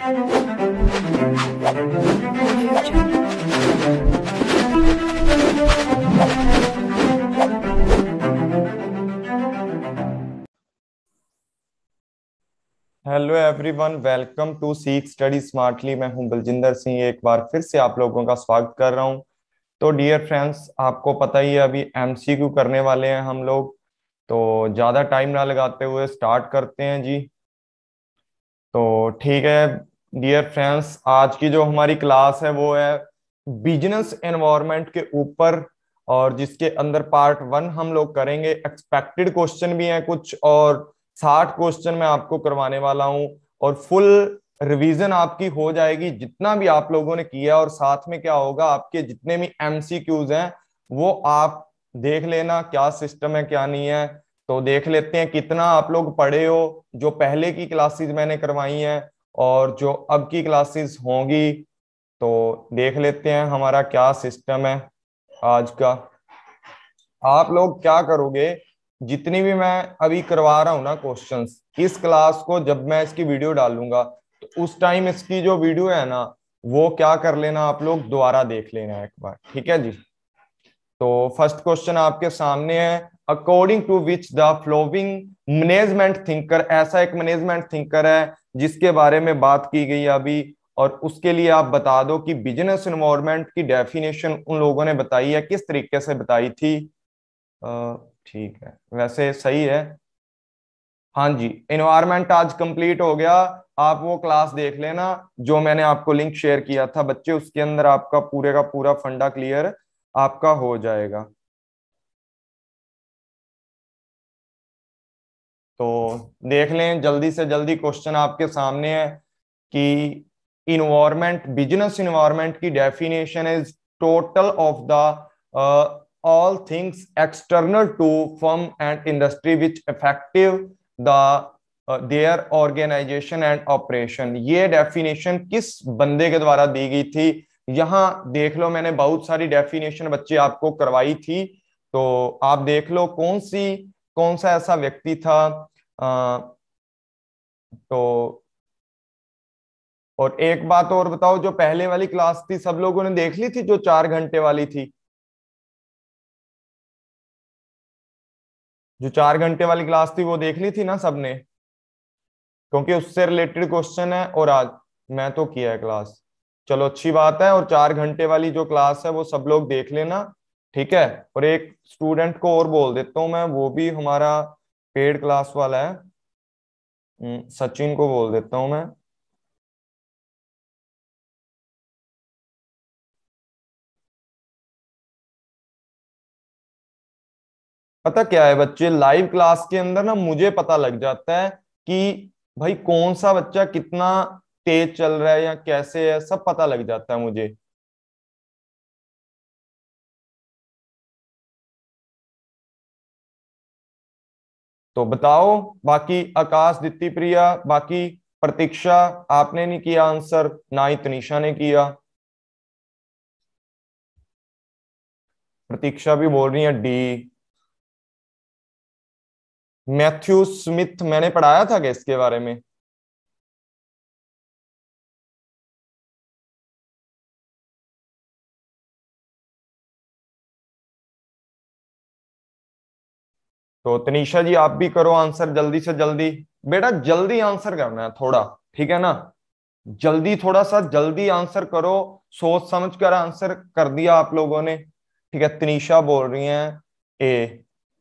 Hello everyone welcome to Seekh study smartly मैं हूं बलजिंदर सिंह एक बार फिर से आप लोगों का स्वागत कर रहा हूं तो डियर फ्रेंड्स आपको पता ही है अभी एमसीक्यू करने वाले हैं हम लोग तो ज़्यादा टाइम ना लगाते हुए स्टार्ट करते हैं जी तो ठीक है डियर फ्रेंड्स आज की जो हमारी क्लास है वो है बिजनेस एनवायरनमेंट के ऊपर और जिसके अंदर पार्ट वन हम लोग करेंगे एक्सपेक्टेड क्वेश्चन भी हैं कुछ और साठ क्वेश्चन मैं आपको करवाने वाला हूं और फुल रिवीजन आपकी हो जाएगी जितना भी आप लोगों ने किया और साथ में क्या होगा आपके जितने भी एम हैं वो आप देख लेना क्या सिस्टम है क्या नहीं है तो देख लेते हैं कितना आप लोग पढ़े हो जो पहले की क्लासेस मैंने करवाई हैं और जो अब की क्लासेस होंगी तो देख लेते हैं हमारा क्या सिस्टम है आज का आप लोग क्या करोगे जितनी भी मैं अभी करवा रहा हूं ना क्वेश्चंस इस क्लास को जब मैं इसकी वीडियो डालूंगा तो उस टाइम इसकी जो वीडियो है ना वो क्या कर लेना आप लोग दोबारा देख लेना एक बार ठीक है जी तो फर्स्ट क्वेश्चन आपके सामने है according to which the following management thinker ऐसा एक मैनेजमेंट थिंकर है जिसके बारे में बात की गई अभी और उसके लिए आप बता दो कि बिजनेस इन्वायरमेंट की डेफिनेशन उन लोगों ने बताई है किस तरीके से बताई थी ठीक है वैसे सही है हाँ जी इन्वायरमेंट आज कंप्लीट हो गया आप वो क्लास देख लेना जो मैंने आपको लिंक शेयर किया था बच्चे उसके अंदर आपका पूरे का पूरा फंडा क्लियर आपका हो जाएगा तो देख लें जल्दी से जल्दी क्वेश्चन आपके सामने है कि इन्वायरमेंट बिजनेस इन्वायरमेंट की definition is total of the all things external to firm and industry which effective the their organisation and operation ये डेफिनेशन किस बंदे के द्वारा दी गई थी यहां देख लो मैंने बहुत सारी डेफिनेशन बच्चे आपको करवाई थी तो आप देख लो कौन सी कौन सा ऐसा व्यक्ति था आ, तो और एक बात और बताओ जो पहले वाली क्लास थी सब लोगों ने देख ली थी जो चार घंटे वाली थी जो चार घंटे वाली क्लास थी वो देख ली थी ना सबने क्योंकि उससे रिलेटेड क्वेश्चन है और आज मैं तो किया है क्लास चलो अच्छी बात है और चार घंटे वाली जो क्लास है वो सब लोग देख लेना ठीक है और एक स्टूडेंट को और बोल देता हूँ मैं वो भी हमारा पेड क्लास वाला है हम्म, सचिन को बोल देता हूँ मैं पता क्या है बच्चे लाइव क्लास के अंदर ना मुझे पता लग जाता है कि भाई कौन सा बच्चा कितना तेज चल रहा है या कैसे है सब पता लग जाता है मुझे तो बताओ बाकी आकाश दित्ती प्रिया बाकी प्रतीक्षा आपने नहीं किया आंसर ना ही तनिषा ने किया प्रतीक्षा भी बोल रही है डी मैथ्यू स्मिथ मैंने पढ़ाया था क्या इसके बारे में तो तनिषा जी आप भी करो आंसर जल्दी से जल्दी बेटा जल्दी आंसर करना है थोड़ा ठीक है ना जल्दी थोड़ा सा जल्दी आंसर करो सोच समझ कर आंसर कर दिया आप लोगों ने ठीक है तनिषा बोल रही हैं ए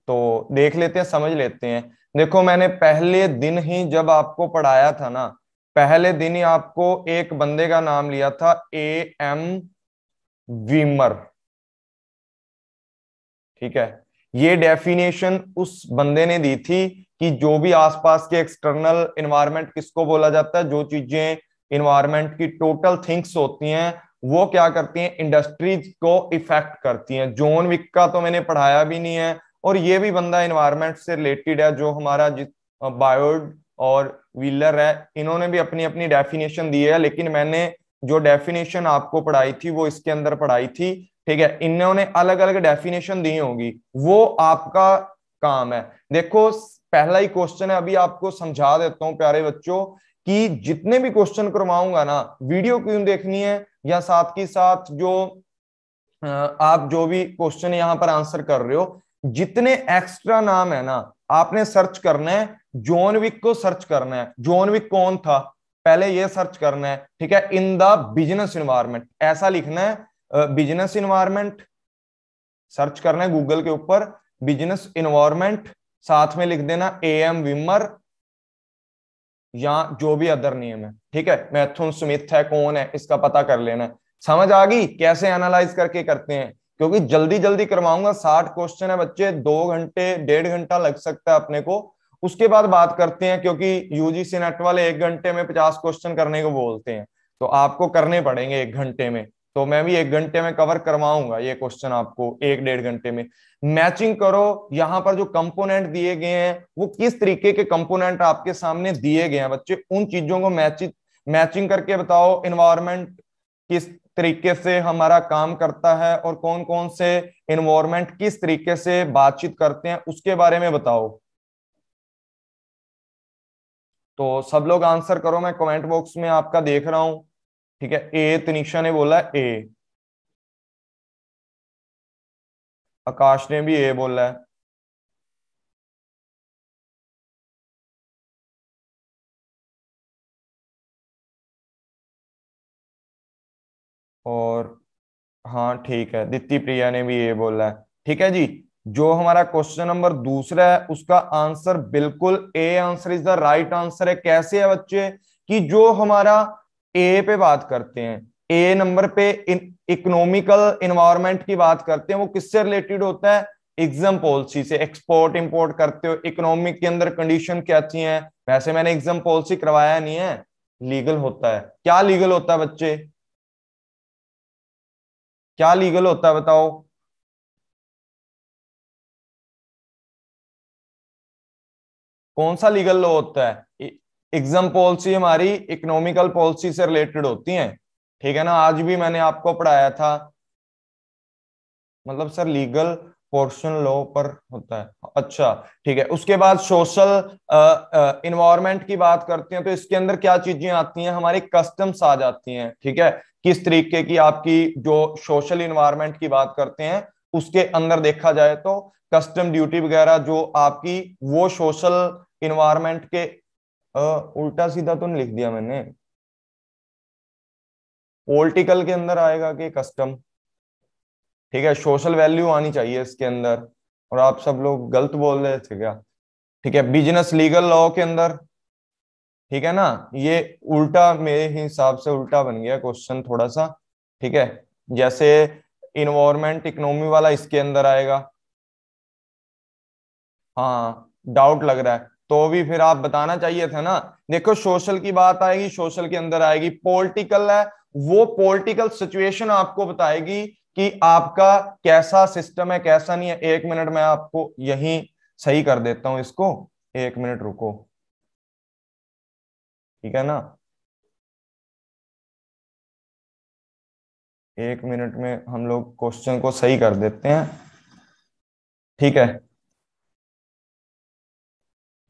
तो देख लेते हैं समझ लेते हैं देखो मैंने पहले दिन ही जब आपको पढ़ाया था ना पहले दिन ही आपको एक बंदे का नाम लिया था ए एम वीमर ठीक है ये डेफिनेशन उस बंदे ने दी थी कि जो भी आसपास के एक्सटर्नल इन्वायरमेंट किसको बोला जाता है जो चीजें इन्वायरमेंट की टोटल थिंग्स होती हैं वो क्या करती हैं इंडस्ट्रीज को इफेक्ट करती हैं जोन विक का तो मैंने पढ़ाया भी नहीं है और ये भी बंदा इन्वायरमेंट से रिलेटेड है जो हमारा बायोड और व्हीलर है इन्होंने भी अपनी अपनी डेफिनेशन दी है लेकिन मैंने जो डेफिनेशन आपको पढ़ाई थी वो इसके अंदर पढ़ाई थी ठीक है इन्होंने अलग अलग डेफिनेशन दी होगी वो आपका काम है देखो पहला ही क्वेश्चन है अभी आपको समझा देता हूं प्यारे बच्चों कि जितने भी क्वेश्चन करवाऊंगा ना वीडियो क्यों देखनी है या साथ के साथ जो आप जो भी क्वेश्चन यहां पर आंसर कर रहे हो जितने एक्स्ट्रा नाम है ना आपने सर्च करना है जोन विक को सर्च करना है जोन विक कौन था पहले ये सर्च करना है ठीक है इन द बिजनेस इन्वायरमेंट ऐसा लिखना है बिजनेस इन्वायरमेंट सर्च करना है गूगल के ऊपर बिजनेस इन्वायरमेंट साथ में लिख देना ए एम विमर या जो भी अदर नियम है ठीक है मैथुन स्मिथ है कौन है इसका पता कर लेना है समझ आ गई कैसे एनालाइज करके करते हैं क्योंकि जल्दी जल्दी करवाऊंगा साठ क्वेश्चन है बच्चे दो घंटे डेढ़ घंटा लग सकता है अपने को उसके बाद बात करते हैं क्योंकि यूजीसी नेट वाले एक घंटे में पचास क्वेश्चन करने को बोलते हैं तो आपको करने पड़ेंगे एक घंटे में तो मैं भी एक घंटे में कवर करवाऊंगा ये क्वेश्चन आपको एक डेढ़ घंटे में मैचिंग करो यहां पर जो कंपोनेंट दिए गए हैं वो किस तरीके के कंपोनेंट आपके सामने दिए गए हैं बच्चे उन चीजों को मैचिंग मैचिंग करके बताओ इन्वायरमेंट किस तरीके से हमारा काम करता है और कौन कौन से इन्वायरमेंट किस तरीके से बातचीत करते हैं उसके बारे में बताओ तो सब लोग आंसर करो मैं कमेंट बॉक्स में आपका देख रहा हूं ठीक है ए तनिषा ने बोला ए आकाश ने भी ए बोला है और हाँ ठीक है दित्ती प्रिया ने भी ये बोला है ठीक है जी जो हमारा क्वेश्चन नंबर दूसरा है उसका आंसर बिल्कुल A answer is the right answer है कैसे है बच्चे कि जो हमारा ए पे बात करते हैं ए नंबर पे इकोनॉमिकल इन्वायरमेंट की बात करते हैं वो किससे रिलेटेड होता है एग्जाम पॉलिसी से एक्सपोर्ट इंपोर्ट करते हो इकोनॉमिक के अंदर कंडीशन क्या थी है वैसे मैंने एग्जाम पॉलिसी करवाया नहीं है लीगल होता है क्या लीगल होता है बच्चे क्या लीगल होता है बताओ कौन सा लीगल लॉ होता है एग्जाम पॉलिसी हमारी इकोनॉमिकल पॉलिसी से रिलेटेड होती है ठीक है ना आज भी मैंने आपको पढ़ाया था मतलब सर लीगल पोर्शन लॉ पर होता है अच्छा ठीक है उसके बाद सोशल इन्वायरमेंट की बात करते हैं तो इसके अंदर क्या चीजें आती हैं हमारे कस्टम्स आ जाती हैं ठीक है किस तरीके की आपकी जो सोशल इन्वायरमेंट की बात करते हैं उसके अंदर देखा जाए तो कस्टम ड्यूटी वगैरह जो आपकी वो सोशल इन्वायरमेंट के उल्टा सीधा तो नहीं लिख दिया मैंने पोलिटिकल के अंदर आएगा कि कस्टम ठीक है सोशल वैल्यू आनी चाहिए इसके अंदर और आप सब लोग गलत बोल रहे थे क्या ठीक है बिजनेस लीगल लॉ के अंदर ठीक है ना ये उल्टा मेरे हिसाब से उल्टा बन गया क्वेश्चन थोड़ा सा ठीक है जैसे इन्वायरमेंट इकोनॉमी वाला इसके अंदर आएगा हाँ डाउट लग रहा है तो भी फिर आप बताना चाहिए था ना देखो सोशल की बात आएगी सोशल के अंदर आएगी पॉलिटिकल है वो पॉलिटिकल सिचुएशन आपको बताएगी कि आपका कैसा सिस्टम है कैसा नहीं है एक मिनट में आपको यही सही कर देता हूं इसको एक मिनट रुको ठीक है ना एक मिनट में हम लोग क्वेश्चन को सही कर देते हैं ठीक है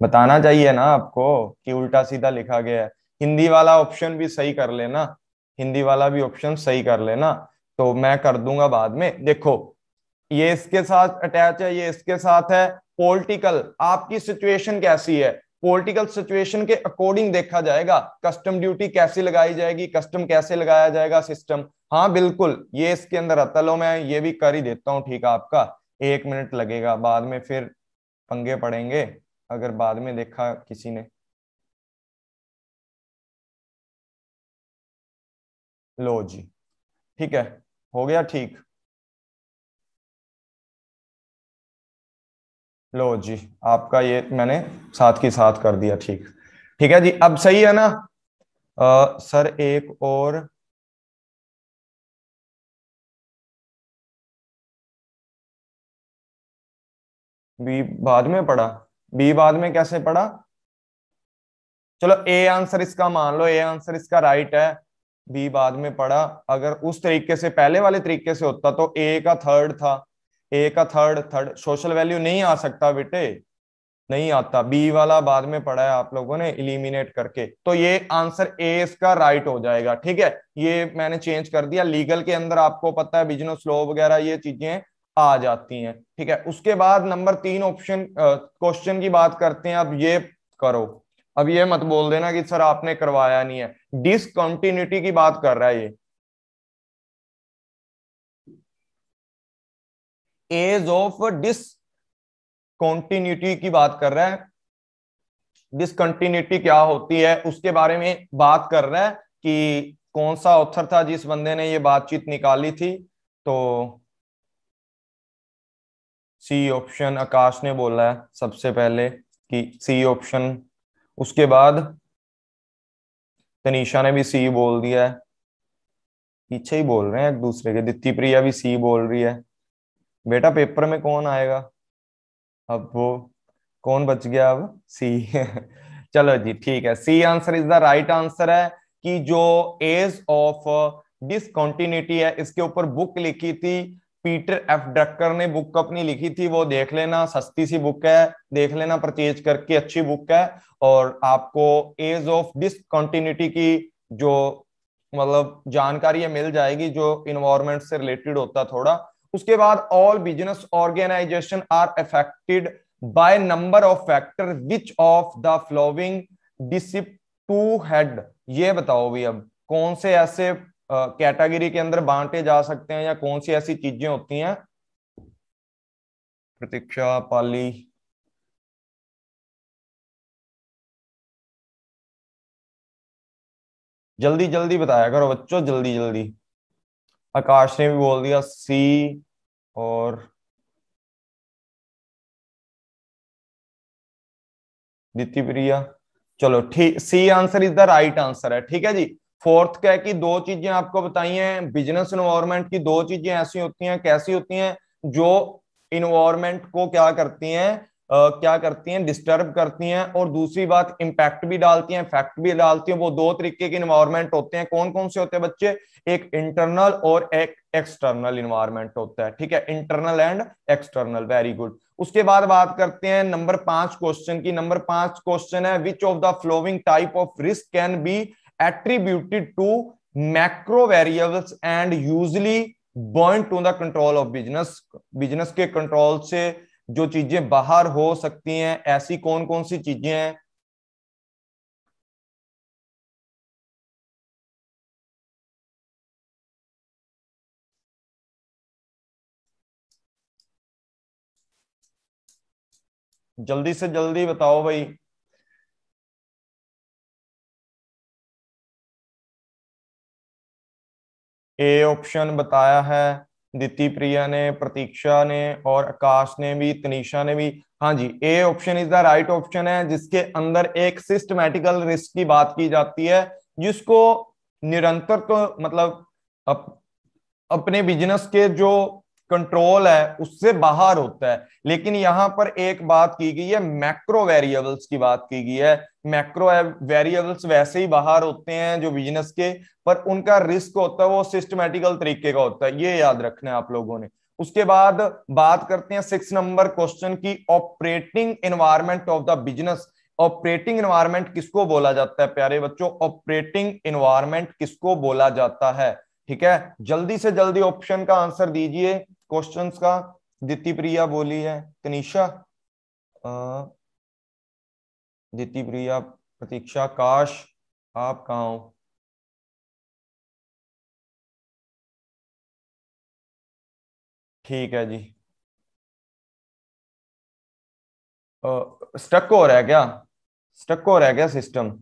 बताना चाहिए ना आपको कि उल्टा सीधा लिखा गया है हिंदी वाला ऑप्शन भी सही कर लेना हिंदी वाला भी ऑप्शन सही कर लेना तो मैं कर दूंगा बाद में देखो ये इसके साथ अटैच है ये इसके साथ है पॉलिटिकल आपकी सिचुएशन कैसी है पॉलिटिकल सिचुएशन के अकॉर्डिंग देखा जाएगा कस्टम ड्यूटी कैसी लगाई जाएगी कस्टम कैसे लगाया जाएगा सिस्टम हाँ बिल्कुल ये इसके अंदर आता लो मैं ये भी कर ही देता हूँ ठीक है आपका एक मिनट लगेगा बाद में फिर पंगे पड़ेंगे अगर बाद में देखा किसी ने लो जी ठीक है हो गया ठीक लो जी आपका ये मैंने साथ की साथ कर दिया ठीक ठीक है जी अब सही है ना आ, सर एक और भी बाद में पड़ा बी बाद में कैसे पड़ा चलो ए आंसर इसका मान लो ए आंसर इसका राइट है बी बाद में पड़ा अगर उस तरीके से पहले वाले तरीके से होता तो ए का थर्ड था ए का थर्ड थर्ड सोशल वैल्यू नहीं आ सकता बेटे नहीं आता बी वाला बाद में पड़ा है आप लोगों ने इलिमिनेट करके तो ये आंसर ए इसका राइट हो जाएगा ठीक है ये मैंने चेंज कर दिया लीगल के अंदर आपको पता है बिजनेस लो वगैरह ये चीजें आ जाती हैं ठीक है उसके बाद नंबर तीन ऑप्शन क्वेश्चन की बात करते हैं अब ये करो अब ये मत बोल देना कि सर आपने करवाया नहीं है डिसकंटिन्यूटी की बात कर रहा है ये एज ऑफ डिसकंटिन्यूटी की बात कर रहा है डिसकंटिन्यूटी क्या होती है उसके बारे में बात कर रहा है कि कौन सा ऑथर था जिस बंदे ने ये बातचीत निकाली थी तो सी ऑप्शन आकाश ने बोला है सबसे पहले कि सी ऑप्शन उसके बाद तनिषा ने भी सी बोल दिया है पीछे ही बोल रहे हैं एक दूसरे के दित्ती प्रिया भी सी बोल रही है बेटा पेपर में कौन आएगा अब वो कौन बच गया अब सी चलो जी ठीक है C answer is the right answer है कि जो एज ऑफ डिसकॉन्टिन्यूटी है इसके ऊपर बुक लिखी थी पीटर एफ ड्रक्कर ने बुक अपनी लिखी थी वो देख लेना सस्ती सी बुक है देख लेना परचेज करके अच्छी बुक है और आपको एज ऑफ डिसकॉन्टिन्यूटी की जो मतलब जानकारी है मिल जाएगी जो इन्वायरमेंट से रिलेटेड होता थोड़ा उसके बाद all business organisation are affected by number of factor which of the following डिसिप टू हेड ये बताओ भी अब कौन से ऐसे कैटेगरी के अंदर बांटे जा सकते हैं या कौन सी ऐसी चीजें होती हैं प्रतीक्षा पाली जल्दी जल्दी बताया करो बच्चों जल्दी जल्दी आकाश ने भी बोल दिया सी और दीति प्रिया चलो ठीक C answer is the right answer है ठीक है जी फोर्थ क्या है कि दो चीजें आपको बताई हैं बिजनेस इन्वायरमेंट की दो चीजें ऐसी होती हैं कैसी होती हैं जो इन्वायरमेंट को क्या करती हैं क्या करती हैं डिस्टर्ब करती हैं और दूसरी बात इंपैक्ट भी डालती हैं इफेक्ट भी डालती हैं वो दो तरीके के इन्वायरमेंट होते हैं कौन कौन से होते हैं बच्चे एक इंटरनल और एक एक्सटर्नल इन्वायरमेंट होता है ठीक है internal and external very good उसके बाद बात करते हैं नंबर पांच क्वेश्चन की नंबर पांच क्वेश्चन है which of the following type of risk can be attributed टू macro variables and usually beyond to the control of business business के कंट्रोल से जो चीजें बाहर हो सकती हैं ऐसी कौन कौन सी चीजें हैं जल्दी से जल्दी बताओ भाई ए ऑप्शन बताया है दिति प्रिया ने प्रतीक्षा ने और आकाश ने भी तनिषा ने भी हाँ जी A option is the right option है जिसके अंदर एक सिस्टमेटिकल रिस्क की बात की जाती है जिसको निरंतर तो मतलब अप, अपने बिजनेस के जो कंट्रोल है उससे बाहर होता है लेकिन यहां पर एक बात की गई है मैक्रो वेरिएबल्स की बात की गई है मैक्रो वेरिएबल्स वैसे ही बाहर होते हैं जो बिजनेस के पर उनका रिस्क होता है वो सिस्टमेटिकल तरीके का होता है ये याद रखना है आप लोगों ने उसके बाद बात करते हैं सिक्स नंबर क्वेश्चन की operating environment of the business operating environment किसको बोला जाता है प्यारे बच्चों ऑपरेटिंग एनवायरमेंट किसको बोला जाता है ठीक है जल्दी से जल्दी ऑप्शन का आंसर दीजिए क्वेश्चंस का दिति प्रिया बोली है कनिशा दीति प्रिया प्रतीक्षा काश आप कहा हो ठीक है जी स्टक हो रहा है क्या स्टक हो रहा है क्या सिस्टम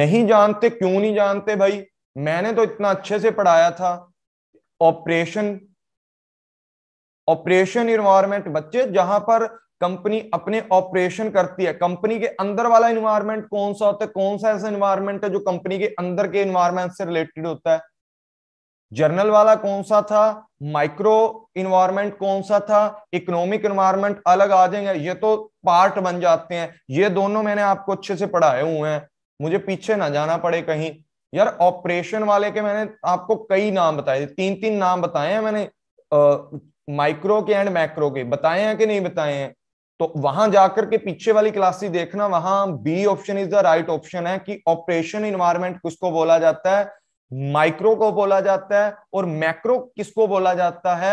नहीं जानते क्यों नहीं जानते भाई मैंने तो इतना अच्छे से पढ़ाया था ऑपरेशन ऑपरेशन इन्वायरमेंट बच्चे जहां पर कंपनी अपने ऑपरेशन करती है कंपनी के अंदर वाला इन्वायरमेंट कौन सा होता है कौन सा ऐसा इन्वायरमेंट है जो कंपनी के अंदर के इन्वायरमेंट से रिलेटेड होता है जर्नल वाला कौन सा था माइक्रो इन्वायरमेंट कौन सा था इकोनॉमिक इन्वायरमेंट अलग आ जाएंगे ये तो पार्ट बन जाते हैं ये दोनों मैंने आपको अच्छे से पढ़ाए हुए हैं मुझे पीछे ना जाना पड़े कहीं यार ऑपरेशन वाले के मैंने आपको कई नाम बताए तीन तीन नाम बताए हैं मैंने माइक्रो के एंड मैक्रो के बताए हैं कि नहीं बताए हैं तो वहां जाकर के पीछे वाली क्लास देखना वहां B option is the right option है कि ऑपरेशन इन्वायरमेंट किसको बोला जाता है माइक्रो को बोला जाता है और मैक्रो किसको बोला जाता है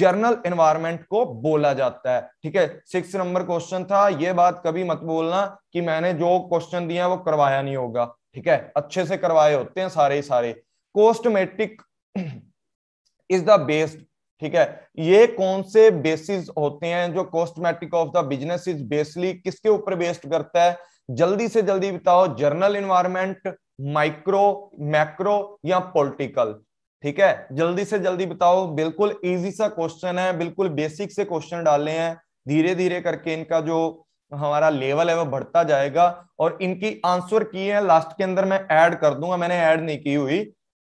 जर्नल इन्वायरमेंट को बोला जाता है ठीक है सिक्स नंबर क्वेश्चन था ये बात कभी मत बोलना कि मैंने जो क्वेश्चन दिया वो करवाया नहीं होगा ठीक है अच्छे से करवाए होते हैं सारे ही सारे कोस्टमेटिक इज द बेस्ड ठीक है ये कौन से बेसिस होते हैं जो cosmetic of the business is basically किसके ऊपर बेस्ड करता है जल्दी से जल्दी बताओ जर्नल इन्वायरमेंट माइक्रो मैक्रो या पॉलिटिकल ठीक है जल्दी से जल्दी बताओ बिल्कुल इजी सा क्वेश्चन है बिल्कुल बेसिक से क्वेश्चन डाले हैं धीरे धीरे करके इनका जो हमारा लेवल है वो बढ़ता जाएगा और इनकी आंसर की है लास्ट के अंदर मैं ऐड कर दूंगा मैंने ऐड नहीं की हुई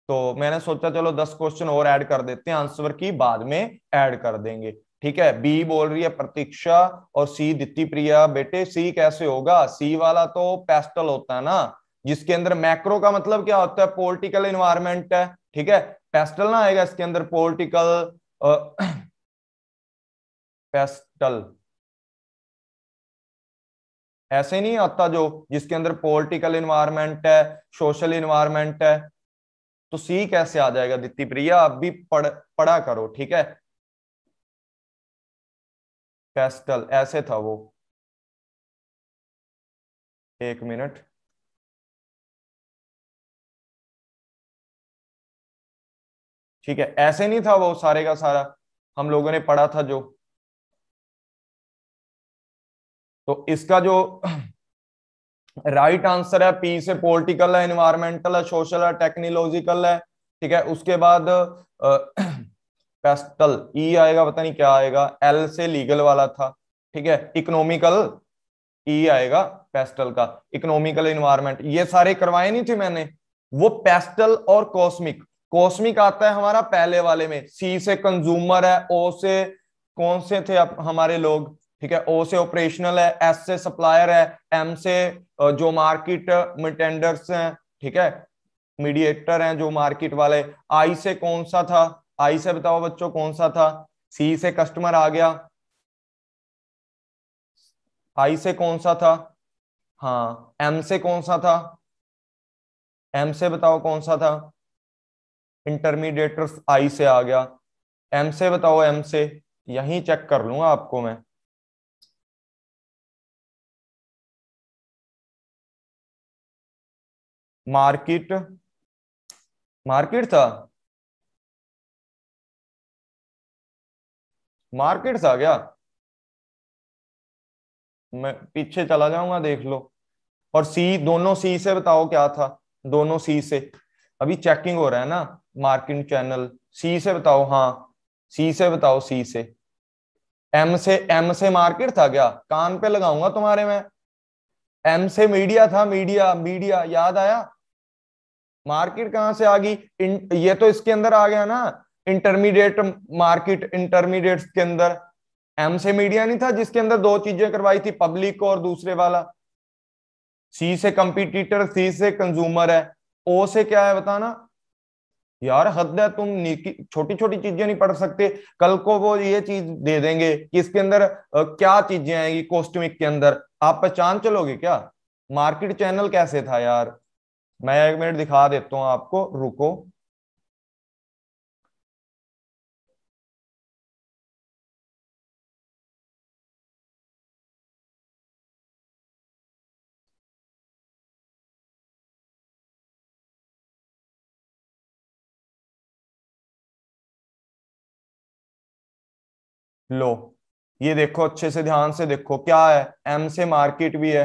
तो मैंने सोचा चलो दस क्वेश्चन और ऐड कर देते हैं आंसर की बाद में ऐड कर देंगे ठीक है बी बोल रही है प्रतीक्षा और सी दित्ती प्रिया बेटे सी कैसे होगा सी वाला तो पेस्टल होता है ना जिसके अंदर मैक्रो का मतलब क्या होता है पोलिटिकल इन्वायरमेंट है ठीक है पेस्टल ना आएगा इसके अंदर पोलिटिकल पेस्टल ऐसे नहीं आता जो जिसके अंदर पोलिटिकल इन्वायरमेंट है सोशल इन्वायरमेंट है तो सी कैसे आ जाएगा दित्ति प्रिया आप भी पढ़ पढ़ा करो ठीक है पेस्टल ऐसे था वो एक मिनट ठीक है ऐसे नहीं था वो सारे का सारा हम लोगों ने पढ़ा था जो तो इसका जो राइट right आंसर है पी से पोलिटिकल है इन्वायरमेंटल है सोशल है टेक्नोलॉजिकल है ठीक है उसके बाद पेस्टल ई e आएगा पता नहीं क्या आएगा एल से लीगल वाला था ठीक है इकोनॉमिकल ई e आएगा पेस्टल का इकोनॉमिकल इन्वायरमेंट ये सारे करवाए नहीं थे मैंने वो पेस्टल और कॉस्मिक कॉस्मिक आता है हमारा पहले वाले में सी से कंज्यूमर है ओ से कौन से थे हमारे लोग ठीक है ओ से ऑपरेशनल है एस से सप्लायर है एम से जो मार्केट मिटेंडर्स हैं ठीक है मीडिएटर हैं जो मार्केट वाले आई से कौन सा था आई से बताओ बच्चों कौन सा था सी से कस्टमर आ गया आई से कौन सा था हाँ एम से कौन सा था एम से बताओ कौन सा था इंटरमीडिएटर आई से आ गया एम से बताओ एम से यही चेक कर लूंगा आपको मैं मार्केट मार्केट था मार्केट था क्या मैं पीछे चला जाऊंगा देख लो और सी दोनों सी से बताओ क्या था दोनों सी से अभी चेकिंग हो रहा है ना मार्केट चैनल सी से बताओ हाँ सी से बताओ सी से एम से एम से मार्केट था क्या कान पे लगाऊंगा तुम्हारे में एम से मीडिया था मीडिया मीडिया याद आया मार्केट कहां से आ गई ये तो इसके अंदर आ गया ना इंटरमीडिएट मार्केट इंटरमीडिएट के अंदर एम से मीडिया नहीं था जिसके अंदर दो चीजें करवाई थी पब्लिक को और दूसरे वाला सी से कंपिटिटर सी से कंज्यूमर है ओ से क्या है बताना यार हद है तुम छोटी छोटी चीजें नहीं पढ़ सकते कल को वो ये चीज दे देंगे कि इसके अंदर क्या चीजें आएंगी कॉस्टमिक के अंदर आप पहचान चलोगे क्या मार्केट चैनल कैसे था यार मैं एक मिनट दिखा देता हूं आपको रुको लो ये देखो अच्छे से ध्यान से देखो क्या है एम से मार्केट भी है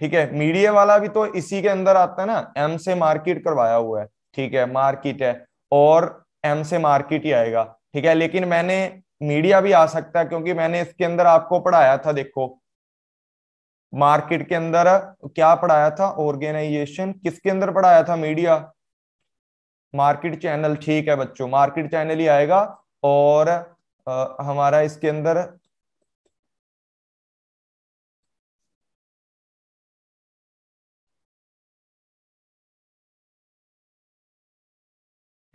ठीक है मीडिया वाला भी तो इसी के अंदर आता है ना एम से मार्केट करवाया हुआ है ठीक है मार्केट है और एम से मार्केट ही आएगा ठीक है लेकिन मैंने मीडिया भी आ सकता है क्योंकि मैंने इसके अंदर आपको पढ़ाया था देखो मार्केट के अंदर क्या पढ़ाया था ऑर्गेनाइजेशन किसके अंदर पढ़ाया था मीडिया मार्केट चैनल ठीक है बच्चों मार्केट चैनल ही आएगा और आ, हमारा इसके अंदर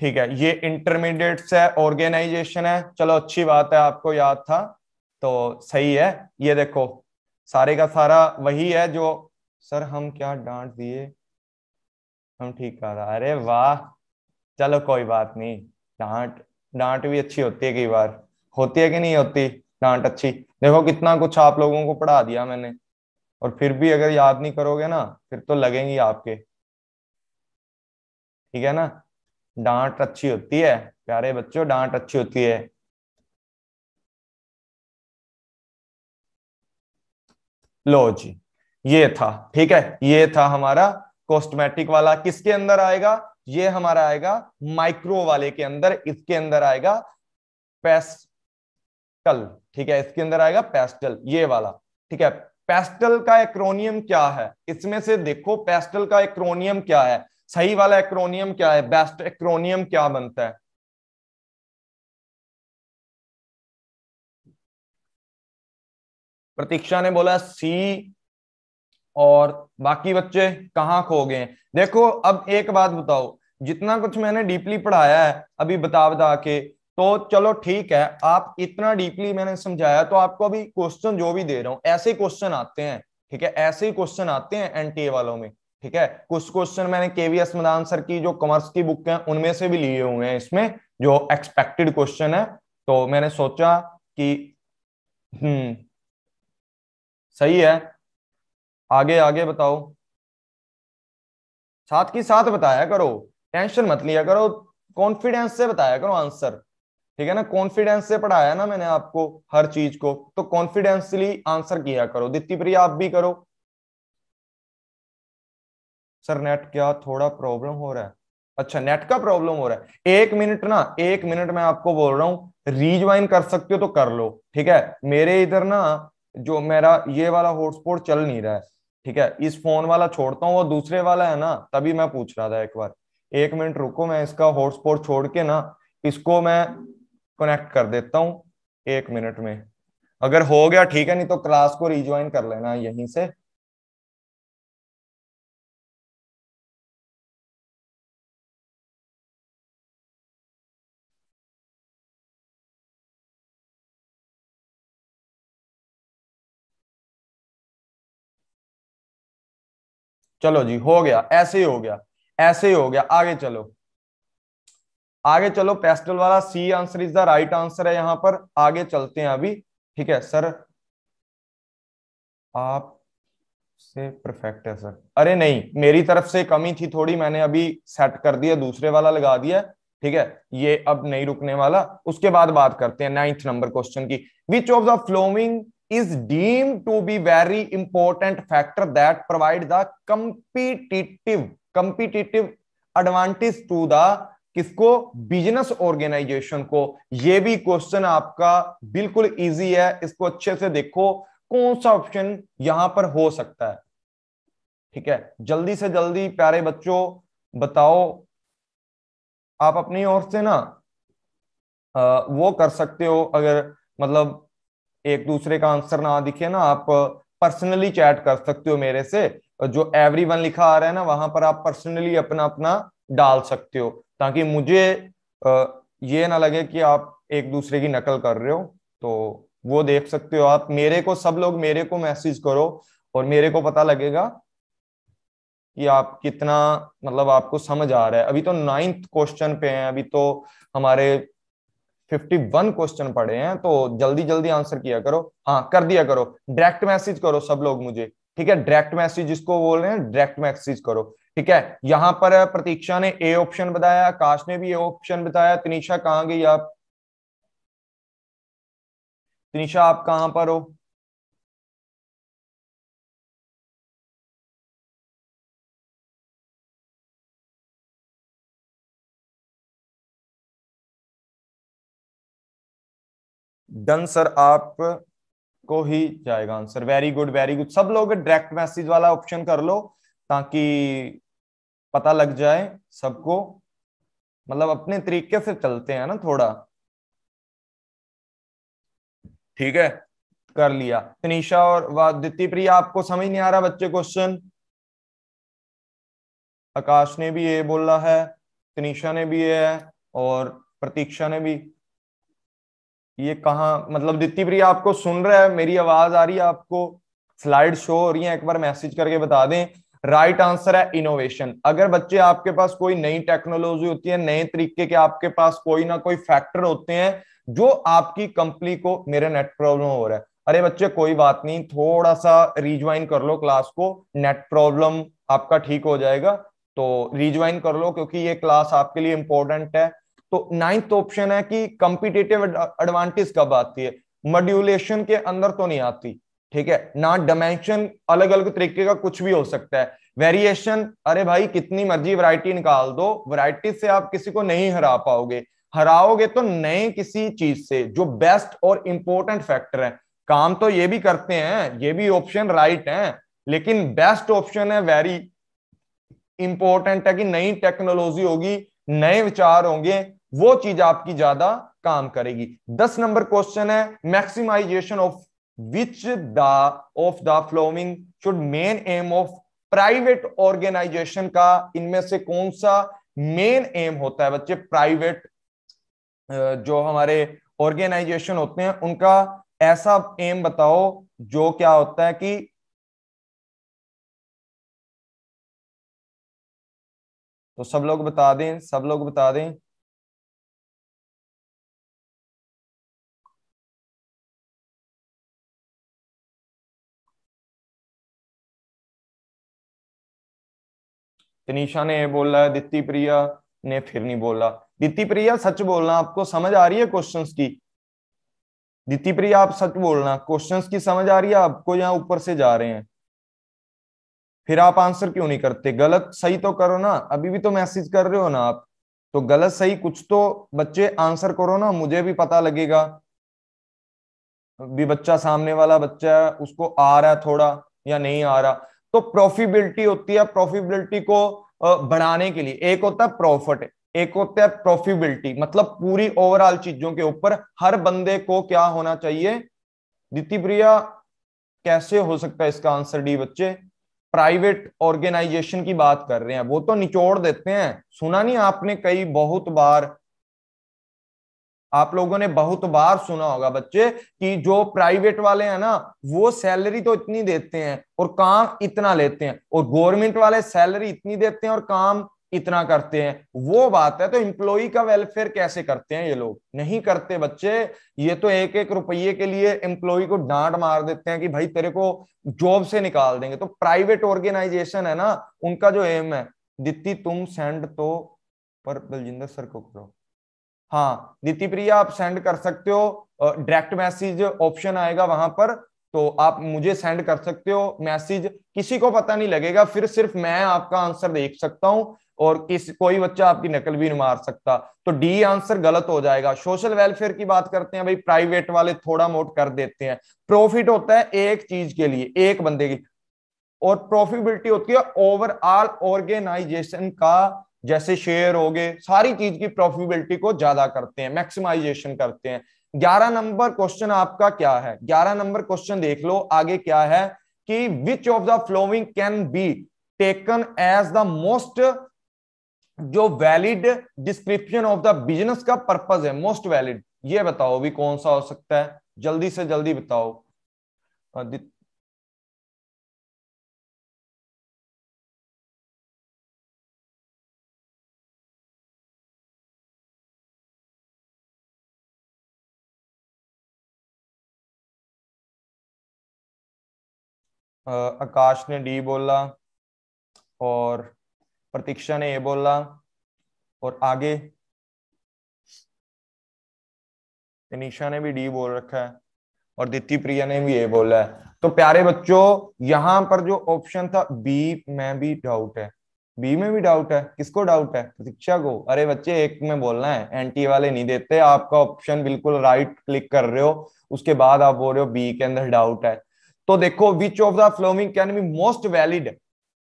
ठीक है ये इंटरमीडिएट्स है ऑर्गेनाइजेशन है चलो अच्छी बात है आपको याद था तो सही है ये देखो सारे का सारा वही है जो सर हम क्या डांट दिए हम ठीक कर रहा अरे वाह चलो कोई बात नहीं डांट डांट भी अच्छी होती है कई बार होती है कि नहीं होती डांट अच्छी देखो कितना कुछ आप लोगों को पढ़ा दिया मैंने और फिर भी अगर याद नहीं करोगे ना फिर तो लगेंगी आपके ठीक है ना डांट अच्छी होती है प्यारे बच्चों डांट अच्छी होती है लो जी ये था ठीक है ये था हमारा कॉस्टमेटिक वाला किसके अंदर आएगा ये हमारा आएगा माइक्रो वाले के अंदर इसके अंदर आएगा पेस्टल ठीक है इसके अंदर आएगा पेस्टल ये वाला ठीक है पेस्टल का एक्रोनियम क्या है इसमें से देखो पेस्टल का एक्रोनियम क्या है सही वाला एक्रोनियम क्या है बेस्ट एक्रोनियम क्या बनता है प्रतीक्षा ने बोला सी और बाकी बच्चे कहाँ खो गए देखो अब एक बात बताओ जितना कुछ मैंने डीपली पढ़ाया है अभी बता बता के तो चलो ठीक है आप इतना डीपली मैंने समझाया तो आपको अभी क्वेश्चन जो भी दे रहा हूं ऐसे क्वेश्चन आते हैं ठीक है ऐसे ही क्वेश्चन आते हैं एनटीए वालों में ठीक है कुछ क्वेश्चन मैंने केवीएस में आंसर की जो कॉमर्स की बुक है उनमें से भी लिए हुए हैं इसमें जो एक्सपेक्टेड क्वेश्चन है तो मैंने सोचा कि हम्म सही है आगे आगे बताओ साथ की साथ बताया करो टेंशन मत लिया करो कॉन्फिडेंस से बताया करो आंसर ठीक है ना कॉन्फिडेंस से पढ़ाया ना मैंने आपको हर चीज को तो कॉन्फिडेंसली आंसर किया करो दित्ती प्रिया आप भी करो सर नेट क्या थोड़ा प्रॉब्लम हो रहा है अच्छा नेट का प्रॉब्लम हो रहा है एक मिनट ना एक मिनट मैं आपको बोल रहा हूँ रीज्वाइन कर सकते हो तो कर लो ठीक है मेरे इधर ना जो मेरा ये वाला हॉटस्पॉट चल नहीं रहा है ठीक है इस फोन वाला छोड़ता हूँ वो दूसरे वाला है ना तभी मैं पूछ रहा था एक बार एक मिनट रुको मैं इसका हॉटस्पॉट छोड़ के ना इसको मैं कनेक्ट कर देता हूँ एक मिनट में अगर हो गया ठीक है नहीं तो क्लास को रिज्वाइन कर लेना यहीं से चलो जी हो गया ऐसे ही हो गया ऐसे ही हो गया आगे चलो आगे चलो पेस्टल वाला C answer is the right answer है यहां पर आगे चलते हैं अभी ठीक है सर आप से परफेक्ट है सर अरे नहीं मेरी तरफ से कमी थी थोड़ी मैंने अभी सेट कर दिया दूसरे वाला लगा दिया ठीक है ये अब नहीं रुकने वाला उसके बाद बात करते हैं नाइन्थ नंबर क्वेश्चन की which of the following is deemed to be very important factor that provide the competitive competitive advantage to the किसको बिजनेस ऑर्गेनाइजेशन को ये भी क्वेश्चन आपका बिल्कुल इजी है इसको अच्छे से देखो कौन सा ऑप्शन यहां पर हो सकता है ठीक है जल्दी से जल्दी प्यारे बच्चों बताओ आप अपनी ओर से ना आ, वो कर सकते हो अगर मतलब एक दूसरे का आंसर ना दिखे ना आप पर्सनली चैट कर सकते हो मेरे से जो एवरी वन लिखा आ रहा है ना वहां पर आप पर्सनली अपना अपना डाल सकते हो ताकि मुझे ये ना लगे कि आप एक दूसरे की नकल कर रहे हो तो वो देख सकते हो आप मेरे को सब लोग मेरे को मैसेज करो और मेरे को पता लगेगा कि आप कितना मतलब आपको समझ आ रहा है अभी तो नाइन्थ क्वेश्चन पे हैं अभी तो हमारे 51 क्वेश्चन पढ़े हैं तो जल्दी जल्दी आंसर किया करो हाँ कर दिया करो डायरेक्ट मैसेज करो सब लोग मुझे ठीक है डायरेक्ट मैसेज जिसको बोल रहे हैं डायरेक्ट मैसेज करो ठीक है यहाँ पर प्रतीक्षा ने ए ऑप्शन बताया आकाश ने भी ए ऑप्शन बताया तनिषा कहाँ गई आप तनिषा आप कहाँ पर हो डन सर आप को ही जाएगा answer very good very good सब लोग डायरेक्ट मैसेज वाला ऑप्शन कर लो ताकि पता लग जाए सबको मतलब अपने तरीके से चलते हैं ना थोड़ा ठीक है कर लिया तनिषा और दित्य प्रिया आपको समझ नहीं आ रहा बच्चे क्वेश्चन आकाश ने भी ये बोला है तनिषा ने भी ये है और प्रतीक्षा ने भी ये कहा मतलब दित्ती प्रिया आपको सुन रहा है मेरी आवाज आ रही है आपको स्लाइड शो हो रही है एक बार मैसेज करके बता दें राइट right आंसर है इनोवेशन अगर बच्चे आपके पास कोई नई टेक्नोलॉजी होती है नए तरीके के आपके पास कोई ना कोई फैक्टर होते हैं जो आपकी कंपनी को मेरे नेट प्रॉब्लम हो रहा है अरे बच्चे कोई बात नहीं थोड़ा सा रिज्वाइन कर लो क्लास को नेट प्रॉब्लम आपका ठीक हो जाएगा तो रिज्वाइन कर लो क्योंकि ये क्लास आपके लिए इंपॉर्टेंट है तो नाइन्थ ऑप्शन है कि कंपिटेटिव एडवांटेज कब आती है मॉड्यूलेशन के अंदर तो नहीं आती ठीक है ना डायमेंशन अलग अलग तरीके का कुछ भी हो सकता है वेरिएशन अरे भाई कितनी मर्जी वैरायटी निकाल दो वैरायटी से आप किसी को नहीं हरा पाओगे हराओगे तो नए किसी चीज से जो बेस्ट और इंपॉर्टेंट फैक्टर है काम तो ये भी करते हैं ये भी ऑप्शन राइट है लेकिन बेस्ट ऑप्शन है वेरी इंपॉर्टेंट है कि नई टेक्नोलॉजी होगी नए विचार होंगे वो चीज आपकी ज्यादा काम करेगी दस नंबर क्वेश्चन है maximization of which the of the following should main aim of private organisation का इनमें से कौन सा मेन एम होता है बच्चे प्राइवेट जो हमारे ऑर्गेनाइजेशन होते हैं उनका ऐसा एम बताओ जो क्या होता है कि तो सब लोग बता दें सब लोग बता दें तनिषा तो ने ये बोला है दित्ती प्रिया ने फिर नहीं बोला दित्ती प्रिया सच बोलना आपको समझ आ रही है क्वेश्चन की दित्ती प्रिया आप सच बोलना क्वेश्चन की समझ आ रही है आपको यहाँ ऊपर से जा रहे हैं फिर आप आंसर क्यों नहीं करते गलत सही तो करो ना अभी भी तो मैसेज कर रहे हो ना आप तो गलत सही कुछ तो बच्चे आंसर करो ना मुझे भी पता लगेगा भी बच्चा सामने वाला बच्चा है उसको आ रहा है थोड़ा या नहीं आ रहा तो प्रॉफिबिलिटी होती है प्रॉफिबिलिटी को बढ़ाने के लिए एक होता है प्रॉफिट एक होता है प्रॉफिबिलिटी मतलब पूरी ओवरऑल चीजों के ऊपर हर बंदे को क्या होना चाहिए दीति प्रिया कैसे हो सकता है इसका आंसर डी बच्चे प्राइवेट ऑर्गेनाइजेशन की बात कर रहे हैं वो तो निचोड़ देते हैं सुना नहीं आपने कई बहुत बार आप लोगों ने बहुत बार सुना होगा बच्चे कि जो प्राइवेट वाले हैं ना वो सैलरी तो इतनी देते हैं और काम इतना लेते हैं और गवर्नमेंट वाले सैलरी इतनी देते हैं और काम इतना करते हैं वो बात है तो इम्प्लॉय का वेलफेयर कैसे करते हैं ये लोग नहीं करते बच्चे ये तो एक एक रुपये के लिए एम्प्लॉय को डांट मार देते हैं कि भाई तेरे को जॉब से निकाल देंगे तो प्राइवेट ऑर्गेनाइजेशन है ना उनका जो एम है दित्ती तुम सेंड तो पर बलजिंदर सर को करो हाँ नीति प्रिया आप सेंड कर सकते हो डायरेक्ट मैसेज ऑप्शन आएगा वहां पर तो आप मुझे सेंड कर सकते हो मैसेज किसी को पता नहीं लगेगा फिर सिर्फ मैं आपका आंसर देख सकता हूँ और किस कोई बच्चा आपकी नकल भी नहीं मार सकता तो डी आंसर गलत हो जाएगा सोशल वेलफेयर की बात करते हैं भाई प्राइवेट वाले थोड़ा मोट कर देते हैं प्रॉफिट होता है एक चीज के लिए एक बंदे की और प्रॉफिटबिलिटी होती है ओवरऑल ऑर्गेनाइजेशन का जैसे शेयर हो गए सारी चीज की प्रॉफिटेबिलिटी को ज्यादा करते हैं मैक्सिमाइजेशन करते हैं ग्यारह नंबर क्वेश्चन आपका क्या है ग्यारह नंबर क्वेश्चन देख लो आगे क्या है कि which of the following can be taken as the most जो valid description of the business का पर्पज है मोस्ट वैलिड ये बताओ भी कौन सा हो सकता है जल्दी से जल्दी बताओ आकाश ने डी बोला और प्रतीक्षा ने ए बोला और आगे निशा ने भी डी बोल रखा है और दिति प्रिया ने भी ए बोला है तो प्यारे बच्चों यहां पर जो ऑप्शन था बी में भी डाउट है बी में भी डाउट है किसको डाउट है प्रतीक्षा को अरे बच्चे एक में बोलना है एंटी वाले नहीं देते आपका ऑप्शन बिल्कुल राइट क्लिक कर रहे हो उसके बाद आप बोल रहे हो बी के अंदर डाउट है तो देखो which of the following can be most valid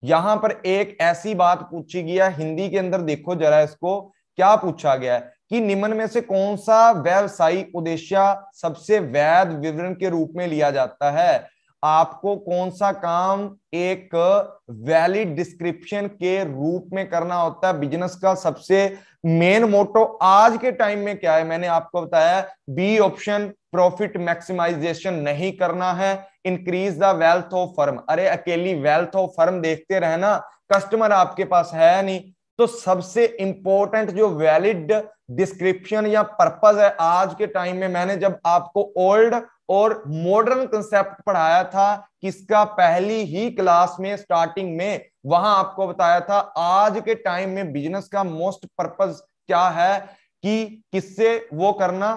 यहां पर एक ऐसी बात पूछी है हिंदी के अंदर देखो जरा इसको क्या पूछा गया है कि निम्न में से कौन सा व्यावसायिक उद्देश्य सबसे वैध विवरण के रूप में लिया जाता है आपको कौन सा काम एक वैलिड डिस्क्रिप्शन के रूप में करना होता है बिजनेस का सबसे मेन मोटो आज के टाइम में क्या है मैंने आपको बताया बी ऑप्शन प्रॉफिट मैक्सिमाइजेशन नहीं करना है increase the wealth of firm अरे अकेली वेल्थ ऑफ फर्म देखते रहना कस्टमर आपके पास है नहीं तो सबसे इंपॉर्टेंट जो वैलिड डिस्क्रिप्शन या पर्पज है आज के टाइम में मैंने जब आपको ओल्ड और मॉडर्न कंसेप्ट पढ़ाया था किसका पहली ही क्लास में स्टार्टिंग में वहां आपको बताया था आज के टाइम में बिजनेस का मोस्ट पर्पज क्या है कि किससे वो करना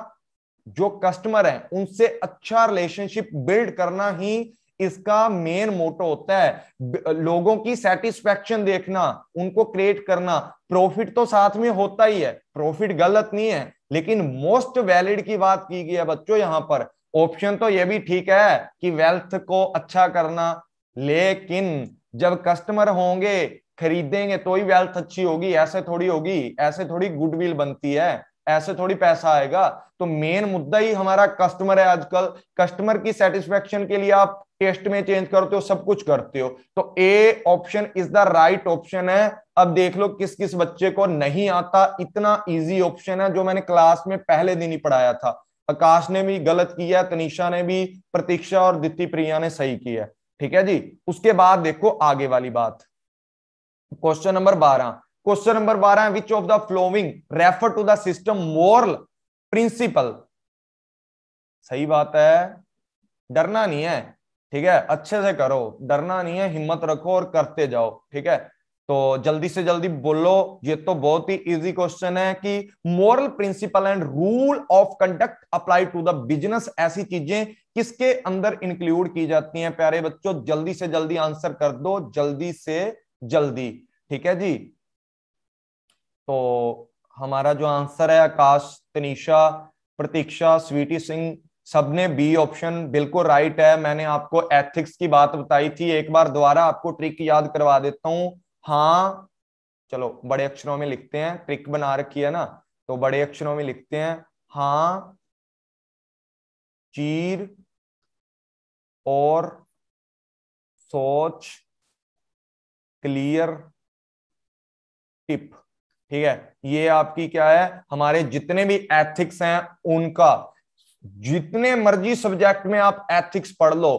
जो कस्टमर है उनसे अच्छा रिलेशनशिप बिल्ड करना ही इसका मेन मोटो होता है लोगों की सेटिस्फेक्शन देखना उनको क्रिएट करना प्रॉफिट तो साथ में होता ही है प्रॉफिट गलत नहीं है लेकिन मोस्ट वैलिड की बात की गई है बच्चों यहां पर ऑप्शन तो ये भी ठीक है कि वेल्थ को अच्छा करना लेकिन जब कस्टमर होंगे खरीदेंगे तो ही वेल्थ अच्छी होगी ऐसे थोड़ी होगी ऐसे थोड़ी गुडविल बनती है ऐसे थोड़ी पैसा आएगा तो मेन मुद्दा ही हमारा कस्टमर है आजकल कस्टमर की सेटिस्फेक्शन के लिए आप टेस्ट में चेंज करते हो सब कुछ करते हो तो A option is the right option है अब देख लो किस किस बच्चे को नहीं आता इतना इजी ऑप्शन है जो मैंने क्लास में पहले दिन ही पढ़ाया था आकाश ने भी गलत किया तनिषा ने भी प्रतीक्षा और दिति प्रिया ने सही किया ठीक है जी उसके बाद देखो आगे वाली बात क्वेश्चन नंबर बारह क्वेश्चन नंबर बारह which of the following refer to the system moral principle सही बात है डरना नहीं है ठीक है अच्छे से करो डरना नहीं है हिम्मत रखो और करते जाओ ठीक है तो जल्दी से जल्दी बोलो ये तो बहुत ही इजी क्वेश्चन है कि moral principle and rule of conduct apply to the business ऐसी चीजें किसके अंदर इंक्लूड की जाती हैं प्यारे बच्चों जल्दी से जल्दी आंसर कर दो जल्दी से जल्दी ठीक है जी तो हमारा जो आंसर है आकाश तनिषा प्रतीक्षा स्वीटी सिंह सबने बी ऑप्शन बिल्कुल राइट है मैंने आपको एथिक्स की बात बताई थी एक बार दोबारा आपको ट्रिक याद करवा देता हूं हाँ चलो बड़े अक्षरों में लिखते हैं ट्रिक बना रखी है ना तो बड़े अक्षरों में लिखते हैं हा चीर और सोच क्लियर टिप ठीक है ये आपकी क्या है हमारे जितने भी एथिक्स हैं उनका जितने मर्जी सब्जेक्ट में आप एथिक्स पढ़ लो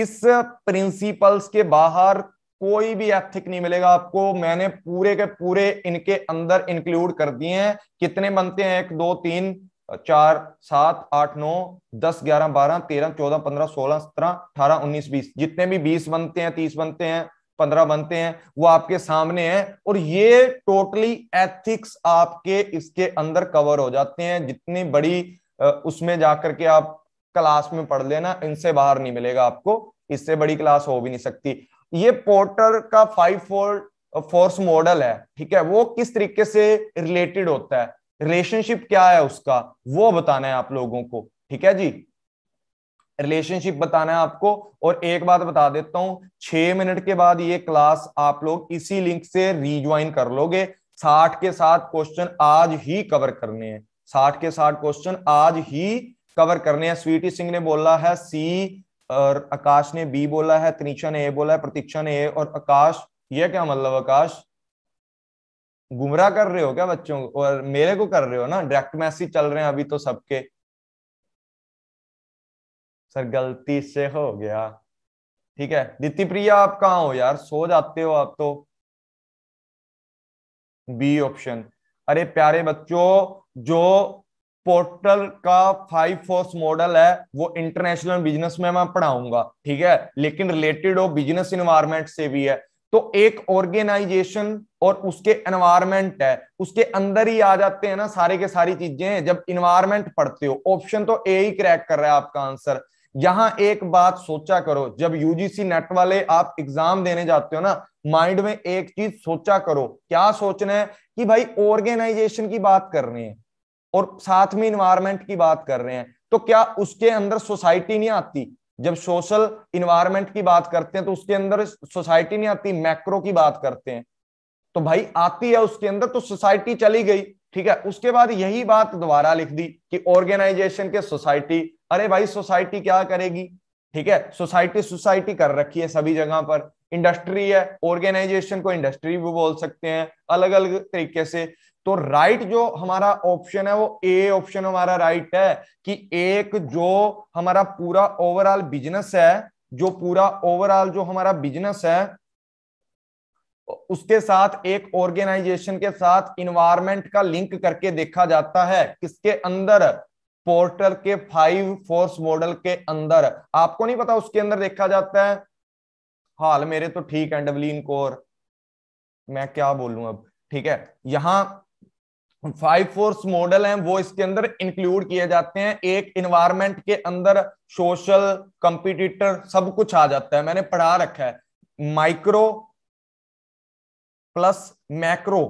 इस प्रिंसिपल्स के बाहर कोई भी एथिक नहीं मिलेगा आपको मैंने पूरे के पूरे इनके अंदर इंक्लूड कर दिए हैं कितने बनते हैं एक दो तीन चार सात आठ नौ दस ग्यारह बारह तेरह चौदह पंद्रह सोलह सत्रह अठारह उन्नीस बीस जितने भी बीस बनते हैं तीस बनते हैं पंद्रह बनते हैं वो आपके सामने हैं और ये टोटली एथिक्स आपके इसके अंदर कवर हो जाते हैं जितनी बड़ी उसमें जाकर के आप क्लास में पढ़ लेना इनसे बाहर नहीं मिलेगा आपको इससे बड़ी क्लास हो भी नहीं सकती ये पोर्टर का फाइव फोल्ड फोर्स मॉडल है ठीक है वो किस तरीके से रिलेटेड होता है रिलेशनशिप क्या है उसका वो बताना है आप लोगों को ठीक है जी रिलेशनशिप बताना है आपको और एक बात बता देता हूं छह मिनट के बाद ये क्लास आप लोग इसी लिंक से रीज्वाइन कर लोगे साठ के साथ क्वेश्चन आज ही कवर करने हैं साठ के साठ क्वेश्चन आज ही कवर करने हैं स्वीटी सिंह ने बोला है सी और आकाश ने बी बोला है तनीषा ने ए बोला है प्रतीक्षा ने ए और आकाश ये क्या मतलब आकाश गुमराह कर रहे हो क्या बच्चों को और मेरे को कर रहे हो ना डायरेक्ट मैसेज चल रहे हैं अभी तो सबके सर गलती से हो गया ठीक है दीति प्रिया आप कहा हो यार सो जाते हो आप तो बी ऑप्शन अरे प्यारे बच्चों जो पोर्टल का फाइव फोर्स मॉडल है वो इंटरनेशनल बिजनेस में मैं पढ़ाऊंगा ठीक है लेकिन रिलेटेड हो बिजनेस इन्वायरमेंट से भी है तो एक ऑर्गेनाइजेशन और उसके एनवायरमेंट है उसके अंदर ही आ जाते हैं ना सारे के सारी चीजें जब इन्वायरमेंट पढ़ते हो ऑप्शन तो ए ही क्रैक कर रहा है आपका आंसर यहां एक बात सोचा करो जब यूजीसी नेट वाले आप एग्जाम देने जाते हो ना माइंड में एक चीज सोचा करो क्या सोचना है कि भाई ऑर्गेनाइजेशन की बात कर रहे हैं और साथ में इन्वायरमेंट की बात कर रहे हैं तो क्या उसके अंदर सोसाइटी नहीं आती जब सोशल इन्वायरमेंट की बात करते हैं तो उसके अंदर सोसाइटी नहीं आती मैक्रो की बात करते हैं तो भाई आती है उसके अंदर तो सोसाइटी चली गई ठीक है उसके बाद यही बात दोबारा लिख दी कि ऑर्गेनाइजेशन के सोसाइटी अरे भाई सोसाइटी क्या करेगी ठीक है सोसाइटी सोसाइटी कर रखी है सभी जगह पर इंडस्ट्री है ऑर्गेनाइजेशन को इंडस्ट्री भी बोल सकते हैं अलग अलग तरीके से तो राइट जो हमारा ऑप्शन है वो ए ऑप्शन हमारा राइट है कि एक जो हमारा पूरा ओवरऑल बिजनेस है जो पूरा ओवरऑल जो हमारा बिजनेस है उसके साथ एक ऑर्गेनाइजेशन के साथ इन्वायरमेंट का लिंक करके देखा जाता है किसके अंदर पोर्टल के फाइव फोर्स मॉडल के अंदर आपको नहीं पता उसके अंदर देखा जाता है हाल मेरे तो ठीक है डबलिन कोर मैं क्या बोलूं अब ठीक है यहां फाइव फोर्स मॉडल हैं वो इसके अंदर इंक्लूड किए जाते हैं एक इन्वायरमेंट के अंदर सोशल कंपिटिटर सब कुछ आ जाता है मैंने पढ़ा रखा है माइक्रो प्लस मैक्रो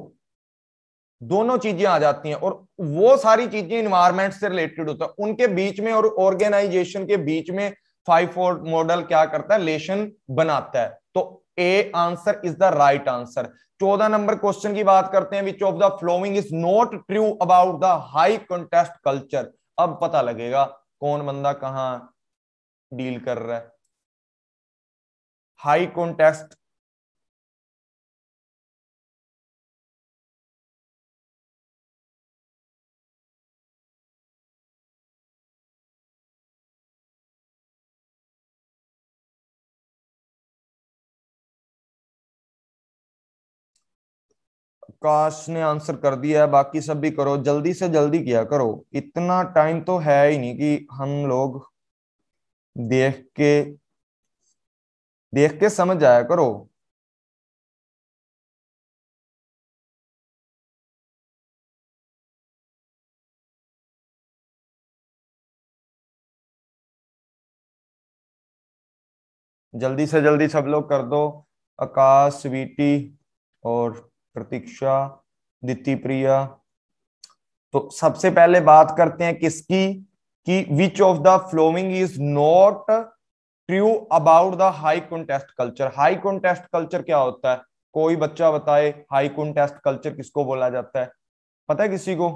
दोनों चीजें आ जाती हैं और वो सारी चीजें इन्वायरमेंट से रिलेटेड होता है उनके बीच में और ऑर्गेनाइजेशन के बीच में फाइव फोर मॉडल क्या करता है लेशन बनाता है तो A answer is the right answer चौदह नंबर क्वेश्चन की बात करते हैं which of the following is not true about the high context culture अब पता लगेगा कौन बंदा कहा डील कर रहा है हाई कॉन्टेस्ट काश ने आंसर कर दिया है बाकी सब भी करो जल्दी से जल्दी किया करो इतना टाइम तो है ही नहीं कि हम लोग देख के देख के समझ आया करो जल्दी से जल्दी सब लोग कर दो आकाश स्वीटी और प्रतीक्षा दिति प्रिया तो सबसे पहले बात करते हैं किसकी कि which of the following is not true about the high context culture high context culture क्या होता है कोई बच्चा बताए हाई कॉन्टेस्ट कल्चर किसको बोला जाता है पता है किसी को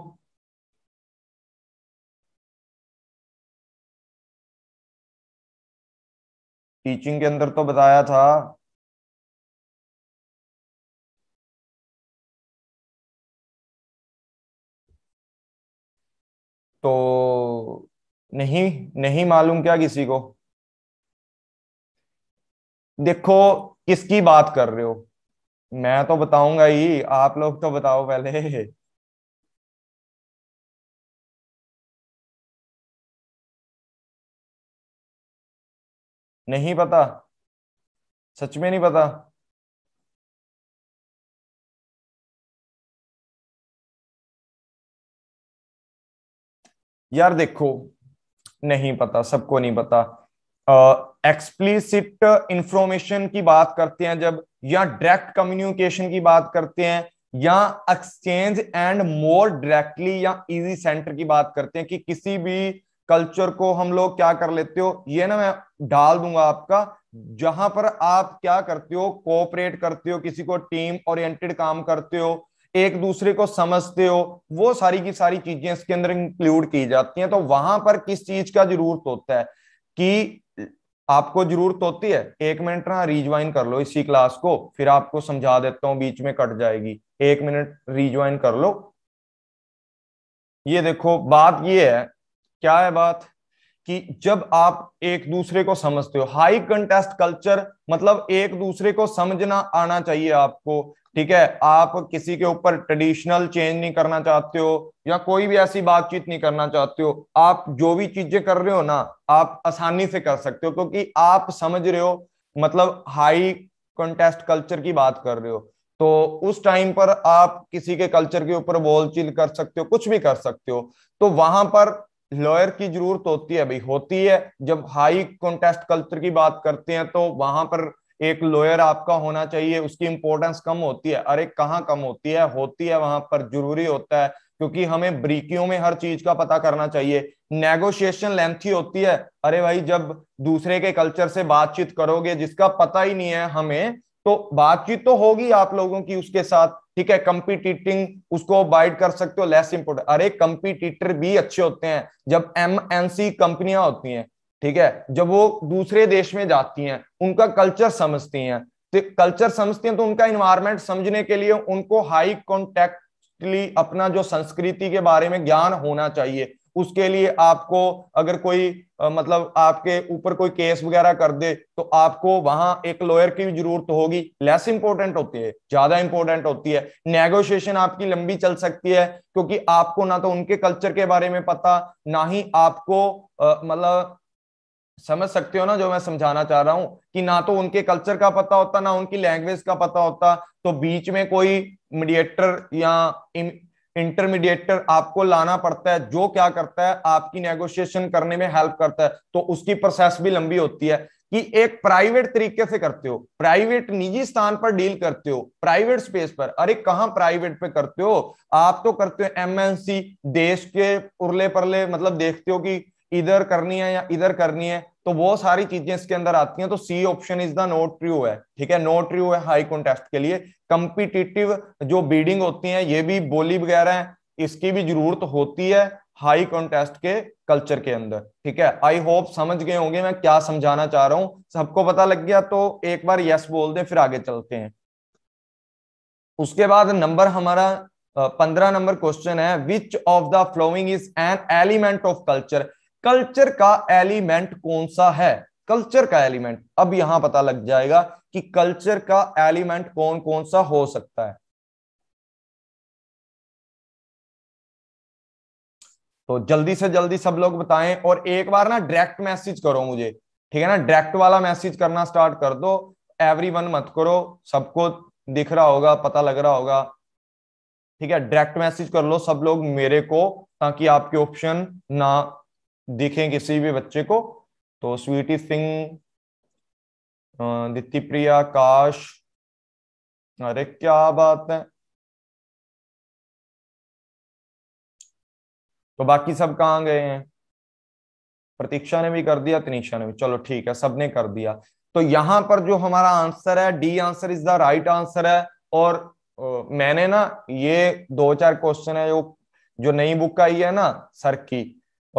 टीचिंग के अंदर तो बताया था तो नहीं नहीं मालूम क्या किसी को देखो किसकी बात कर रहे हो मैं तो बताऊंगा ही आप लोग तो बताओ पहले नहीं पता सच में नहीं पता यार देखो नहीं पता सबको नहीं पता एक्सप्लिसिट इंफॉर्मेशन की बात करते हैं जब या डायरेक्ट कम्युनिकेशन की बात करते हैं या एक्सचेंज एंड मोर डायरेक्टली या इजी सेंटर की बात करते हैं कि किसी भी कल्चर को हम लोग क्या कर लेते हो ये ना मैं डाल दूंगा आपका जहां पर आप क्या करते हो कोऑपरेट करते हो किसी को टीम ओरिएंटेड काम करते हो एक दूसरे को समझते हो वो सारी की सारी चीजें इसके अंदर इंक्लूड की जाती हैं तो वहां पर किस चीज का जरूरत होता है कि आपको जरूरत होती है एक मिनट ना रिज्वाइन कर लो इसी क्लास को फिर आपको समझा देता हूं बीच में कट जाएगी एक मिनट रिज्वाइन कर लो ये देखो बात ये है क्या है बात कि जब आप एक दूसरे को समझते हो हाई कंटेस्ट कल्चर मतलब एक दूसरे को समझना आना चाहिए आपको ठीक है आप किसी के ऊपर ट्रेडिशनल चेंज नहीं करना चाहते हो या कोई भी ऐसी बातचीत नहीं करना चाहते हो आप जो भी चीजें कर रहे हो ना आप आसानी से कर सकते हो क्योंकि आप समझ रहे हो मतलब हाई कंटेस्ट कल्चर की बात कर रहे हो तो उस टाइम पर आप किसी के कल्चर के ऊपर बोलचील कर सकते हो कुछ भी कर सकते हो तो वहां पर लॉयर की जरूरत होती है भाई होती है जब हाई कॉन्टेस्ट कल्चर की बात करते हैं तो वहां पर एक लॉयर आपका होना चाहिए उसकी इंपॉर्टेंस कम होती है अरे कहाँ कम होती है होती है वहां पर जरूरी होता है क्योंकि हमें ब्रीकियों में हर चीज का पता करना चाहिए नेगोशिएशन लेंथी होती है अरे भाई जब दूसरे के कल्चर से बातचीत करोगे जिसका पता ही नहीं है हमें तो बातचीत तो होगी आप लोगों की उसके साथ ठीक है कंपीटिटिंग उसको अवॉइड कर सकते हो लेस इंपोर्टेंट अरे कंपीटिटर भी अच्छे होते हैं जब एम कंपनियां होती हैं ठीक है जब वो दूसरे देश में जाती हैं उनका कल्चर समझती हैं तो कल्चर समझती हैं तो उनका इन्वायरमेंट समझने के लिए उनको हाई कॉन्टेक्टली अपना जो संस्कृति के बारे में ज्ञान होना चाहिए उसके लिए आपको अगर कोई आ, मतलब आपके ऊपर कोई केस वगैरह कर दे तो आपको वहां एक लॉयर की जरूरत होगी लेस इंपॉर्टेंट होती है ज्यादा इंपॉर्टेंट होती है नेगोशिएशन आपकी लंबी चल सकती है क्योंकि आपको ना तो उनके कल्चर के बारे में पता ना ही आपको मतलब समझ सकते हो ना जो मैं समझाना चाह रहा हूं कि ना तो उनके कल्चर का पता होता ना उनकी लैंग्वेज का पता होता तो बीच में कोई मीडिएटर या इंटरमीडिएटर आपको लाना पड़ता है जो क्या करता है आपकी नेगोशिएशन करने में हेल्प करता है तो उसकी प्रोसेस भी लंबी होती है कि एक प्राइवेट तरीके से करते हो प्राइवेट निजी स्थान पर डील करते हो प्राइवेट स्पेस पर अरे कहा प्राइवेट पे करते हो आप तो करते हो एमएनसी देश के उरले परले मतलब देखते हो कि इधर करनी है या इधर करनी है तो वो सारी चीजें इसके अंदर आती हैं तो C option is the not true है ठीक है नोट ट्रू है हाई कॉन्टेस्ट के लिए कंपिटिटिव जो बीडिंग होती है ये भी बोली वगैरह है इसकी भी जरूरत होती है हाई कॉन्टेस्ट के कल्चर के अंदर ठीक है आई होप समझ गए होंगे मैं क्या समझाना चाह रहा हूं सबको पता लग गया तो एक बार यस बोल दे फिर आगे चलते हैं उसके बाद नंबर हमारा पंद्रह नंबर क्वेश्चन है which of the following is an element of culture culture का एलिमेंट कौन सा है कल्चर का एलिमेंट अब यहां पता लग जाएगा कि कल्चर का एलिमेंट कौन कौन सा हो सकता है तो जल्दी से जल्दी सब लोग बताएं और एक बार ना डायरेक्ट मैसेज करो मुझे ठीक है ना डायरेक्ट वाला मैसेज करना स्टार्ट कर दो एवरी वन मत करो सबको दिख रहा होगा पता लग रहा होगा ठीक है डायरेक्ट मैसेज कर लो सब लोग मेरे को ताकि आपके ऑप्शन ना दिखे किसी भी बच्चे को तो स्वीटी सिंह दित्य प्रिया काश अरे क्या बात है तो बाकी सब कहाँ गए हैं प्रतीक्षा ने भी कर दिया तनिषा ने भी चलो ठीक है सबने कर दिया तो यहां पर जो हमारा आंसर है D answer is the right answer है और मैंने ना ये दो चार क्वेश्चन है जो जो नई बुक आई है ना सर की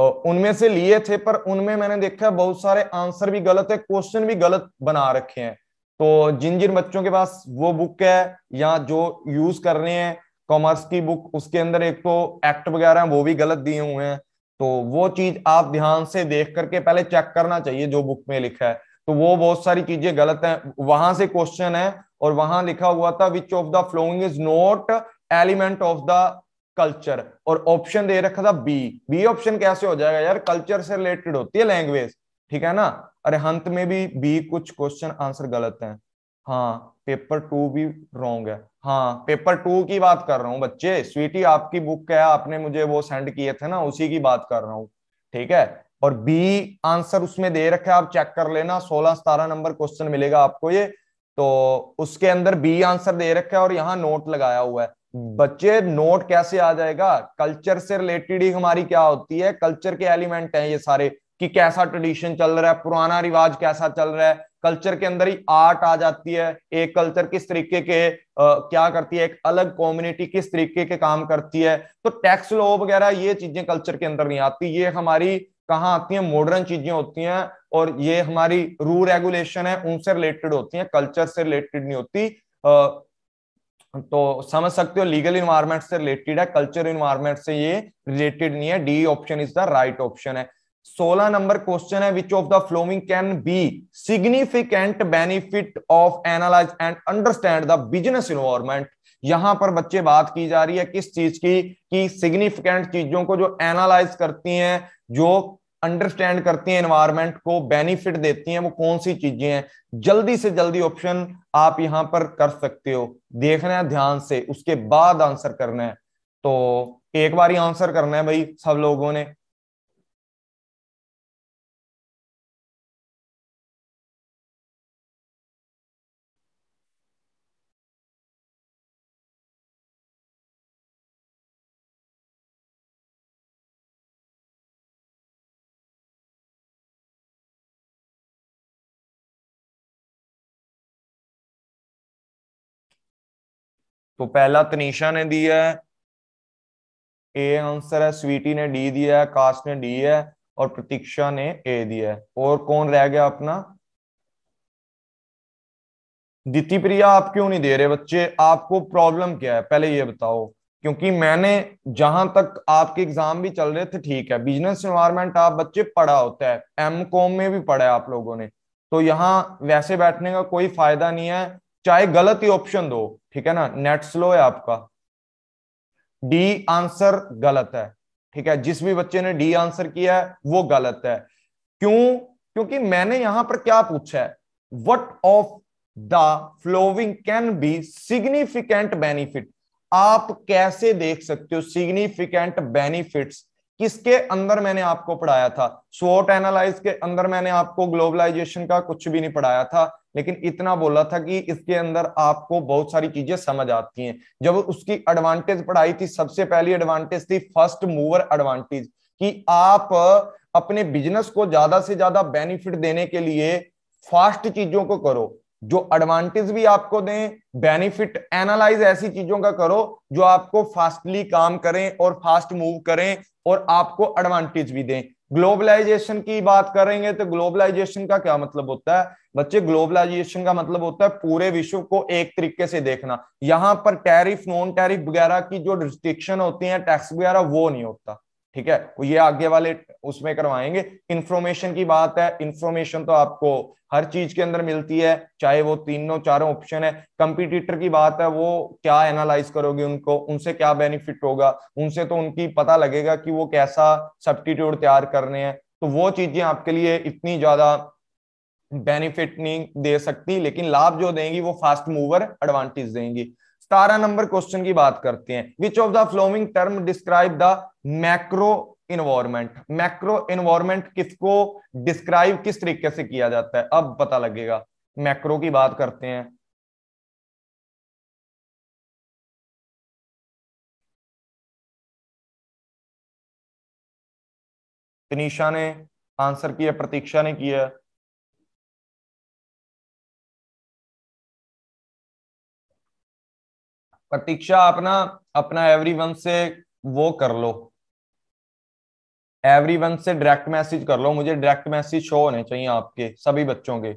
उनमें से लिए थे पर उनमें मैंने देखा बहुत सारे आंसर भी गलत है क्वेश्चन भी गलत बना रखे हैं तो जिन जिन बच्चों के पास वो बुक है या जो यूज कर रहे हैं कॉमर्स की बुक उसके अंदर एक तो एक्ट वगैरह वो भी गलत दिए हुए हैं तो वो चीज आप ध्यान से देख करके पहले चेक करना चाहिए जो बुक में लिखा है तो वो बहुत सारी चीजें गलत हैं वहां से क्वेश्चन है और वहां लिखा हुआ था which of the following is not element of the culture और ऑप्शन दे रखा था बी बी ऑप्शन कैसे हो जाएगा यार कल्चर से रिलेटेड होती है लैंग्वेज ठीक है ना अरे हंत में भी बी कुछ क्वेश्चन आंसर गलत हाँ, है हाँ पेपर टू भी रॉन्ग है हाँ पेपर टू की बात कर रहा हूँ बच्चे स्वीटी आपकी बुक है आपने मुझे वो सेंड किए थे ना उसी की बात कर रहा हूँ ठीक है और बी आंसर उसमें दे रखा है आप चेक कर लेना सोलह सतारह नंबर क्वेश्चन मिलेगा आपको ये तो उसके अंदर बी आंसर दे रखा है और यहाँ नोट लगाया हुआ है बच्चे नोट कैसे आ जाएगा कल्चर से रिलेटेड ही हमारी क्या होती है कल्चर के एलिमेंट हैं ये सारे कि कैसा ट्रेडिशन चल रहा है पुराना रिवाज कैसा चल रहा है कल्चर के अंदर ही आर्ट आ जाती है एक कल्चर किस तरीके के आ, क्या करती है एक अलग कम्युनिटी किस तरीके के काम करती है तो टैक्स लॉ वगैरह ये चीजें कल्चर के अंदर नहीं आती ये हमारी कहाँ आती है मॉडर्न चीजें होती हैं और ये हमारी रूल रेगुलेशन है उनसे रिलेटेड होती है कल्चर से रिलेटेड नहीं होती तो समझ सकते हो लीगल इन्वायरमेंट से रिलेटेड है कल्चर इन्वायरमेंट से ये रिलेटेड नहीं है D option is the right option है सोलह नंबर क्वेश्चन है which of the following can be significant benefit of analyse and understand the business environment यहां पर बच्चे बात की जा रही है किस चीज की कि सिग्निफिकेंट चीजों को जो एनालाइज करती हैं जो अंडरस्टैंड करती हैं एनवायरमेंट को बेनिफिट देती हैं वो कौन सी चीजें हैं जल्दी से जल्दी ऑप्शन आप यहां पर कर सकते हो देखना है ध्यान से उसके बाद आंसर करना है तो एक बार ही आंसर करना है भाई सब लोगों ने तो पहला तनिषा तो ने दिया है ए आंसर है स्वीटी ने डी दिया है काश ने डी है और प्रतीक्षा ने ए दिया है और कौन रह गया अपना दिति प्रिया आप क्यों नहीं दे रहे बच्चे आपको प्रॉब्लम क्या है पहले ये बताओ क्योंकि मैंने जहां तक आपके एग्जाम भी चल रहे थे ठीक है बिजनेस इन्वायरमेंट आप बच्चे पढ़ा होता है एम कॉम में भी पढ़ा है आप लोगों ने तो यहाँ वैसे बैठने का कोई फायदा नहीं है चाहे गलत ही ऑप्शन दो ठीक है ना नेट स्लो है आपका डी आंसर गलत है ठीक है जिस भी बच्चे ने डी आंसर किया है वो गलत है क्यों क्योंकि मैंने यहां पर क्या पूछा है what of the following can be significant benefit आप कैसे देख सकते हो सिग्निफिकेंट बेनिफिट्स किसके अंदर मैंने आपको पढ़ाया था स्वोट एनालाइज के अंदर मैंने आपको ग्लोबलाइजेशन का कुछ भी नहीं पढ़ाया था लेकिन इतना बोला था कि इसके अंदर आपको बहुत सारी चीजें समझ आती हैं जब उसकी एडवांटेज पढ़ाई थी सबसे पहली एडवांटेज थी फर्स्ट मूवर एडवांटेज कि आप अपने बिजनेस को ज्यादा से ज्यादा बेनिफिट देने के लिए फास्ट चीजों को करो जो एडवांटेज भी आपको दें बेनिफिट एनालाइज ऐसी चीजों का करो जो आपको फास्टली काम करें और फास्ट मूव करें और आपको एडवांटेज भी दें ग्लोबलाइजेशन की बात करेंगे तो ग्लोबलाइजेशन का क्या मतलब होता है बच्चे ग्लोबलाइजेशन का मतलब होता है पूरे विश्व को एक तरीके से देखना यहां पर टैरिफ नॉन टैरिफ वगैरह की जो रिस्ट्रिक्शन होती है टैक्स वगैरह वो नहीं होता ठीक है वो ये आगे वाले उसमें करवाएंगे इंफॉर्मेशन की बात है इंफॉर्मेशन तो आपको हर चीज के अंदर मिलती है चाहे वो तीनों चारों ऑप्शन है कंपिटिटर की बात है वो क्या एनालाइज करोगे उनको उनसे क्या बेनिफिट होगा उनसे तो उनकी पता लगेगा कि वो कैसा सब्टीट्यूट तैयार करने हैं तो वो चीजें आपके लिए इतनी ज्यादा बेनिफिट नहीं दे सकती लेकिन लाभ जो देंगी वो फास्ट मूवर एडवांटेज देंगी सतारह नंबर क्वेश्चन की बात करते हैं which of the following term describe the macro environment macro environment किसको डिस्क्राइब किस तरीके से किया जाता है अब पता लगेगा मैक्रो की बात करते हैं तनिषा ने आंसर किया प्रतीक्षा ने किया प्रतीक्षा अपना अपना एवरीवन से वो कर लो एवरीवन से डायरेक्ट मैसेज कर लो मुझे डायरेक्ट मैसेज शो होने चाहिए आपके सभी बच्चों के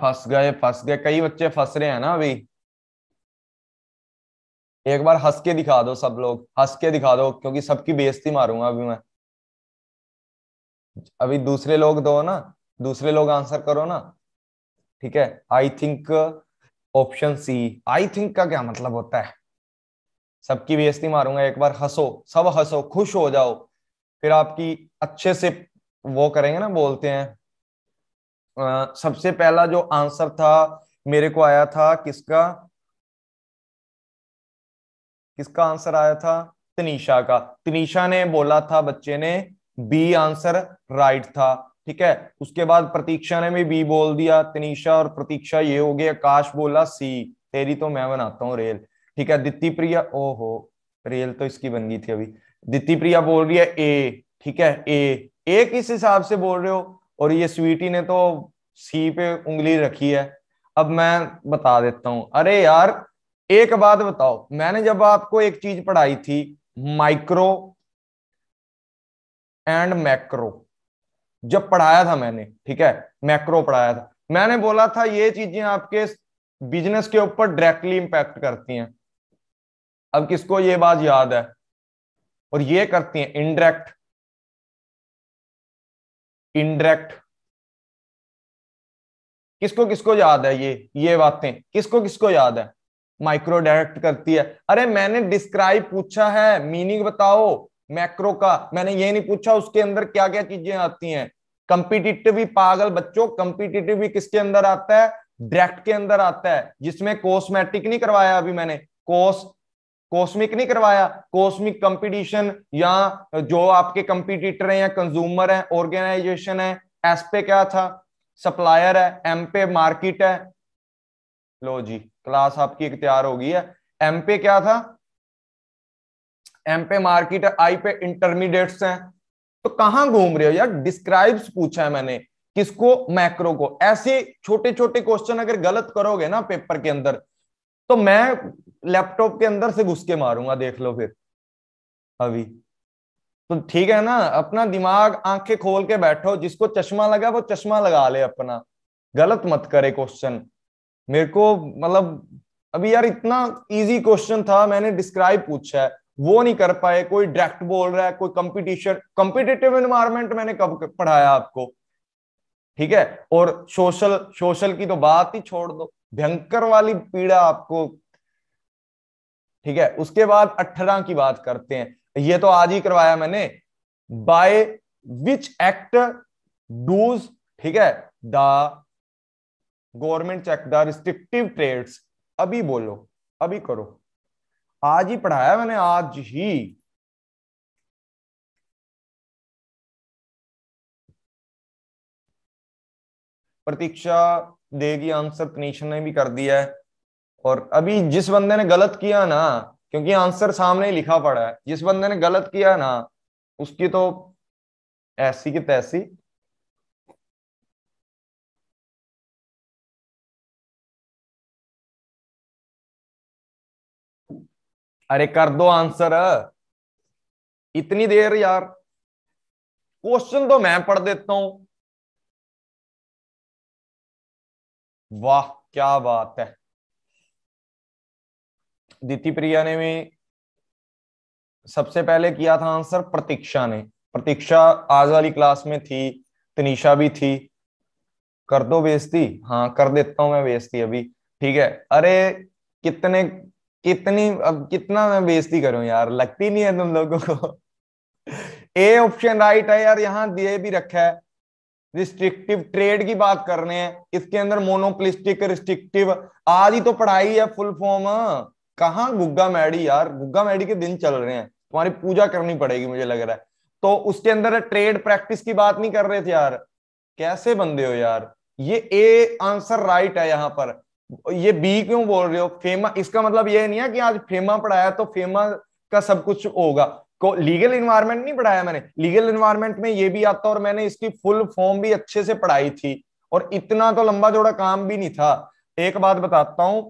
फंस गए फंस गए कई बच्चे फंस रहे हैं ना अभी एक बार हंस के दिखा दो सब लोग हंस के दिखा दो क्योंकि सबकी बेइज्जती मारूंगा अभी मैं अभी दूसरे लोग दो ना दूसरे लोग आंसर करो ना ठीक है I think option C I think का क्या मतलब होता है सबकी बेस्ती मारूंगा एक बार हंसो सब हंसो खुश हो जाओ फिर आपकी अच्छे से वो करेंगे ना बोलते हैं आ, सबसे पहला जो आंसर था मेरे को आया था किसका किसका आंसर आया था तनीषा का तनीषा ने बोला था बच्चे ने बी आंसर राइट था ठीक है उसके बाद प्रतीक्षा ने भी बी बोल दिया तनिषा और प्रतीक्षा ये हो गया आकाश बोला सी तेरी तो मैं बनाता हूँ रेल ठीक है दित्ति प्रिया ओहो रेल तो इसकी बन गई थी अभी दित्ति प्रिया बोल रही है ए ठीक है ए ए किस हिसाब से बोल रहे हो और ये स्वीटी ने तो सी पे उंगली रखी है अब मैं बता देता हूं अरे यार एक बात बताओ मैंने जब आपको एक चीज पढ़ाई थी माइक्रो एंड मैक्रो जब पढ़ाया था मैंने ठीक है मैक्रो पढ़ाया था मैंने बोला था ये चीजें आपके बिजनेस के ऊपर डायरेक्टली इंपैक्ट करती हैं अब किसको ये बात याद है और ये करती हैं इनडायरेक्ट इनडायरेक्ट किसको किसको याद है ये ये बातें किसको किसको याद है माइक्रो डायरेक्ट करती है अरे मैंने डिस्क्राइब पूछा है मीनिंग बताओ मैक्रो का मैंने ये नहीं पूछा उसके अंदर क्या क्या चीजें आती हैं कंपिटिटिव भी पागल बच्चों कंपिटिटिव भी किसके अंदर आता है डायरेक्ट के अंदर आता है जिसमें कॉस्मेटिक नहीं करवाया अभी मैंने कोस कॉस्मिक नहीं करवाया कॉस्मिक कंपटीशन या जो आपके कंपिटिटर हैं या कंज्यूमर हैं ऑर्गेनाइजेशन है एस पे क्या था सप्लायर है एम पे मार्केट है लो जी क्लास आपकी एक तैयार हो गई है एम पे क्या था एम पे मार्केट है आई पे इंटरमीडिएट्स हैं तो कहाँ घूम रहे हो यार डिस्क्राइब्स पूछा है मैंने किसको मैक्रो को ऐसे छोटे छोटे क्वेश्चन अगर गलत करोगे ना पेपर के अंदर तो मैं लैपटॉप के अंदर से घुस के मारूंगा देख लो फिर अभी तो ठीक है ना अपना दिमाग आंखें खोल के बैठो जिसको चश्मा लगा वो चश्मा लगा ले अपना गलत मत करे क्वेश्चन मेरे को मतलब अभी यार इतना इजी क्वेश्चन था मैंने डिस्क्राइब पूछा है वो नहीं कर पाए कोई डायरेक्ट बोल रहा है कोई कंपटीशन कंपिटेटिव एनवायरमेंट मैंने कब पढ़ाया आपको ठीक है और सोशल सोशल की तो बात ही छोड़ दो भयंकर वाली पीड़ा आपको ठीक है उसके बाद अठारह की बात करते हैं ये तो आज ही करवाया मैंने बाय विच एक्ट डूज ठीक है the government check the restrictive trades अभी बोलो अभी करो आज ही पढ़ाया मैंने आज ही प्रतीक्षा देगी आंसर तनीशन ने भी कर दिया है और अभी जिस बंदे ने गलत किया ना क्योंकि आंसर सामने ही लिखा पड़ा है जिस बंदे ने गलत किया ना उसकी तो ऐसी की तैसी अरे कर दो आंसर इतनी देर यार क्वेश्चन तो मैं पढ़ देता हूं वाह क्या बात है दीति प्रिया ने भी सबसे पहले किया था आंसर प्रतीक्षा ने प्रतीक्षा आज वाली क्लास में थी तनिषा भी थी कर दो बेजती हाँ कर देता हूं मैं बेजती अभी ठीक है अरे कितने कितनी अब कितना मैं बेजती करूं यार लगती नहीं है तुम लोगों को ए ऑप्शन राइट है यार यहां दिए भी रखा है रिस्ट्रिक्टिव ट्रेड की बात कर रहे हैं इसके अंदर मोनोप्लिस्टिक रिस्ट्रिक्टिव आज ही तो पढ़ाई है फुल फॉर्म कहा गुग्गा मैडी यार गुग्गा मैडी के दिन चल रहे हैं तुम्हारी पूजा करनी पड़ेगी मुझे लग रहा है तो उसके अंदर ट्रेड प्रैक्टिस की बात नहीं कर रहे थे यार कैसे बंदे हो यार ये ए आंसर राइट है यहां पर ये बी क्यों बोल रहे हो फेमा इसका मतलब ये नहीं है कि आज फेमा पढ़ाया तो फेमा का सब कुछ होगा को लीगल इन्वायरमेंट नहीं पढ़ाया मैंने लीगल इन्वायरमेंट में ये भी आता और मैंने इसकी फुल फॉर्म भी अच्छे से पढ़ाई थी और इतना तो लंबा जोड़ा काम भी नहीं था एक बात बताता हूं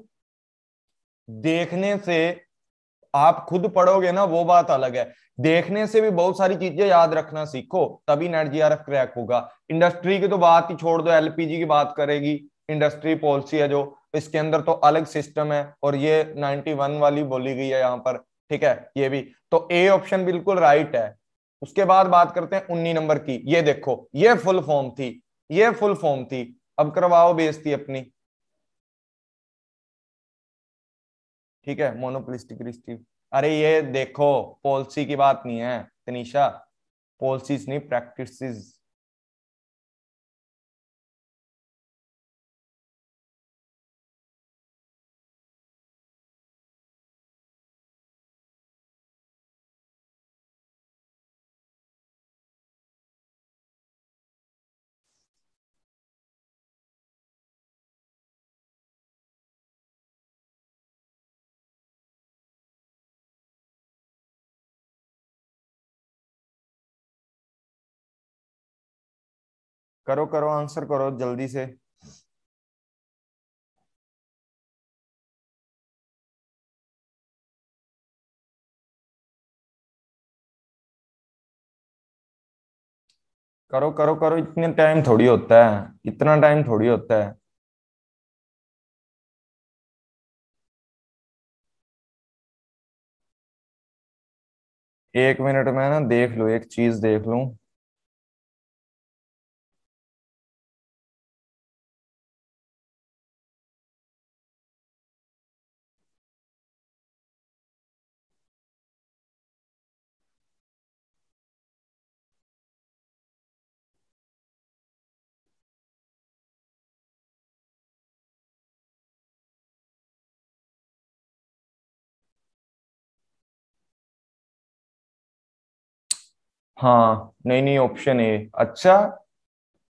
देखने से आप खुद पढ़ोगे ना वो बात अलग है देखने से भी बहुत सारी चीजें याद रखना सीखो तभी NET J R F crack होगा इंडस्ट्री की तो बात ही छोड़ दो एलपीजी की बात करेगी इंडस्ट्री पॉलिसी है जो इसके अंदर तो अलग सिस्टम है और ये 91 वाली बोली गई है यहाँ पर ठीक है ये भी तो ए ऑप्शन बिल्कुल राइट है उसके बाद बात करते हैं उन्नीस नंबर की ये देखो ये फुल फॉर्म थी ये फुल फॉर्म थी अब करवाओ बेजती अपनी ठीक है मोनोपोलिस्टिक रिस्टिव अरे ये देखो पॉलिसी की बात नहीं है तनिषा पॉलिसीज नहीं प्रैक्टिस करो करो आंसर करो जल्दी से करो करो करो इतने टाइम थोड़ी होता है इतना टाइम थोड़ी होता है एक मिनट में ना देख लो एक चीज देख लूं हाँ नहीं नहीं ऑप्शन ए अच्छा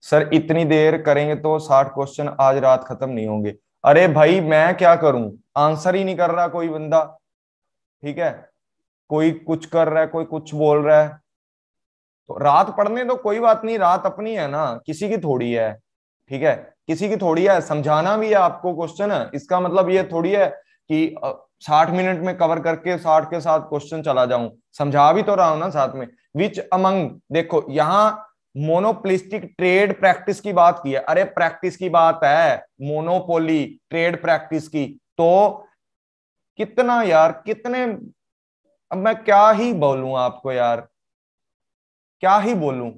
सर इतनी देर करेंगे तो साठ क्वेश्चन आज रात खत्म नहीं होंगे अरे भाई मैं क्या करूं आंसर ही नहीं कर रहा कोई बंदा ठीक है कोई कुछ कर रहा है कोई कुछ बोल रहा है तो रात पढ़ने तो कोई बात नहीं रात अपनी है ना किसी की थोड़ी है ठीक है किसी की थोड़ी है समझाना भी है आपको क्वेश्चन इसका मतलब ये थोड़ी है कि साठ मिनट में कवर करके साठ के साथ क्वेश्चन चला जाऊं समझा भी तो रहा हूं ना साथ में विच अमंग देखो यहां मोनोपोलिस्टिक ट्रेड प्रैक्टिस की बात की है अरे प्रैक्टिस की बात है मोनोपोली ट्रेड प्रैक्टिस की तो कितना यार कितने अब मैं क्या ही बोलूं आपको यार क्या ही बोलूं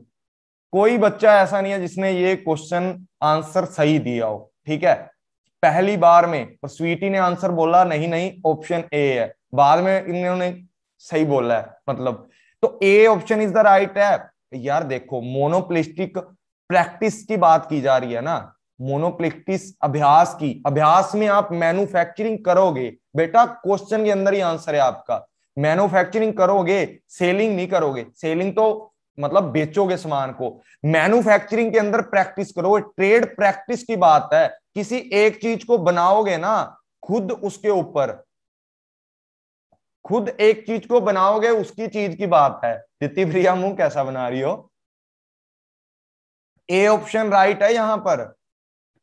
कोई बच्चा ऐसा नहीं है जिसने ये क्वेश्चन आंसर सही दिया हो ठीक है पहली बार में और स्वीटी ने आंसर बोला नहीं नहीं ऑप्शन ए है बाद में इन्होंने सही बोला है मतलब तो A option is the right है यार देखो मोनोप्लिस्टिक प्रैक्टिस की बात की जा रही है ना मोनोप्लिस्टिस अभ्यास की अभ्यास में आप मैन्युफैक्चरिंग करोगे बेटा क्वेश्चन के अंदर ही आंसर है आपका मैन्युफैक्चरिंग करोगे सेलिंग नहीं करोगे सेलिंग तो मतलब बेचोगे सामान को मैन्युफैक्चरिंग के अंदर प्रैक्टिस करो ट्रेड प्रैक्टिस की बात है किसी एक चीज को बनाओगे ना खुद उसके ऊपर खुद एक चीज को बनाओगे उसकी चीज की बात है दिति भ्रिया मुंह कैसा बना रही हो ए ऑप्शन राइट है यहां पर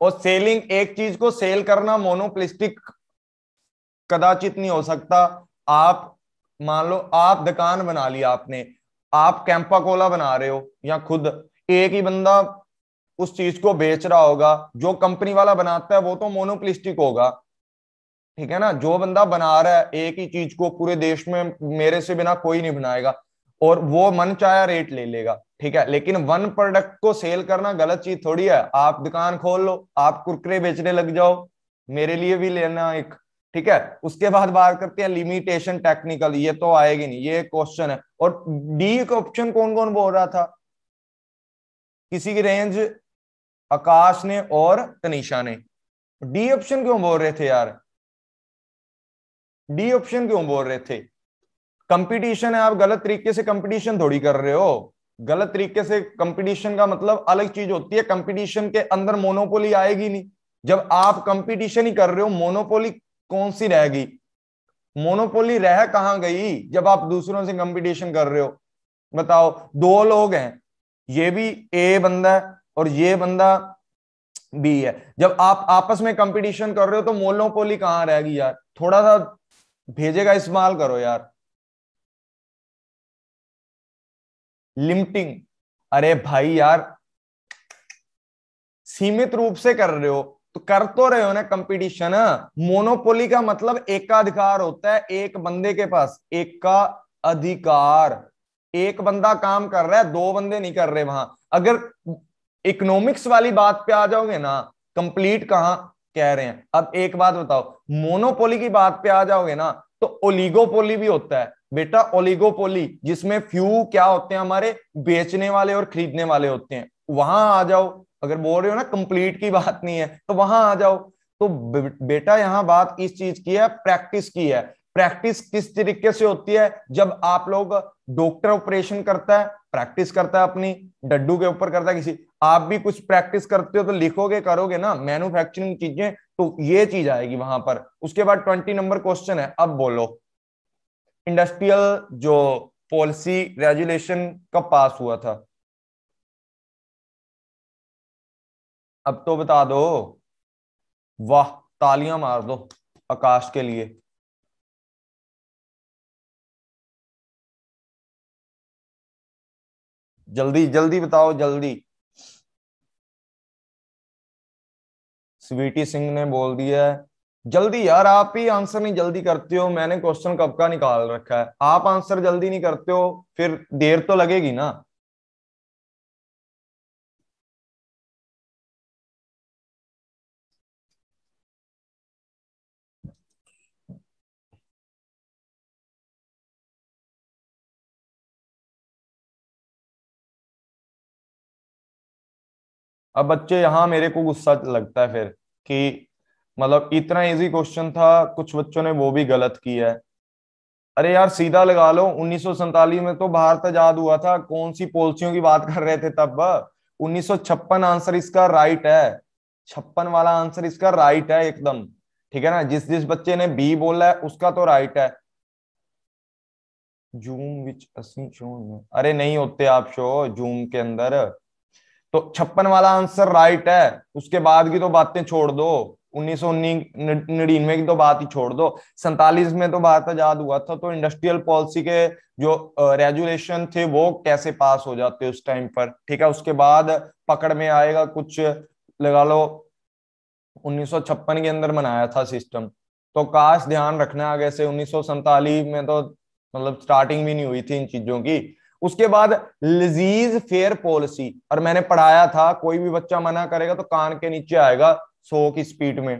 और सेलिंग एक चीज को सेल करना मोनोप्लिस्टिक कदाचित नहीं हो सकता आप मान लो आप दुकान बना ली आपने आप कैंपा कोला बना रहे हो या खुद एक ही बंदा उस चीज को बेच रहा होगा जो कंपनी वाला बनाता है वो तो मोनोप्लिस्टिक होगा ठीक है ना जो बंदा बना रहा है एक ही चीज को पूरे देश में मेरे से बिना कोई नहीं बनाएगा और वो मन चाया रेट ले लेगा ठीक है लेकिन वन प्रोडक्ट को सेल करना गलत चीज थोड़ी है आप दुकान खोल लो आप कुरकरे बेचने लग जाओ मेरे लिए भी लेना एक ठीक है उसके बाद बात करते हैं लिमिटेशन टेक्निकल ये तो आएगी नहीं ये क्वेश्चन है और डी ऑप्शन कौन कौन बोल रहा था किसी की रेंज आकाश ने और तनिषा ने डी ऑप्शन क्यों बोल रहे थे यार डी ऑप्शन क्यों बोल रहे थे कंपटीशन है आप गलत तरीके से कंपटीशन थोड़ी कर रहे हो गलत तरीके से कंपटीशन का मतलब अलग चीज होती है कंपटीशन के अंदर मोनोपोली आएगी नहीं जब आप कंपटीशन ही कर रहे हो मोनोपोली कौन सी रह गई मोनोपोली रह कहां गई जब आप दूसरों से कंपटीशन कर रहे हो बताओ दो लोग हैं ये भी ए बंदा है और ये बंदा बी है जब आप आपस में कंपटीशन कर रहे हो तो मोनोपोली कहां रह गई यार थोड़ा सा भेजेगा इस्तेमाल करो यार लिमिटिंग अरे भाई यार सीमित रूप से कर रहे हो तो कर तो रहे हो ना कंपटीशन मोनोपोली हाँ? का मतलब एकाधिकार होता है एक बंदे के पास एक का अधिकार एक बंदा काम कर रहा है दो बंदे नहीं कर रहे वहां अगर इकोनॉमिक्स वाली बात पे आ जाओगे ना कंप्लीट कहा कह रहे हैं अब एक बात बताओ मोनोपोली की बात पे आ जाओगे ना तो ओलिगोपोली भी होता है बेटा ओलिगोपोली जिसमें फ्यू क्या होते हैं हमारे बेचने वाले और खरीदने वाले होते हैं वहां आ जाओ अगर बोल रहे हो ना कंप्लीट की बात नहीं है तो वहां आ जाओ तो बेटा यहाँ बात इस चीज की है प्रैक्टिस की है प्रैक्टिस किस तरीके से होती है जब आप लोग डॉक्टर ऑपरेशन करता है प्रैक्टिस करता है अपनी डड्डू के ऊपर करता है किसी आप भी कुछ प्रैक्टिस करते हो तो लिखोगे करोगे ना मैन्युफैक्चरिंग चीजें तो ये चीज आएगी वहां पर उसके बाद ट्वेंटी नंबर क्वेश्चन है अब बोलो इंडस्ट्रियल जो पॉलिसी रेजुलेशन कब पास हुआ था अब तो बता दो वाह तालियां मार दो आकाश के लिए जल्दी जल्दी बताओ जल्दी स्वीटी सिंह ने बोल दिया है जल्दी यार आप ही आंसर नहीं जल्दी करते हो मैंने क्वेश्चन कब का निकाल रखा है आप आंसर जल्दी नहीं करते हो फिर देर तो लगेगी ना अब बच्चे यहाँ मेरे को गुस्सा लगता है फिर कि मतलब इतना इजी क्वेश्चन था कुछ बच्चों ने वो भी गलत किया है अरे यार सीधा लगा लो उन्नीस में तो भारत आजाद हुआ था कौन सी पॉलिसियों की बात कर रहे थे तब उन्नीस आंसर इसका राइट है छप्पन वाला आंसर इसका राइट है एकदम ठीक है ना जिस जिस बच्चे ने बी बोला है उसका तो राइट है जूम विच असि अरे नहीं होते आप शो जूम के अंदर तो छप्पन वाला आंसर राइट है उसके बाद की तो बातें छोड़ दो उन्नीस सौ की तो बात ही छोड़ दो सैतालीस में तो बात आजाद हुआ था तो इंडस्ट्रियल पॉलिसी के जो रेजुलेशन थे वो कैसे पास हो जाते उस टाइम पर ठीक है उसके बाद पकड़ में आएगा कुछ लगा लो उन्नीस के अंदर बनाया था सिस्टम तो काश ध्यान रखना आगे से उन्नीस में तो मतलब स्टार्टिंग भी नहीं हुई थी इन चीजों की उसके बाद लजीज फेयर पॉलिसी और मैंने पढ़ाया था कोई भी बच्चा मना करेगा तो कान के नीचे आएगा सो की स्पीड में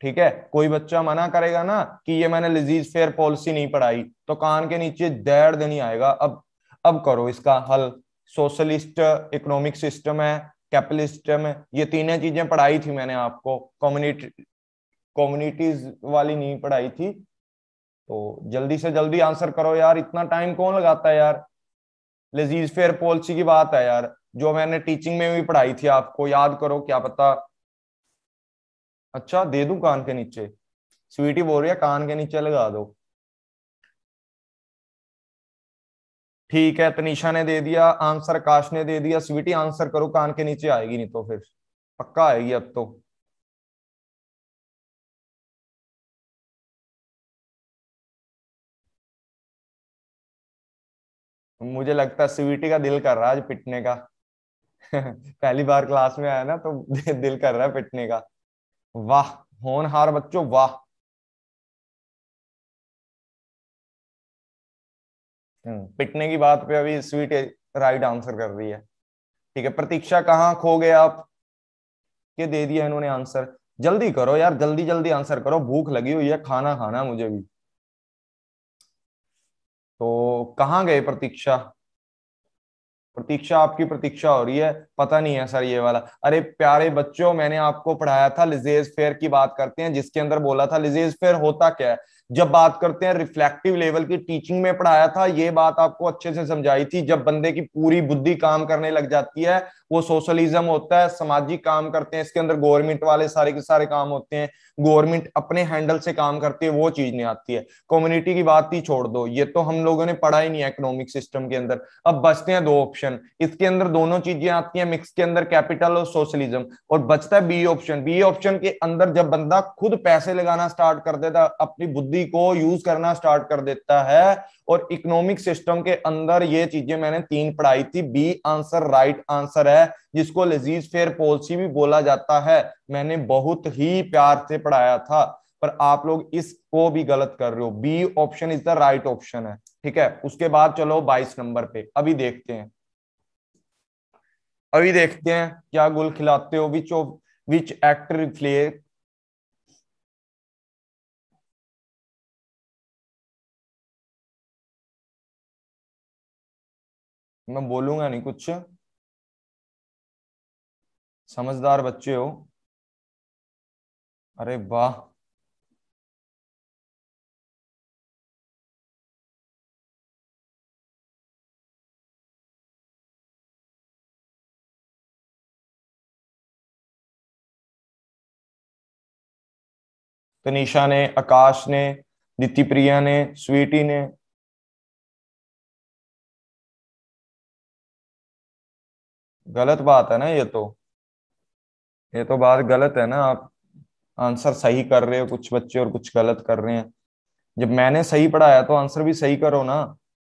ठीक है कोई बच्चा मना करेगा ना कि ये मैंने लजीज फेयर पॉलिसी नहीं पढ़ाई तो कान के नीचे दैर देनी आएगा अब अब करो इसका हल सोशलिस्ट इकोनॉमिक सिस्टम है कैपिटलिस्ट है ये तीनों चीजें पढ़ाई थी मैंने आपको कम्युनिटी कम्युनिटीज वाली नहीं पढ़ाई थी तो जल्दी से जल्दी आंसर करो यार इतना टाइम कौन लगाता है यार लजीज फेयर पॉलिसी की बात है यार जो मैंने टीचिंग में भी पढ़ाई थी आपको याद करो क्या पता अच्छा दे दू कान के नीचे स्वीटी बोल रही है कान के नीचे लगा दो ठीक है तनिषा ने दे दिया आंसर आकाश ने दे दिया स्वीटी आंसर करो कान के नीचे आएगी नहीं तो फिर पक्का आएगी अब तो मुझे लगता है स्वीटी का दिल कर रहा है आज पिटने का पहली बार क्लास में आया ना तो दिल कर रहा है पिटने का वाह होनहार बच्चों वाह हम्म, पिटने की बात पे अभी स्वीट राइट आंसर कर रही है ठीक है प्रतीक्षा कहाँ खो गए आप के दे दिया इन्होंने आंसर जल्दी करो यार जल्दी जल्दी आंसर करो भूख लगी हुई है खाना खाना मुझे भी तो कहाँ गए प्रतीक्षा प्रतीक्षा आपकी प्रतीक्षा हो रही है पता नहीं है सर ये वाला अरे प्यारे बच्चों मैंने आपको पढ़ाया था लिजेज फेयर की बात करते हैं जिसके अंदर बोला था लिजेज फेयर होता क्या है जब बात करते हैं रिफ्लेक्टिव लेवल की टीचिंग में पढ़ाया था ये बात आपको अच्छे से समझाई थी जब बंदे की पूरी बुद्धि काम करने लग जाती है वो सोशलिज्म होता है सामाजिक काम करते हैं इसके अंदर गवर्नमेंट वाले सारे के सारे काम होते हैं गवर्नमेंट अपने हैंडल से काम करती है वो चीज नहीं आती है कम्युनिटी की बात ही छोड़ दो ये तो हम लोगों ने पढ़ा ही नहीं है इकोनॉमिक सिस्टम के अंदर अब बचते हैं दो ऑप्शन इसके अंदर दोनों चीजें आती है मिक्स के अंदर कैपिटल और सोशलिज्म और बचता है बी ऑप्शन बी ऑप्शन के अंदर जब बंदा खुद पैसे लगाना स्टार्ट कर देता अपनी बुद्धि को यूज करना स्टार्ट कर देता है और इकोनॉमिक सिस्टम के अंदर ये चीजें मैंने तीन पढ़ाई थी बी आंसर राइट आंसर है जिसको लजीज फेयर पॉलिसी भी बोला जाता है मैंने बहुत ही प्यार से पढ़ाया था पर आप लोग इसको भी गलत कर रहे हो B option is the right option है ठीक है उसके बाद चलो बाईस नंबर पे अभी देखते हैं अभी देखते हैं क्या गुल खिलाते हो which of which act reflect मैं बोलूंगा नहीं कुछ समझदार बच्चे हो अरे वाह तनिषा ने आकाश ने दिति प्रिया ने स्वीटी ने गलत बात है ना ये तो ये तो बात गलत है ना आप आंसर सही कर रहे हो कुछ बच्चे और कुछ गलत कर रहे हैं जब मैंने सही पढ़ाया तो आंसर भी सही करो ना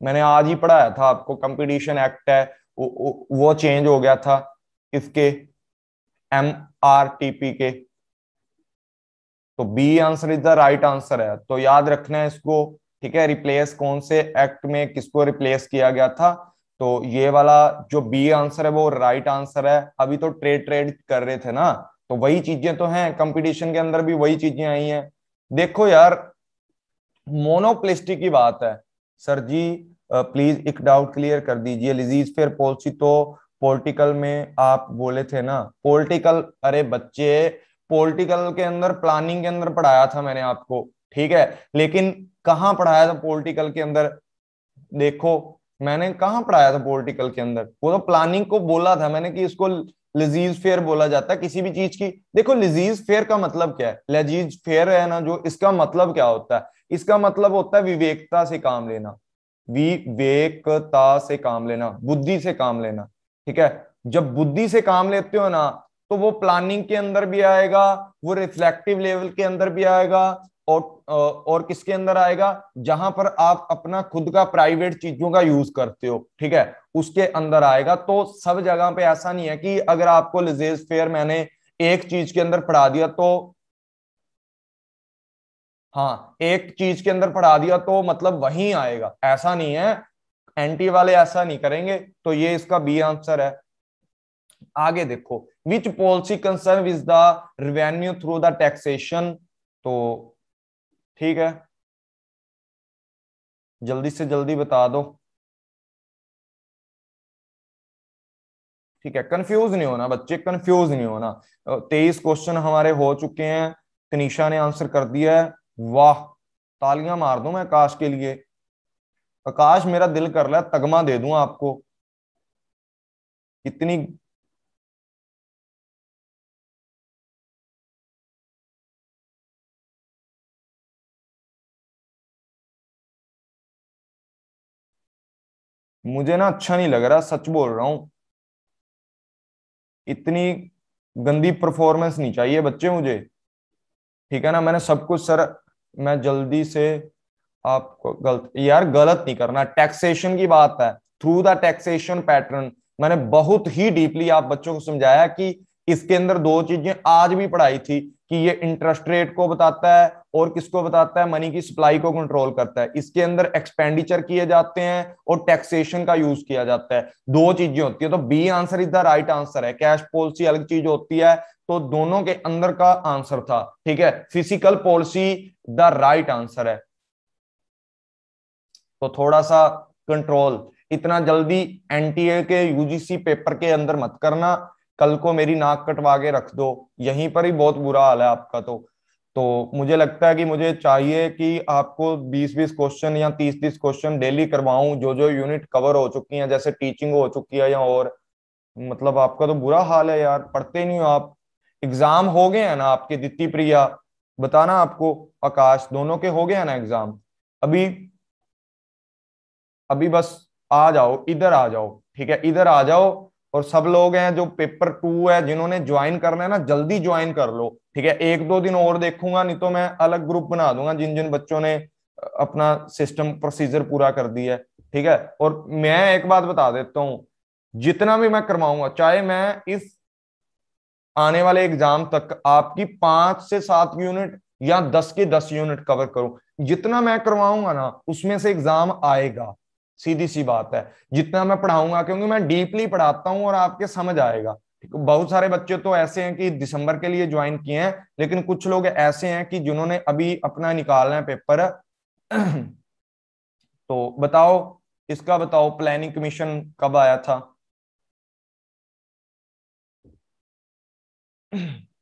मैंने आज ही पढ़ाया था आपको कंपटीशन एक्ट है वो, वो, वो चेंज हो गया था इसके एम आर टी पी के तो B answer is the right answer है तो याद रखना है इसको ठीक है रिप्लेस कौन से एक्ट में किसको रिप्लेस किया गया था तो ये वाला जो बी आंसर है वो राइट आंसर है अभी तो ट्रेड ट्रेड कर रहे थे ना तो वही चीजें तो हैं कंपटीशन के अंदर भी वही चीजें आई हैं देखो यार मोनोप्लिस्टिक की बात है सर जी प्लीज एक डाउट क्लियर कर दीजिए लिजीज फेयर पॉलिसी तो पॉलिटिकल में आप बोले थे ना पॉलिटिकल अरे बच्चे पॉलिटिकल के अंदर प्लानिंग के अंदर पढ़ाया था मैंने आपको ठीक है लेकिन कहाँ पढ़ाया था पॉलिटिकल के अंदर देखो मैंने कहाँ पढ़ाया था पोलिटिकल के अंदर वो तो प्लानिंग को बोला था मैंने कि इसको लजीज फेयर बोला जाता है किसी भी चीज की देखो लजीज फेयर का मतलब क्या है लजीज फेयर है ना जो इसका मतलब क्या होता है इसका मतलब होता है विवेकता से काम लेना विवेकता से काम लेना बुद्धि से काम लेना ठीक है जब बुद्धि से काम लेते हो ना तो वो प्लानिंग के अंदर भी आएगा वो रिफ्लेक्टिव लेवल के अंदर भी आएगा और और किसके अंदर आएगा जहां पर आप अपना खुद का प्राइवेट चीजों का यूज करते हो ठीक है उसके अंदर आएगा तो सब जगह पे ऐसा नहीं है कि अगर आपको लिजेज फेयर मैंने एक चीज के अंदर पढ़ा दिया तो हाँ एक चीज के अंदर पढ़ा दिया तो मतलब वहीं आएगा ऐसा नहीं है एंटी वाले ऐसा नहीं करेंगे तो ये इसका बी आंसर है आगे देखो which policy concern with the revenue through the taxation तो ठीक है जल्दी से जल्दी बता दो ठीक है कंफ्यूज नहीं होना बच्चे कंफ्यूज नहीं होना तेईस क्वेश्चन हमारे हो चुके हैं तनिषा ने आंसर कर दिया है वाह तालियां मार दू मैं आकाश के लिए आकाश मेरा दिल कर रहा है तगमा दे दू आपको इतनी मुझे ना अच्छा नहीं लग रहा सच बोल रहा हूं इतनी गंदी परफॉर्मेंस नहीं चाहिए बच्चे मुझे ठीक है ना मैंने सब कुछ सर मैं जल्दी से आपको गलत यार गलत नहीं करना टैक्सेशन की बात है थ्रू द टैक्सेशन पैटर्न मैंने बहुत ही डीपली आप बच्चों को समझाया कि इसके अंदर दो चीजें आज भी पढ़ाई थी कि ये इंटरेस्ट रेट को बताता है और किसको बताता है मनी की सप्लाई को कंट्रोल करता है इसके अंदर एक्सपेंडिचर किए जाते हैं और टैक्सेशन का यूज किया जाता है दो चीजें होती तो है तो B answer is the right answer है कैश पॉलिसी अलग चीज होती है तो दोनों के अंदर का आंसर था ठीक है physical policy the right answer है तो थोड़ा सा कंट्रोल इतना जल्दी एनटीए के यूजीसी पेपर के अंदर मत करना कल को मेरी नाक कटवा के रख दो यहीं पर ही बहुत बुरा हाल है आपका तो तो मुझे लगता है कि मुझे चाहिए कि आपको 20-20 क्वेश्चन या 30-30 क्वेश्चन डेली करवाऊं जो जो यूनिट कवर हो चुकी हैं जैसे टीचिंग हो चुकी है या और मतलब आपका तो बुरा हाल है यार पढ़ते नहीं हो आप एग्जाम हो गए हैं ना आपके दित्ती प्रिया बताना आपको आकाश दोनों के हो गए हैं ना एग्जाम अभी अभी बस आ जाओ इधर आ जाओ ठीक है इधर आ जाओ और सब लोग हैं जो पेपर टू है जिन्होंने ज्वाइन करना है ना जल्दी ज्वाइन कर लो ठीक है एक दो दिन और देखूंगा नहीं तो मैं अलग ग्रुप बना दूंगा जिन जिन बच्चों ने अपना सिस्टम प्रोसीजर पूरा कर दिया है ठीक है और मैं एक बात बता देता हूं जितना भी मैं करवाऊंगा चाहे मैं इस आने वाले एग्जाम तक आपकी पांच से सात यूनिट या दस के दस यूनिट कवर करूं जितना मैं करवाऊंगा ना उसमें से एग्जाम आएगा सीधी सी बात है जितना मैं पढ़ाऊंगा क्योंकि मैं डीपली पढ़ाता हूं और आपके समझ आएगा बहुत सारे बच्चे तो ऐसे हैं कि दिसंबर के लिए ज्वाइन किए हैं लेकिन कुछ लोग ऐसे हैं कि जिन्होंने अभी अपना निकालना है पेपर तो बताओ इसका बताओ प्लानिंग कमीशन कब आया था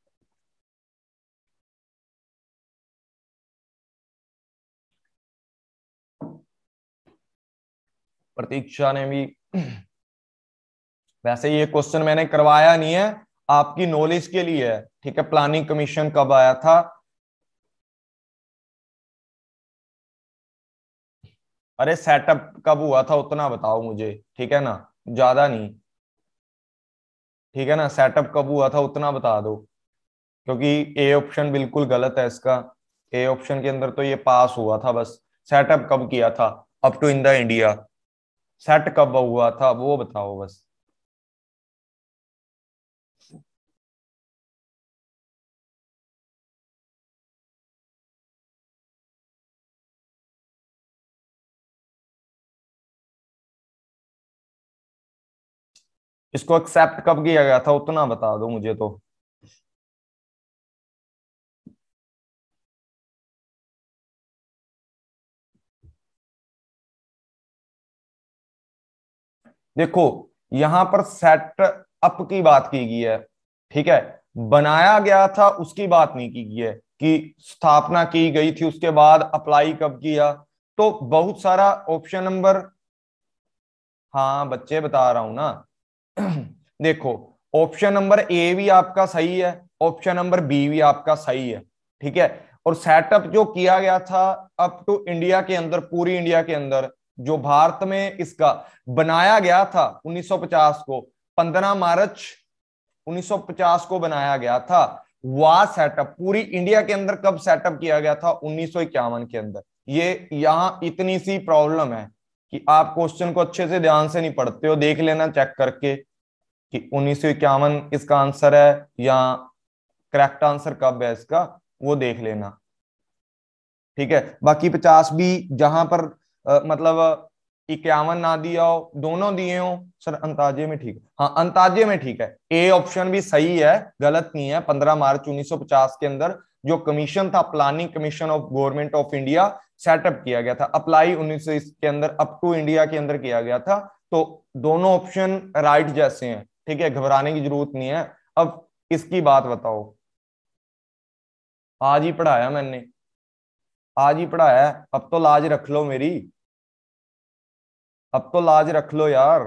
प्रतीक्षा ने भी वैसे ये क्वेश्चन मैंने करवाया नहीं है आपकी नॉलेज के लिए है ठीक है प्लानिंग कमीशन कब आया था अरे सेटअप कब हुआ था उतना बताओ मुझे ठीक है ना ज्यादा नहीं ठीक है ना सेटअप कब हुआ था उतना बता दो क्योंकि ए ऑप्शन बिल्कुल गलत है इसका ए ऑप्शन के अंदर तो ये पास हुआ था बस सेटअप कब किया था up to in the India set कब हुआ था वो बताओ बस इसको एक्सेप्ट कब किया गया था उतना बता दो मुझे तो देखो यहां पर सेट अप की बात की गई है ठीक है बनाया गया था उसकी बात नहीं की गई है कि स्थापना की गई थी उसके बाद अप्लाई कब किया तो बहुत सारा ऑप्शन नंबर हाँ बच्चे बता रहा हूं ना देखो ऑप्शन नंबर ए भी आपका सही है ऑप्शन नंबर बी भी आपका सही है ठीक है और सेटअप जो किया गया था अप टू इंडिया के अंदर पूरी इंडिया के अंदर जो भारत में इसका बनाया गया था 1950 को 15 मार्च 1950 को बनाया गया था वा सेटअप पूरी इंडिया के अंदर कब सेटअप किया गया था उन्नीस के अंदर ये यहां इतनी सी प्रॉब्लम है कि आप क्वेश्चन को अच्छे से ध्यान से नहीं पढ़ते हो देख लेना चेक करके कि उन्नीस इसका आंसर है या करेक्ट आंसर कब है इसका वो देख लेना ठीक है बाकी पचास भी जहां पर मतलब इक्यावन ना दिया हो दोनों दिए हो सर अंताजे में ठीक हाँ अंताजे में ठीक है ए हाँ, ऑप्शन भी सही है गलत नहीं है पंद्रह मार्च 1950 के अंदर जो कमीशन था planning commission of government of India setup किया गया था अप्लाई उन्नीस के अंदर अप टू इंडिया के अंदर किया गया था तो दोनों ऑप्शन राइट जैसे हैं ठीक है घबराने की जरूरत नहीं है अब इसकी बात बताओ आज ही पढ़ाया मैंने आज ही पढ़ाया अब तो लाज रख लो मेरी अब तो लाज रख लो यार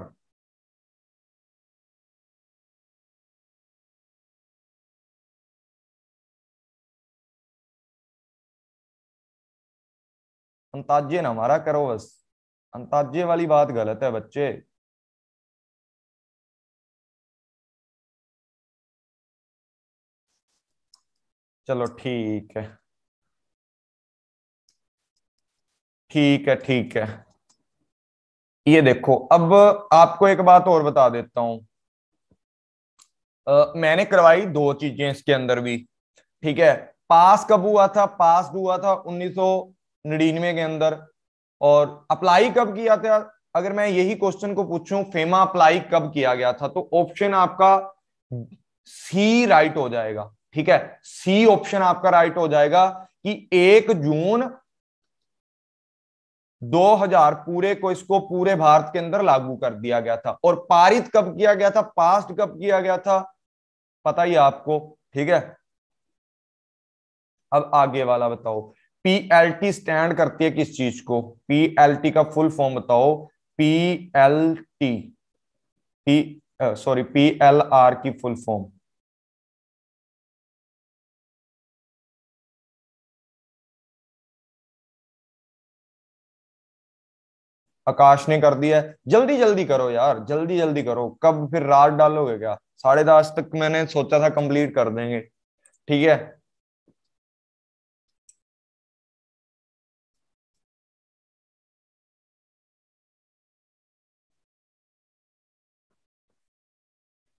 अंताजे ना हमारा करो बस अंताजे वाली बात गलत है बच्चे चलो ठीक है ठीक है ठीक है ये देखो अब आपको एक बात और बता देता हूं आ, मैंने करवाई दो चीजें इसके अंदर भी ठीक है पास कब हुआ था पास हुआ था उन्नीस सौ के अंदर और अप्लाई कब किया था अगर मैं यही क्वेश्चन को पूछूं फेमा अप्लाई कब किया गया था तो ऑप्शन आपका सी राइट हो जाएगा ठीक है सी ऑप्शन आपका राइट हो जाएगा कि एक जून 2000 पूरे को इसको पूरे भारत के अंदर लागू कर दिया गया था और पारित कब किया गया था पास्ट कब किया गया था पता ही आपको ठीक है अब आगे वाला बताओ पीएलटी स्टैंड करती है किस चीज को पीएलटी का फुल फॉर्म बताओ पीएलटी पी सॉरी पीएलआर की फुल फॉर्म आकाश ने कर दिया जल्दी जल्दी करो यार जल्दी जल्दी करो कब फिर रात डालोगे क्या साढ़े दस तक मैंने सोचा था कंप्लीट कर देंगे ठीक है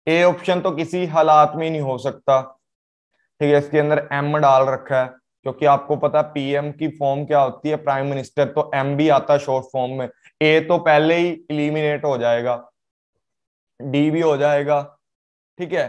ए ऑप्शन तो किसी हालात में नहीं हो सकता ठीक है इसके अंदर एम डाल रखा है क्योंकि आपको पता है पीएम की फॉर्म क्या होती है प्राइम मिनिस्टर तो एम भी आता शॉर्ट फॉर्म में ए तो पहले ही इलिमिनेट हो जाएगा डी भी हो जाएगा ठीक है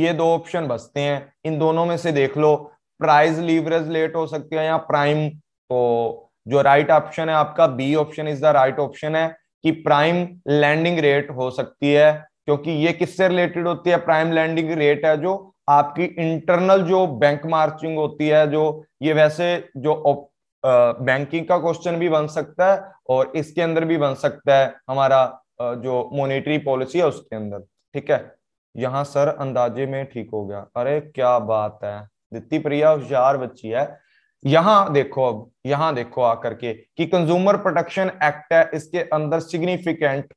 ये दो ऑप्शन बचते हैं इन दोनों में से देख लो प्राइस लीवरेज लेट हो सकती है या प्राइम तो जो राइट ऑप्शन है आपका B option is the right option है कि प्राइम लैंडिंग रेट हो सकती है क्योंकि ये किससे रिलेटेड होती है प्राइम लैंडिंग रेट है जो आपकी इंटरनल जो बैंक मार्चिंग होती है जो ये वैसे जो बैंकिंग का क्वेश्चन भी बन सकता है और इसके अंदर भी बन सकता है हमारा जो मोनिटरी पॉलिसी है उसके अंदर ठीक है यहाँ सर अंदाजे में ठीक हो गया अरे क्या बात है दित्ती प्रिया होशियार बच्ची है यहां देखो अब यहां देखो आकर के कि कंज्यूमर प्रोटेक्शन एक्ट है इसके अंदर सिग्निफिकेंट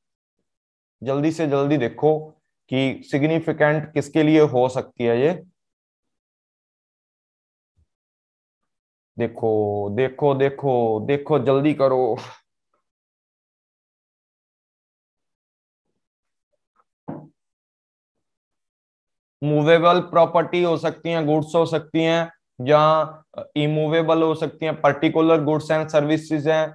जल्दी से जल्दी देखो कि सिग्निफिकेंट किसके लिए हो सकती है ये देखो देखो देखो देखो जल्दी करो मूवेबल प्रॉपर्टी हो सकती हैं गुड्स हो सकती हैं या इमूवेबल हो सकती हैं पर्टिकुलर गुड्स एंड सर्विसेज हैं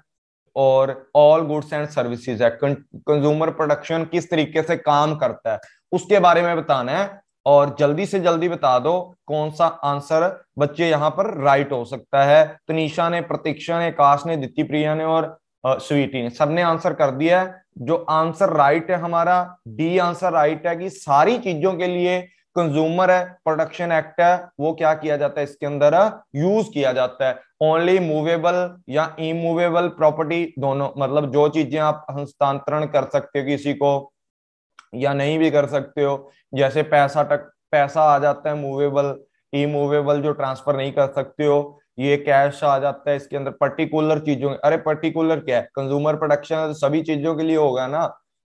और ऑल गुड्स एंड सर्विसेज है कंज्यूमर प्रोडक्शन किस तरीके से काम करता है उसके बारे में बताना है और जल्दी से जल्दी बता दो कौन सा आंसर बच्चे यहाँ पर राइट हो सकता है तनिषा ने प्रतीक्षा ने काश ने दित्य प्रिया ने और स्वीटी ने सबने आंसर कर दिया है जो आंसर राइट है हमारा डी आंसर राइट है कि सारी चीजों के लिए कंज्यूमर है प्रोडक्शन एक्ट है वो क्या किया जाता है इसके अंदर यूज किया जाता है ओनली मूवेबल या इमूवेबल प्रॉपर्टी दोनों मतलब जो चीजें आप हस्तांतरण कर सकते हो किसी को या नहीं भी कर सकते हो जैसे पैसा टक पैसा आ जाता है मूवेबल ई मूवेबल जो ट्रांसफर नहीं कर सकते हो ये कैश आ जाता है इसके अंदर पर्टिकुलर चीजों अरे पर्टिकुलर क्या है कंज्यूमर प्रोडक्शन तो सभी चीजों के लिए होगा ना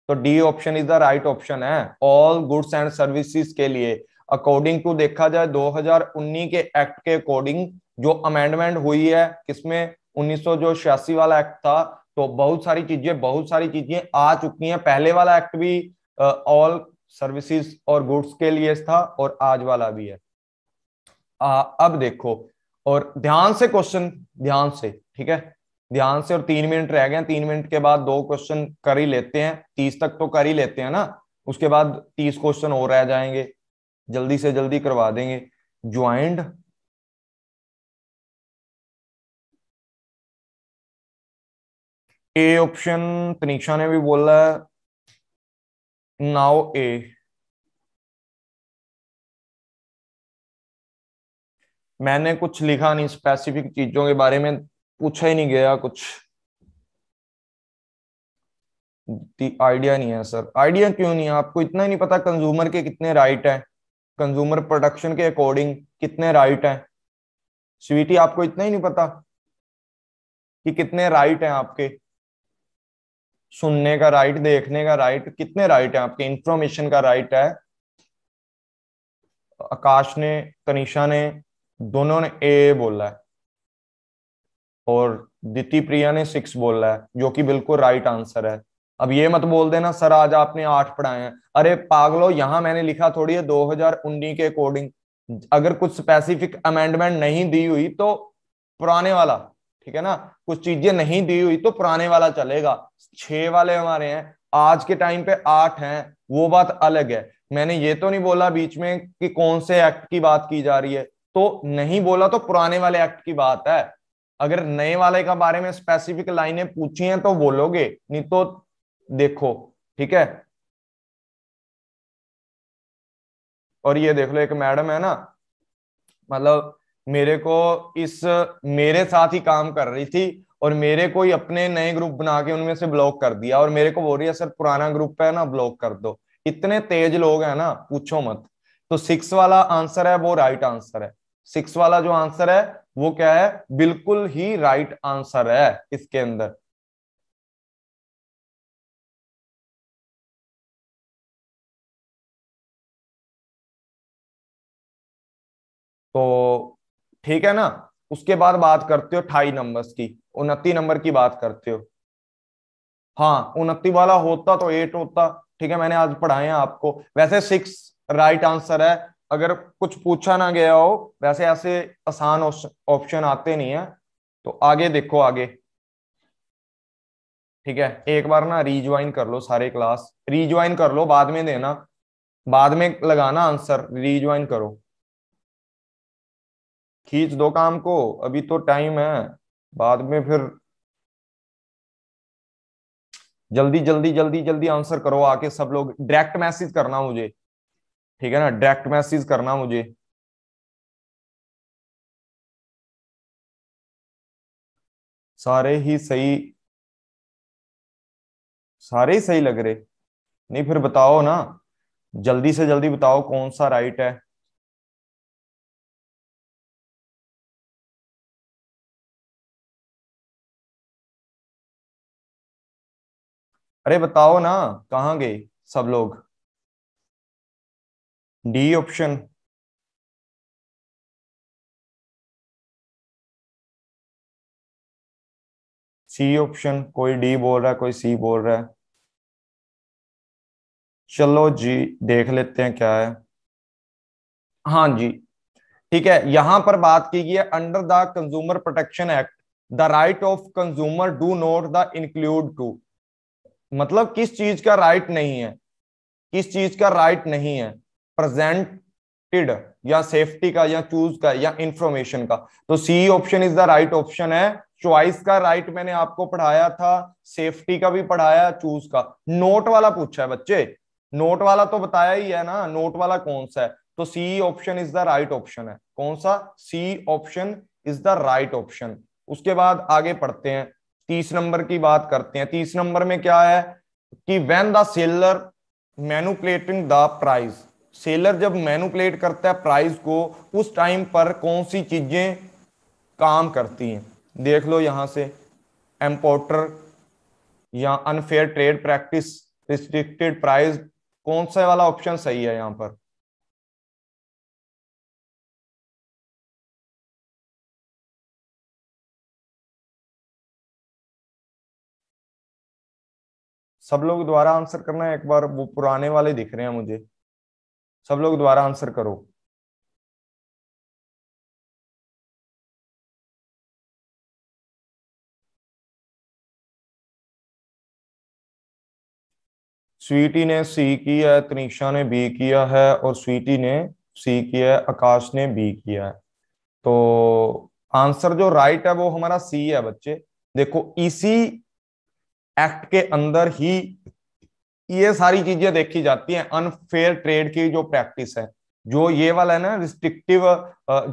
तो D option is the right option है ऑल गुड्स एंड सर्विसेज के लिए अकॉर्डिंग टू देखा जाए 2019 के एक्ट के अकॉर्डिंग जो अमेंडमेंट हुई है किसमें उन्नीस जो छियासी वाला एक्ट था तो बहुत सारी चीजें बहुत सारी चीजें आ चुकी हैं पहले वाला एक्ट भी ऑल सर्विसेज और गुड्स के लिए था और आज वाला भी है आ, अब देखो और ध्यान से क्वेश्चन ध्यान से ठीक है ध्यान से और तीन मिनट रह गए तीन मिनट के बाद दो क्वेश्चन कर ही लेते हैं तीस तक तो कर ही लेते हैं ना उसके बाद तीस क्वेश्चन और रह जाएंगे जल्दी से जल्दी करवा देंगे ज्वाइंट ए ऑप्शन तनिषा ने भी बोला है now A. मैंने कुछ लिखा नहीं स्पेसिफिक चीजों के बारे में पूछा ही नहीं गया कुछ आइडिया नहीं है सर आइडिया क्यों नहीं है आपको इतना ही नहीं पता कंज्यूमर के कितने राइट हैं कंज्यूमर प्रोडक्शन के अकॉर्डिंग कितने राइट हैं स्वीटी आपको इतना ही नहीं पता कि कितने राइट हैं आपके सुनने का राइट देखने का राइट कितने राइट है आपके इंफॉर्मेशन का राइट है आकाश ने तनिषा ने दोनों ने ए बोला है और दिति प्रिया ने सिक्स बोला है जो कि बिल्कुल राइट आंसर है अब ये मत बोल देना सर आज आपने आठ पढ़ाए हैं अरे पागलो यहां मैंने लिखा थोड़ी है दो हजार उन्नीस के अकॉर्डिंग अगर कुछ स्पेसिफिक अमेंडमेंट नहीं दी हुई तो पुराने वाला ठीक है ना कुछ चीजें नहीं दी हुई तो पुराने वाला चलेगा छह वाले हमारे हैं आज के टाइम पे आठ हैं वो बात अलग है मैंने ये तो नहीं बोला बीच में कि कौन से एक्ट की बात की जा रही है तो नहीं बोला तो पुराने वाले एक्ट की बात है अगर नए वाले का बारे में स्पेसिफिक लाइनें पूछी हैं तो बोलोगे नहीं तो देखो ठीक है और ये देख लो एक मैडम है ना मतलब मेरे को इस मेरे साथ ही काम कर रही थी और मेरे को ही अपने नए ग्रुप बना के उनमें से ब्लॉक कर दिया और मेरे को बोल रही है सर पुराना ग्रुप है ना ब्लॉक कर दो इतने तेज लोग हैं ना पूछो मत तो सिक्स वाला आंसर है वो राइट आंसर है सिक्स वाला जो आंसर है वो क्या है बिल्कुल ही राइट आंसर है इसके अंदर तो ठीक है ना उसके बाद बात करते हो ठाई नंबर की उनती नंबर की बात करते हो हाँ उनती वाला होता तो एट होता ठीक है मैंने आज पढ़ाया आपको वैसे सिक्स राइट आंसर है अगर कुछ पूछा ना गया हो वैसे ऐसे आसान ऑप्शन आते नहीं है तो आगे देखो आगे ठीक है एक बार ना रीज्वाइन कर लो सारे क्लास रीज्वाइन कर लो बाद में देना बाद में लगाना आंसर रीज्वाइन करो खींच दो काम को अभी तो टाइम है बाद में फिर जल्दी जल्दी जल्दी जल्दी आंसर करो आके सब लोग डायरेक्ट मैसेज करना मुझे ठीक है ना डायरेक्ट मैसेज करना मुझे सारे ही सही सारे ही सही लग रहे नहीं फिर बताओ ना जल्दी से जल्दी बताओ कौन सा राइट है अरे बताओ ना कहाँ गए सब लोग डी ऑप्शन सी ऑप्शन कोई डी बोल रहा है कोई सी बोल रहा है चलो जी देख लेते हैं क्या है हाँ जी ठीक है यहां पर बात की गई है under the consumer protection act the right of consumer do not the include to मतलब किस चीज का राइट नहीं है किस चीज का राइट नहीं है प्रेजेंटेड या सेफ्टी का या चूज का या इंफॉर्मेशन का तो C option is the right option choice चॉइस का राइट right मैंने आपको पढ़ाया था सेफ्टी का भी पढ़ाया चूज का नोट वाला पूछा है बच्चे नोट वाला तो बताया ही है ना नोट वाला कौन सा है तो C option is the right option है कौन सा C option is the right option उसके बाद आगे पढ़ते हैं तीस नंबर की बात करते हैं तीस नंबर में क्या है कि when the seller manipulating the price seller जब मैनुपलेट करता है प्राइस को उस टाइम पर कौन सी चीजें काम करती हैं देख लो यहां से एम्पोर्टर या unfair trade practice restricted price कौन सा वाला ऑप्शन सही है यहां पर सब लोग द्वारा आंसर करना है एक बार वो पुराने वाले दिख रहे हैं मुझे सब लोग द्वारा आंसर करो स्वीटी ने सी किया है तनिषा ने बी किया है और स्वीटी ने सी किया है आकाश ने बी किया है तो आंसर जो राइट है वो हमारा सी है बच्चे देखो इसी एक्ट के अंदर ही ये सारी चीजें देखी जाती हैं अनफेयर ट्रेड की जो प्रैक्टिस है जो ये वाला है ना रिस्ट्रिक्टिव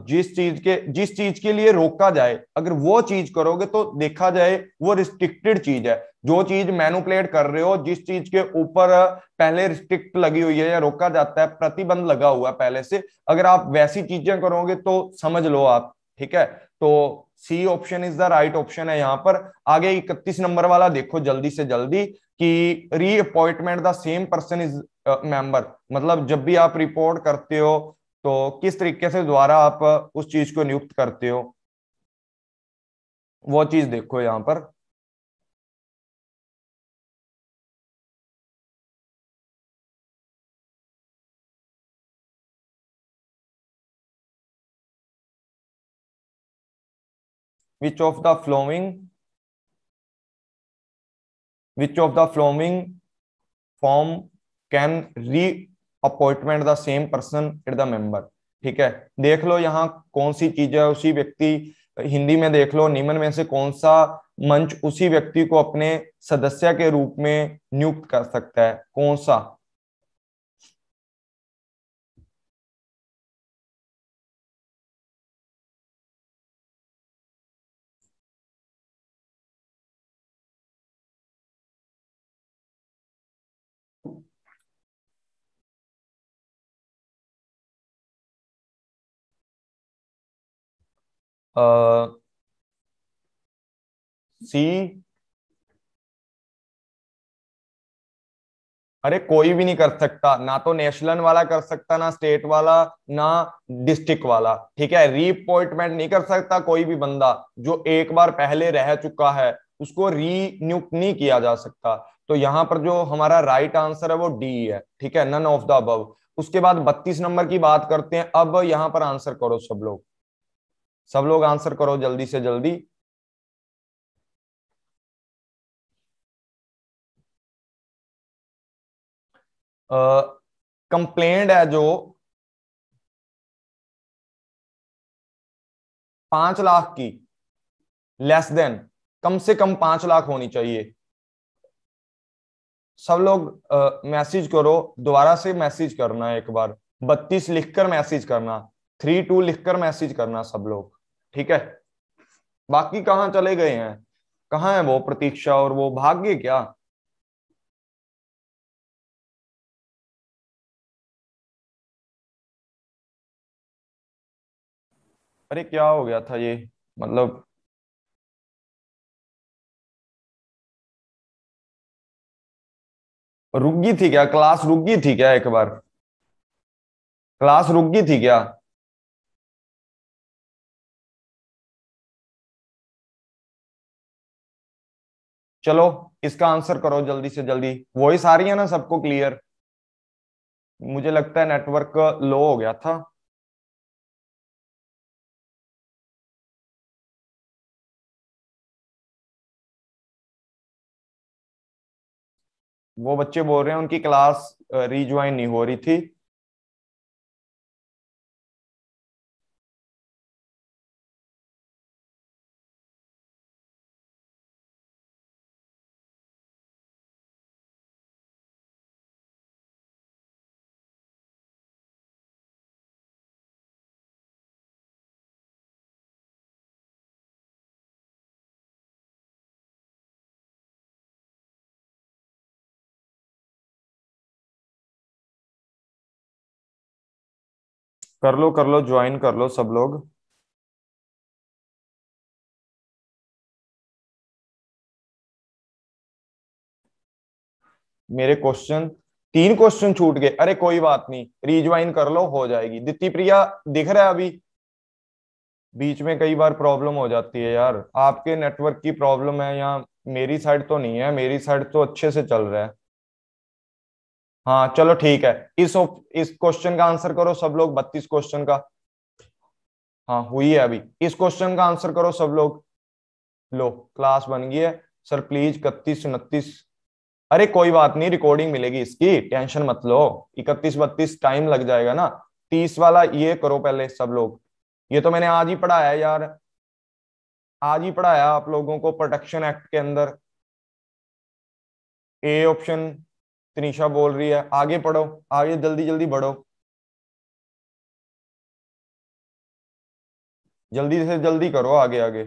जिस चीज के जिस चीज के लिए रोका जाए अगर वो चीज करोगे तो देखा जाए वो रिस्ट्रिक्टेड चीज है जो चीज मैनुपलेट कर रहे हो जिस चीज के ऊपर पहले रिस्ट्रिक्ट लगी हुई है या रोका जाता है प्रतिबंध लगा हुआ है पहले से अगर आप वैसी चीजें करोगे तो समझ लो आप ठीक है तो C option is the right option है यहां पर आगे इकतीस नंबर वाला देखो जल्दी से जल्दी कि reappointment the same person is member मतलब जब भी आप रिपोर्ट करते हो तो किस तरीके से द्वारा आप उस चीज को नियुक्त करते हो वो चीज देखो यहां पर which of the following which of the following form can re appointment the same person it the member ठीक है देख लो यहाँ कौन सी चीज है उसी व्यक्ति हिंदी में देख लो निमन में से कौन सा मंच उसी व्यक्ति को अपने सदस्य के रूप में नियुक्त कर सकता है कौन सा सी अरे कोई भी नहीं कर सकता ना तो नेशनल वाला कर सकता ना स्टेट वाला ना डिस्ट्रिक्ट वाला ठीक है रीअपॉइंटमेंट नहीं कर सकता कोई भी बंदा जो एक बार पहले रह चुका है उसको रीनियुक्त नहीं किया जा सकता तो यहां पर जो हमारा राइट आंसर है वो डी है ठीक है नन ऑफ द अब उसके बाद बत्तीस नंबर की बात करते हैं अब यहां पर आंसर करो सब लोग सब लोग आंसर करो जल्दी से जल्दी कंप्लेंट uh, है जो पांच लाख की लेस देन कम से कम पांच लाख होनी चाहिए सब लोग मैसेज uh, करो दोबारा से मैसेज करना एक बार बत्तीस लिखकर मैसेज करना थ्री टू लिखकर मैसेज करना सब लोग ठीक है बाकी कहा चले गए हैं कहां है वो प्रतीक्षा और वो भाग्य क्या अरे क्या हो गया था ये मतलब रुक गई थी क्या क्लास रुक गई थी क्या एक बार क्लास रुक गई थी क्या चलो इसका आंसर करो जल्दी से जल्दी वॉइस आ रही है ना सबको क्लियर मुझे लगता है नेटवर्क लो हो गया था वो बच्चे बोल रहे हैं उनकी क्लास रीज्वाइन नहीं हो रही थी कर लो कर लो ज्वाइन कर लो सब लोग मेरे क्वेश्चन तीन क्वेश्चन छूट गए अरे कोई बात नहीं रिज्वाइन कर लो हो जाएगी दित्ती प्रिया दिख रहा है अभी बीच में कई बार प्रॉब्लम हो जाती है यार आपके नेटवर्क की प्रॉब्लम है या मेरी साइड तो नहीं है मेरी साइड तो अच्छे से चल रहा है हाँ चलो ठीक है इस उप, इस क्वेश्चन का आंसर करो सब लोग बत्तीस क्वेश्चन का हाँ हुई है अभी इस क्वेश्चन का आंसर करो सब लोग लो क्लास बन गई है सर प्लीज इकतीस उनतीस अरे कोई बात नहीं रिकॉर्डिंग मिलेगी इसकी टेंशन मत लो इकतीस बत्तीस टाइम लग जाएगा ना तीस वाला ये करो पहले सब लोग ये तो मैंने आज ही पढ़ाया यार आज ही पढ़ाया आप लोगों को प्रोटेक्शन एक्ट के अंदर ए ऑप्शन तनिषा बोल रही है आगे पढ़ो आगे जल्दी जल्दी बढ़ो जल्दी से जल्दी करो आगे आगे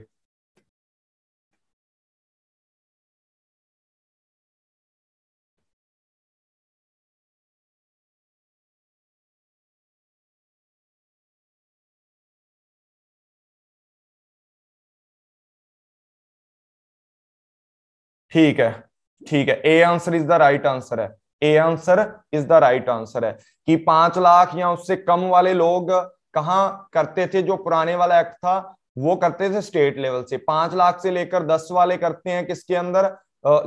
ठीक है ठीक है A answer is the right answer है A answer is the right answer है कि पांच लाख या उससे कम वाले लोग कहा करते थे जो पुराने वाला एक्ट था वो करते थे स्टेट लेवल से पांच लाख से लेकर दस वाले करते हैं किसके अंदर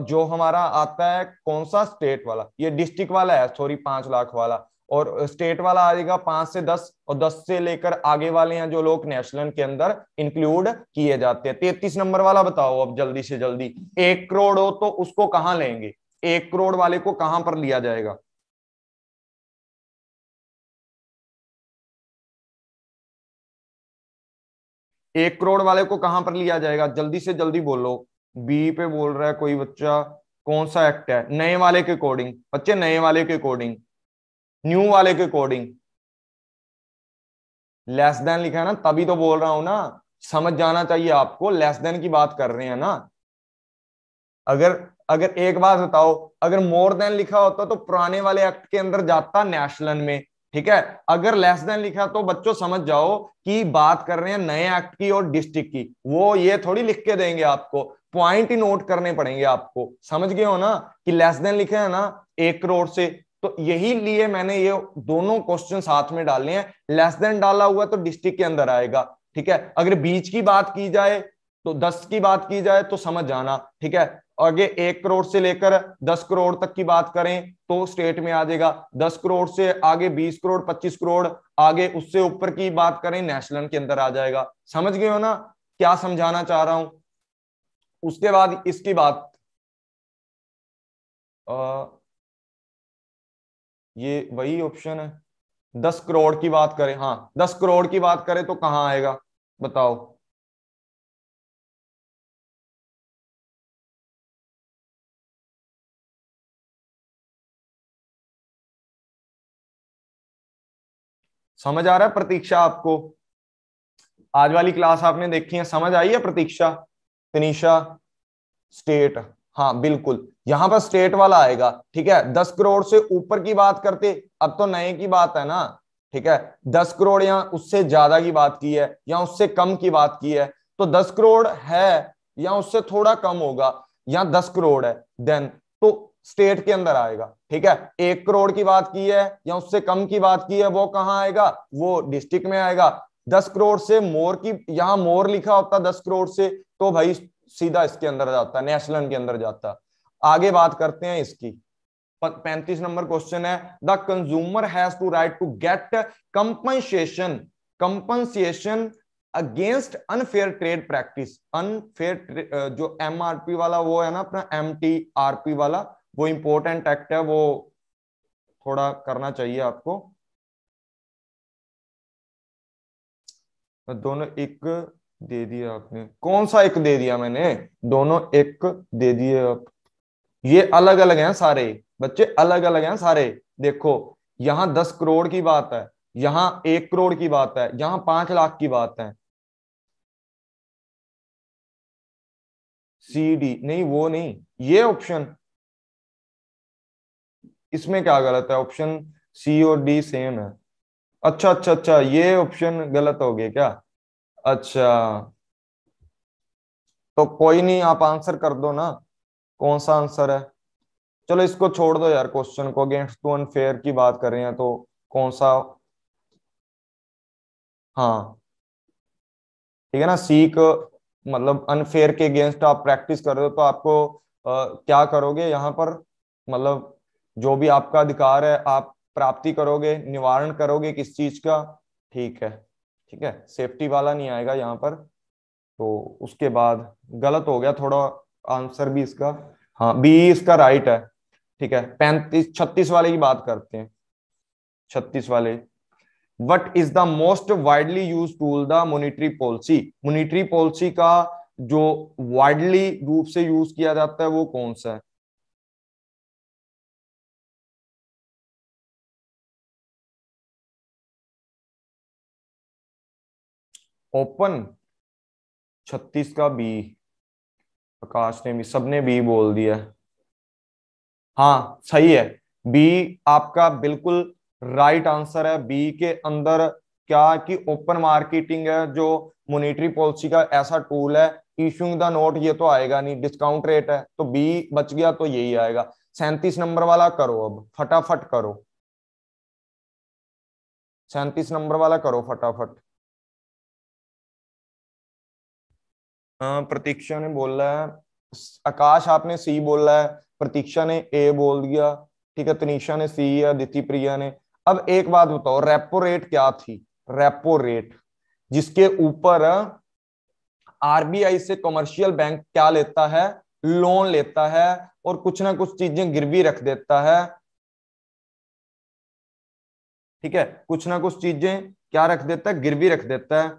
जो हमारा आता है कौन सा स्टेट वाला ये डिस्ट्रिक्ट वाला है सॉरी पांच लाख वाला और स्टेट वाला आ जाएगा पांच से दस और दस से लेकर आगे वाले हैं जो लोग नेशनल के अंदर इंक्लूड किए जाते हैं तैतीस नंबर वाला बताओ अब जल्दी से जल्दी एक करोड़ हो तो उसको कहां लेंगे एक करोड़ वाले को कहां पर लिया जाएगा एक करोड़ वाले को कहां पर लिया जाएगा जल्दी से जल्दी बोलो बी पे बोल रहा है कोई बच्चा कौन सा एक्ट है नए वाले के अकॉर्डिंग बच्चे नए वाले के अकॉर्डिंग न्यू वाले के अकॉर्डिंग लेस देन लिखा है ना तभी तो बोल रहा हूं ना समझ जाना चाहिए आपको लेस देन की बात कर रहे हैं ना अगर अगर एक बात बताओ अगर मोर देन लिखा होता तो पुराने वाले एक्ट के अंदर जाता नेशनल में ठीक है अगर लेस देन लिखा तो बच्चों समझ जाओ कि बात कर रहे हैं नए एक्ट की और डिस्ट्रिक्ट की वो ये थोड़ी लिख के देंगे आपको पॉइंट ही नोट करने पड़ेंगे आपको समझ गए हो ना कि लेस देन लिखा है ना एक करोड़ से तो यही लिए मैंने ये दोनों क्वेश्चन साथ में डाले हैं लेस देन डाला हुआ तो डिस्ट्रिक्ट के अंदर आएगा ठीक है अगर बीच की बात की जाए तो दस की बात की जाए तो समझ जाना ठीक है आगे एक करोड़ से लेकर दस करोड़ तक की बात करें तो स्टेट में आ जाएगा दस करोड़ से आगे बीस करोड़ पच्चीस करोड़ आगे उससे ऊपर की बात करें नेशनल के अंदर आ जाएगा समझ गए हो ना क्या समझाना चाह रहा हूं उसके बाद इसकी बात आ, ये वही ऑप्शन है दस करोड़ की बात करें हाँ दस करोड़ की बात करें तो कहां आएगा बताओ समझ आ रहा है प्रतीक्षा आपको आज वाली क्लास आपने देखी है समझ आई है प्रतीक्षा तनिषा स्टेट हाँ बिल्कुल यहाँ पर स्टेट वाला आएगा ठीक है दस करोड़ से ऊपर की बात करते अब तो नए की बात है ना ठीक है दस करोड़ या उससे ज्यादा की बात की है या उससे कम की बात की है तो दस करोड़ है या उससे थोड़ा कम होगा या दस करोड़ है देन तो स्टेट के अंदर आएगा ठीक है एक करोड़ की बात की है या उससे कम की बात की है वो कहाँ आएगा वो डिस्ट्रिक्ट में आएगा दस करोड़ से मोर की यहां मोर लिखा होता दस करोड़ से तो भाई सीधा इसके अंदर जाता नेशनल के अंदर जाता आगे बात करते हैं इसकी पैंतीस नंबर क्वेश्चन है the consumer has to right to get compensation compensation against unfair trade practice unfair जो एमआरपी वाला वो है ना अपना एमटीआरपी वाला वो इंपॉर्टेंट एक्ट है वो थोड़ा करना चाहिए आपको दोनों एक दे दिया आपने कौन सा एक दे दिया मैंने दोनों एक दे दिए आप ये अलग अलग हैं सारे बच्चे अलग अलग हैं सारे देखो यहाँ दस करोड़ की बात है यहाँ एक करोड़ की बात है यहाँ पांच लाख की बात है सी डी नहीं वो नहीं ये ऑप्शन इसमें क्या गलत है ऑप्शन सी और डी सेम है अच्छा अच्छा अच्छा ये ऑप्शन गलत हो गए क्या अच्छा तो कोई नहीं आप आंसर कर दो ना कौन सा आंसर है चलो इसको छोड़ दो यार क्वेश्चन को अगेंस्ट टू अनफेयर की बात कर रहे हैं तो कौन सा हाँ ठीक है ना सीख मतलब अनफेयर के अगेंस्ट आप प्रैक्टिस कर रहे हो तो आपको आ, क्या करोगे यहाँ पर मतलब जो भी आपका अधिकार है आप प्राप्ति करोगे निवारण करोगे किस चीज का ठीक है ठीक है सेफ्टी वाला नहीं आएगा यहाँ पर तो उसके बाद गलत हो गया थोड़ा आंसर भी इसका हाँ बी इसका राइट है ठीक है पैंतीस छत्तीस वाले की बात करते हैं छत्तीस वाले what is the most widely use tool the monetary policy monetary policy का जो वाइडली रूप से यूज किया जाता है वो कौन सा है ओपन छत्तीस का बी प्रकाश ने भी सबने बी बोल दिया हाँ सही है बी आपका बिल्कुल राइट आंसर है बी के अंदर क्या कि ओपन मार्केटिंग है जो मोनिटरी पॉलिसी का ऐसा टूल है इशूंग द नोट ये तो आएगा नहीं डिस्काउंट रेट है तो बी बच गया तो यही आएगा सैंतीस नंबर वाला करो अब फटाफट करो सैंतीस नंबर वाला करो फटाफट प्रतीक्षा ने बोला है आकाश आपने सी बोला है प्रतीक्षा ने ए बोल दिया ठीक है तनिषा ने सी या दिति प्रिया ने अब एक बात बताओ रेपो रेट क्या थी रेपो रेट जिसके ऊपर आरबीआई से कमर्शियल बैंक क्या लेता है लोन लेता है और कुछ ना कुछ चीजें गिरवी रख देता है ठीक है कुछ ना कुछ चीजें क्या रख देता है गिरवी रख देता है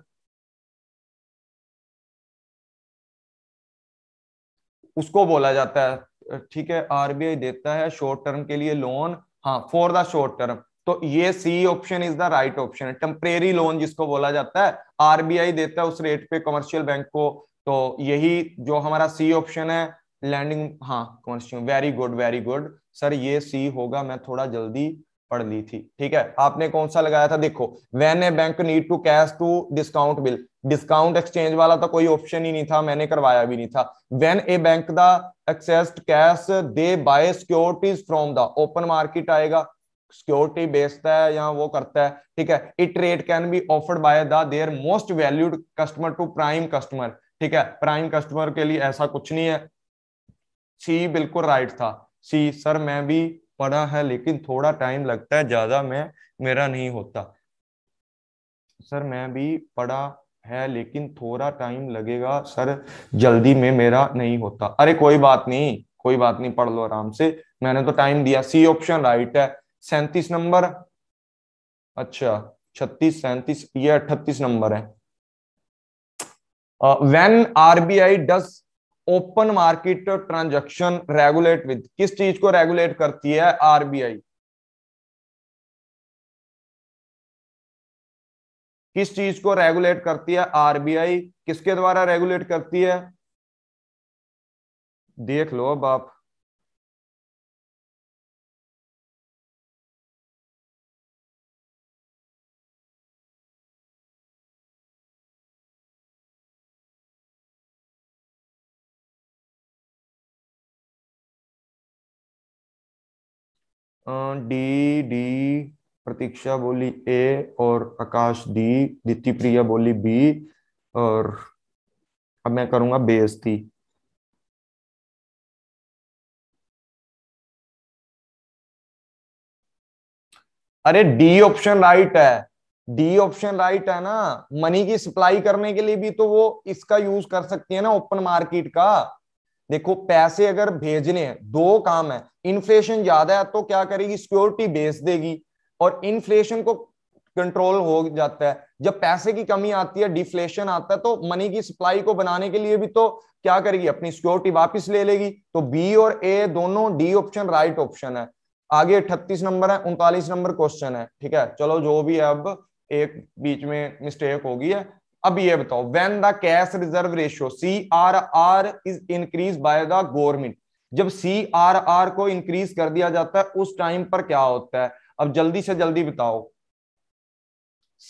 उसको बोला जाता है ठीक है आरबीआई देता है शॉर्ट टर्म के लिए लोन हाँ फॉर द शॉर्ट टर्म तो ये C option is the right option है टेम्परेरी लोन जिसको बोला जाता है आरबीआई देता है उस रेट पे कमर्शियल बैंक को तो यही जो हमारा सी ऑप्शन है लैंडिंग हाँ commercial very good very good sir ये सी होगा मैं थोड़ा जल्दी पढ़ ली थी ठीक है आपने कौन सा लगाया था देखो when a bank need to cash to discount bill discount exchange वाला तो कोई ऑप्शन ही नहीं था मैंने करवाया भी नहीं था when a bank the excessed cash they buy securities from the open market आएगा सिक्योरिटी बेचता है या वो करता है ठीक है it rate can be offered by the their most valued customer to prime customer ठीक है प्राइम कस्टमर के लिए ऐसा कुछ नहीं है सी बिल्कुल राइट था सी सर मैं भी पड़ा है लेकिन थोड़ा टाइम लगता है ज्यादा मैं मेरा नहीं होता सर मैं भी पढ़ा है लेकिन थोड़ा टाइम लगेगा सर जल्दी में मेरा नहीं होता अरे कोई बात नहीं कोई बात नहीं पढ़ लो आराम से मैंने तो टाइम दिया सी ऑप्शन राइट है सैंतीस नंबर अच्छा छत्तीस सैंतीस ये अट्ठतीस नंबर है when RBI does open market transaction regulate with किस चीज को रेगुलेट करती है आरबीआई किस चीज को रेगुलेट करती है आरबीआई किसके द्वारा रेगुलेट करती है देख लो अब आप डी डी प्रतीक्षा बोली ए और आकाश डी दिति प्रिया बोली बी और अब मैं करूंगा बेस्ती अरे डी ऑप्शन राइट है डी ऑप्शन राइट है ना मनी की सप्लाई करने के लिए भी तो वो इसका यूज कर सकती है ना ओपन मार्केट का देखो पैसे अगर भेजने हैं दो काम है इन्फ्लेशन ज्यादा है तो क्या करेगी सिक्योरिटी बेच देगी और इन्फ्लेशन को कंट्रोल हो जाता है जब पैसे की कमी आती है डिफ्लेशन आता है तो मनी की सप्लाई को बनाने के लिए भी तो क्या करेगी अपनी सिक्योरिटी वापस ले लेगी तो बी और ए दोनों डी ऑप्शन राइट ऑप्शन है आगे अठतीस नंबर है उनतालीस नंबर क्वेश्चन है ठीक है चलो जो भी है अब एक बीच में मिस्टेक होगी है अब ये बताओ when the cash reserve ratio C R R is increase by the government जब सी आर आर को इंक्रीज कर दिया जाता है उस टाइम पर क्या होता है अब जल्दी से जल्दी बताओ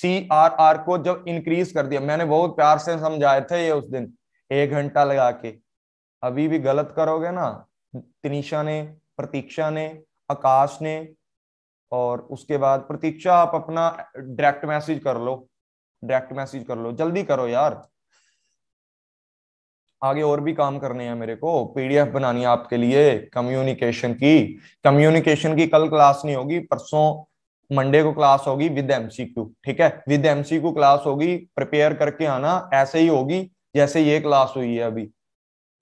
सी आर आर को जब इंक्रीज कर दिया मैंने बहुत प्यार से समझाए थे ये उस दिन एक घंटा लगा के अभी भी गलत करोगे ना तनिषा ने प्रतीक्षा ने आकाश ने और उसके बाद प्रतीक्षा आप अपना डायरेक्ट मैसेज कर लो डायरेक्ट मैसेज कर लो जल्दी करो यार आगे और भी काम करने हैं मेरे को पीडीएफ बनानी है आपके लिए कम्युनिकेशन की कम्युनिकेशन की कल क्लास नहीं होगी परसों मंडे को क्लास होगी विद एमसीक्यू ठीक है विद एमसीक्यू क्लास होगी प्रिपेयर करके आना ऐसे ही होगी जैसे ये क्लास हुई है अभी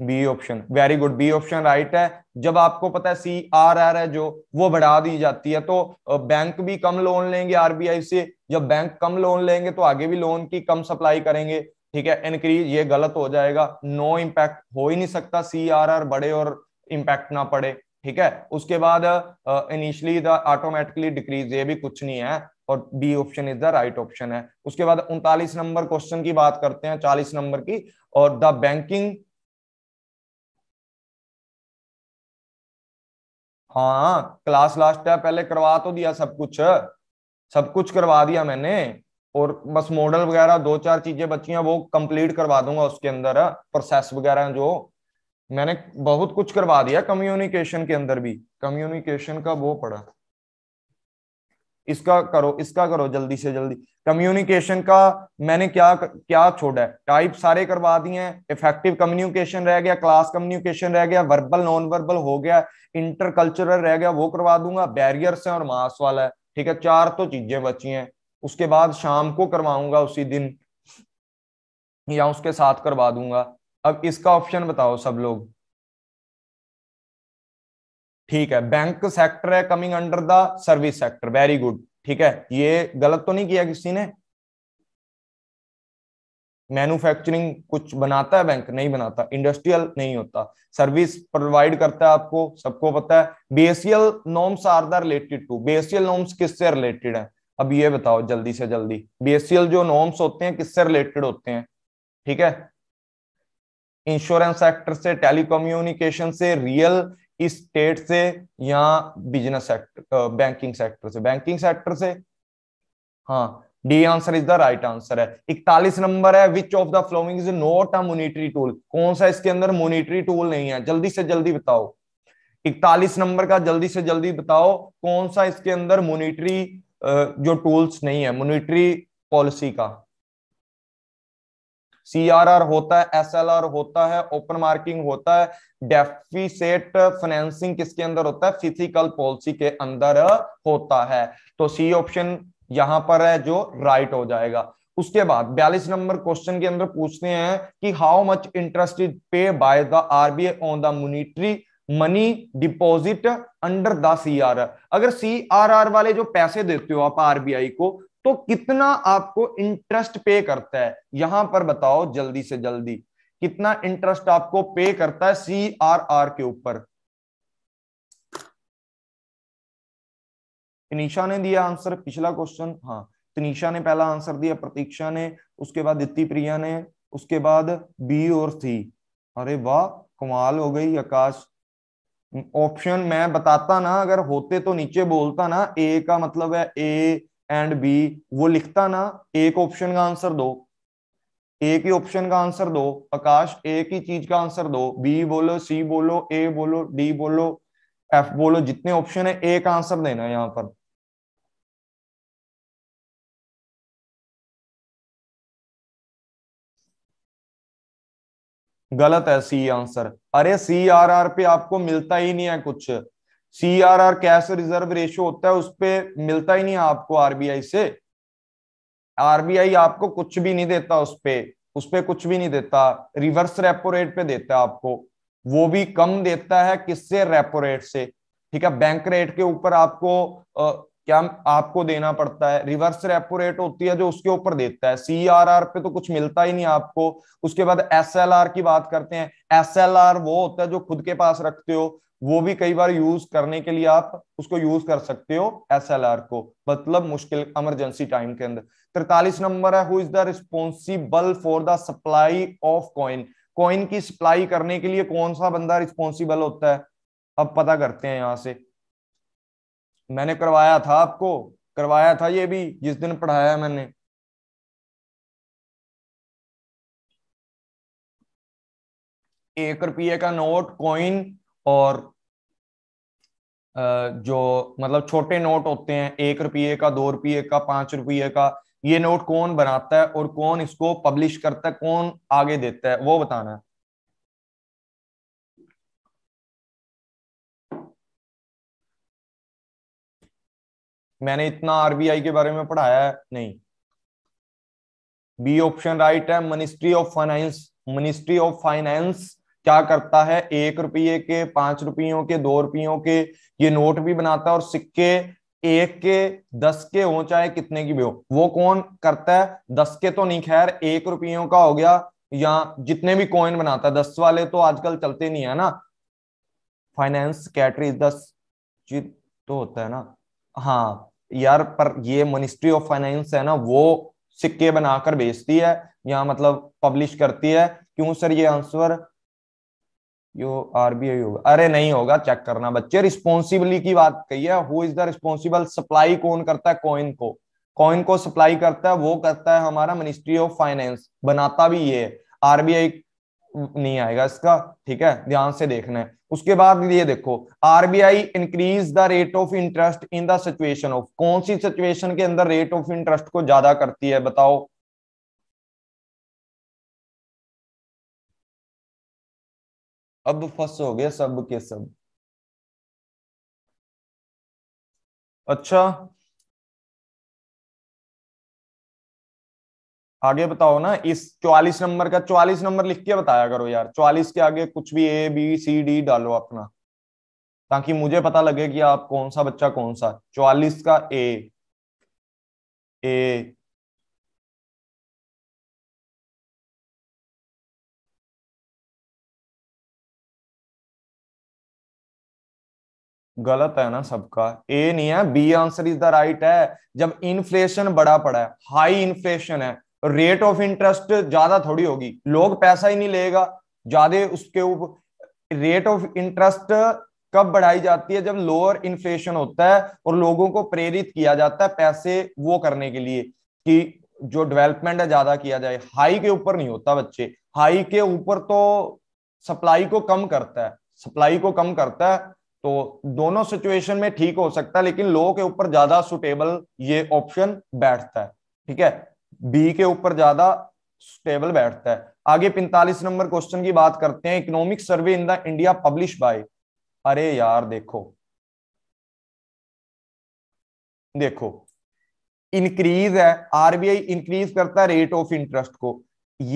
B option very good B option right है जब आपको पता है सी आर आर है जो वो बढ़ा दी जाती है तो बैंक भी कम लोन लेंगे आरबीआई से जब बैंक कम लोन लेंगे तो आगे भी लोन की कम सप्लाई करेंगे ठीक है इनक्रीज ये गलत हो जाएगा नो इम्पैक्ट हो ही नहीं सकता सी आर आर बढ़े और इम्पैक्ट ना पड़े ठीक है उसके बाद इनिशियली द ऑटोमेटिकली डिक्रीज ये भी कुछ नहीं है और B option is the right option है उसके बाद उनतालीस नंबर क्वेश्चन की बात करते हैं चालीस नंबर की और द बैंकिंग हाँ क्लास लास्ट है पहले करवा तो दिया सब कुछ सब कुछ करवा दिया मैंने और बस मॉडल वगैरह दो चार चीजें बची हैं वो कंप्लीट करवा दूंगा उसके अंदर प्रोसेस वगैरह जो मैंने बहुत कुछ करवा दिया कम्युनिकेशन के अंदर भी कम्युनिकेशन का वो पड़ा इसका करो इसका करो जल्दी से जल्दी कम्युनिकेशन का मैंने क्या क्या छोड़ा है टाइप सारे करवा दिए हैं इफेक्टिव कम्युनिकेशन रह गया क्लास कम्युनिकेशन रह गया वर्बल नॉन वर्बल हो गया इंटरकल्चरल रह गया वो करवा दूंगा बैरियर्स है और मास वाला है ठीक है चार तो चीजें बची हैं उसके बाद शाम को करवाऊंगा उसी दिन या उसके साथ करवा दूंगा अब इसका ऑप्शन बताओ सब लोग ठीक है बैंक सेक्टर है coming under the service sector very good ठीक है ये गलत तो नहीं किया किसी ने मैन्युफैक्चरिंग कुछ बनाता है बैंक नहीं बनाता इंडस्ट्रियल नहीं होता सर्विस प्रोवाइड करता है आपको सबको पता है BSL norms are the related to BSL norms किससे रिलेटेड है अब ये बताओ जल्दी से जल्दी बीएसएल जो नॉर्म्स होते हैं किससे रिलेटेड होते हैं ठीक है इंश्योरेंस सेक्टर से टेलीकम्युनिकेशन से रियल इस स्टेट से या बिजनेस सेक्टर बैंकिंग सेक्टर से बैंकिंग सेक्टर से हाँ D answer is the right answer है इकतालीस नंबर है which of the following is not a monetary tool कौन सा इसके अंदर मोनिटरी टूल नहीं है जल्दी से जल्दी बताओ इकतालीस नंबर का जल्दी से जल्दी बताओ कौन सा इसके अंदर मोनिटरी जो टूल्स नहीं है मोनिटरी पॉलिसी का सीआरआर होता है एसएलआर होता है ओपन मार्किंग होता है डेफिसेट फाइनेंसिंग किसके अंदर होता है फिजिकल पॉलिसी के अंदर होता है तो सी ऑप्शन यहां पर है जो राइट हो जाएगा उसके बाद बयालीस नंबर क्वेश्चन के अंदर पूछते हैं कि how much interest is pay by the RBI on the monetary money deposit under the CRR अगर सीआरआर वाले जो पैसे देते हो आप आरबीआई को तो कितना आपको इंटरेस्ट पे करता है यहां पर बताओ जल्दी से जल्दी कितना इंटरेस्ट आपको पे करता है सी आर आर के ऊपर तनिषा ने दिया आंसर पिछला क्वेश्चन हाँ तनिषा ने पहला आंसर दिया प्रतीक्षा ने उसके बाद दित्ती प्रिया ने उसके बाद बी और थी अरे वाह कमाल हो गई आकाश ऑप्शन मैं बताता ना अगर होते तो नीचे बोलता ना ए का मतलब है ए एंड बी वो लिखता ना एक ऑप्शन का आंसर दो एक ही ऑप्शन का आंसर दो आकाश एक ही चीज का आंसर दो बी बोलो सी बोलो ए बोलो डी बोलो एफ बोलो जितने ऑप्शन है एक आंसर देना यहां पर गलत है सी आंसर अरे सी आर आर पे आपको मिलता ही नहीं है कुछ C R R cash reserve ratio होता है उस पर मिलता ही नहीं आपको आरबीआई से आरबीआई आपको कुछ भी नहीं देता उस पर उस पर कुछ भी नहीं देता रिवर्स रेपो रेट पे देता है आपको वो भी कम देता है किससे रेपो रेट से ठीक है बैंक रेट के ऊपर आपको आ, क्या आपको देना पड़ता है रिवर्स रेपो रेट होती है जो उसके ऊपर देता है सी आर आर पे तो कुछ मिलता ही नहीं आपको उसके बाद एस एल आर की बात करते हैं एस एल आर वो होता है जो खुद के पास रखते हो वो भी कई बार यूज करने के लिए आप उसको यूज कर सकते हो एसएलआर को मतलब मुश्किल इमरजेंसी टाइम के अंदर तिरतालीस नंबर है who is the responsible for the supply of coin coin की सप्लाई करने के लिए कौन सा बंदा रिस्पॉन्सिबल होता है अब पता करते हैं यहां से मैंने करवाया था आपको करवाया था ये भी जिस दिन पढ़ाया मैंने एक रुपये का नोट कॉइन और जो मतलब छोटे नोट होते हैं एक रुपये का दो रुपये का पांच रुपये का ये नोट कौन बनाता है और कौन इसको पब्लिश करता है कौन आगे देता है वो बताना है मैंने इतना आरबीआई के बारे में पढ़ाया है नहीं बी ऑप्शन राइट है ministry of finance ministry of finance क्या करता है एक रुपये के पांच रुपयों के दो रुपयों के ये नोट भी बनाता है और सिक्के एक के दस के हो चाहे कितने की भी हो वो कौन करता है दस के तो नहीं खैर एक रुपयों का हो गया या जितने भी कॉइन बनाता है दस वाले तो आजकल चलते नहीं है ना फाइनेंस कैटरी दस जी तो होता है ना हाँ यार पर ये मिनिस्ट्री ऑफ फाइनेंस है ना वो सिक्के बनाकर बेचती है या मतलब पब्लिश करती है क्यों सर ये आंसर यो आरबीआई होगा अरे नहीं होगा चेक करना बच्चे रिस्पॉन्सिबिली की बात कही है who is the responsible supply कौन करता है कॉइन को कॉइन को सप्लाई करता है वो करता है हमारा मिनिस्ट्री ऑफ फाइनेंस बनाता भी ये आरबीआई नहीं आएगा इसका ठीक है ध्यान से देखना है उसके बाद ये देखो RBI increase the rate of interest in the situation of कौन सी सिचुएशन के अंदर रेट ऑफ इंटरेस्ट को ज्यादा करती है बताओ अब फंसोगे सब के सब अच्छा आगे बताओ ना इस चौवालीस नंबर का चौवालीस नंबर लिख के बताया करो यार चौवालीस के आगे कुछ भी ए बी सी डी डालो अपना ताकि मुझे पता लगे कि आप कौन सा बच्चा कौन सा चौवालीस का ए ए गलत है ना सबका ए नहीं है B answer is the right है जब इन्फ्लेशन बड़ा पड़ा है हाई इन्फ्लेशन है रेट ऑफ इंटरेस्ट ज्यादा थोड़ी होगी लोग पैसा ही नहीं लेगा ज्यादा उसके ऊपर रेट ऑफ इंटरेस्ट कब बढ़ाई जाती है जब लोअर इन्फ्लेशन होता है और लोगों को प्रेरित किया जाता है पैसे वो करने के लिए कि जो डेवलपमेंट है ज्यादा किया जाए हाई के ऊपर नहीं होता बच्चे हाई के ऊपर तो सप्लाई को कम करता है सप्लाई को कम करता है तो दोनों सिचुएशन में ठीक हो सकता है लेकिन लो के ऊपर ज्यादा सुटेबल ये ऑप्शन बैठता है ठीक है बी के ऊपर ज्यादा सुटेबल बैठता है आगे 45 नंबर क्वेश्चन की बात करते हैं economic survey in the India publish by अरे यार देखो देखो इंक्रीज है आरबीआई इंक्रीज करता है रेट ऑफ इंटरेस्ट को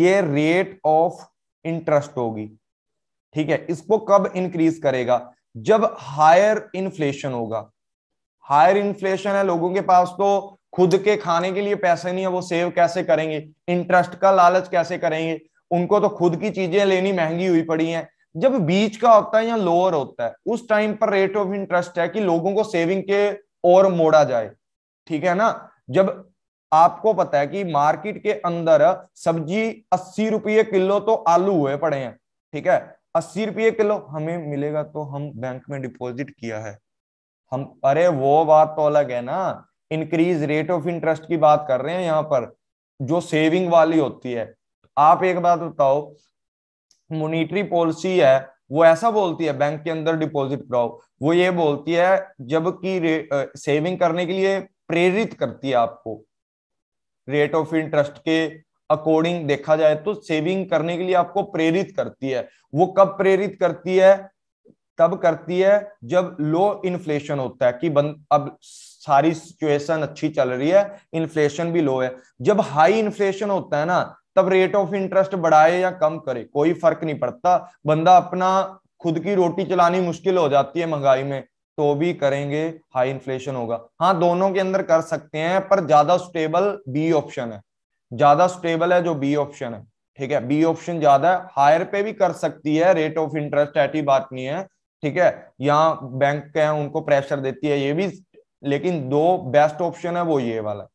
ये रेट ऑफ इंटरेस्ट होगी ठीक है इसको कब इंक्रीज करेगा जब हायर इन्फ्लेशन होगा हायर इन्फ्लेशन है लोगों के पास तो खुद के खाने के लिए पैसे नहीं है वो सेव कैसे करेंगे इंटरेस्ट का लालच कैसे करेंगे उनको तो खुद की चीजें लेनी महंगी हुई पड़ी हैं जब बीच का होता है या लोअर होता है उस टाइम पर रेट ऑफ इंटरेस्ट है कि लोगों को सेविंग के और मोड़ा जाए ठीक है ना जब आपको पता है कि मार्केट के अंदर सब्जी अस्सी रुपये किलो तो आलू हुए पड़े हैं ठीक है अस्सी रुपये किलो हमें मिलेगा तो हम बैंक में डिपॉजिट किया है हम अरे वो बात तो अलग है ना इंक्रीज रेट ऑफ इंटरेस्ट की बात कर रहे हैं यहाँ पर जो सेविंग वाली होती है आप एक बात बताओ मोनिटरी पॉलिसी है वो ऐसा बोलती है बैंक के अंदर डिपॉजिट कराओ वो ये बोलती है जबकि सेविंग करने के लिए प्रेरित करती है आपको रेट ऑफ इंटरेस्ट के अकॉर्डिंग देखा जाए तो सेविंग करने के लिए आपको प्रेरित करती है वो कब प्रेरित करती है तब करती है जब लो इन्फ्लेशन होता है कि बन, अब सारी सिचुएशन अच्छी चल रही है इन्फ्लेशन भी लो है जब हाई इन्फ्लेशन होता है ना तब रेट ऑफ इंटरेस्ट बढ़ाए या कम करे कोई फर्क नहीं पड़ता बंदा अपना खुद की रोटी चलानी मुश्किल हो जाती है महंगाई में तो भी करेंगे हाई इन्फ्लेशन होगा हाँ दोनों के अंदर कर सकते हैं पर ज्यादा स्टेबल बी ऑप्शन है ज्यादा स्टेबल है जो बी ऑप्शन है ठीक है बी ऑप्शन ज्यादा है हायर पे भी कर सकती है रेट ऑफ इंटरेस्ट ऐसी बात नहीं है ठीक है यहाँ बैंक के हैं उनको प्रेशर देती है ये भी लेकिन दो बेस्ट ऑप्शन है वो ये वाला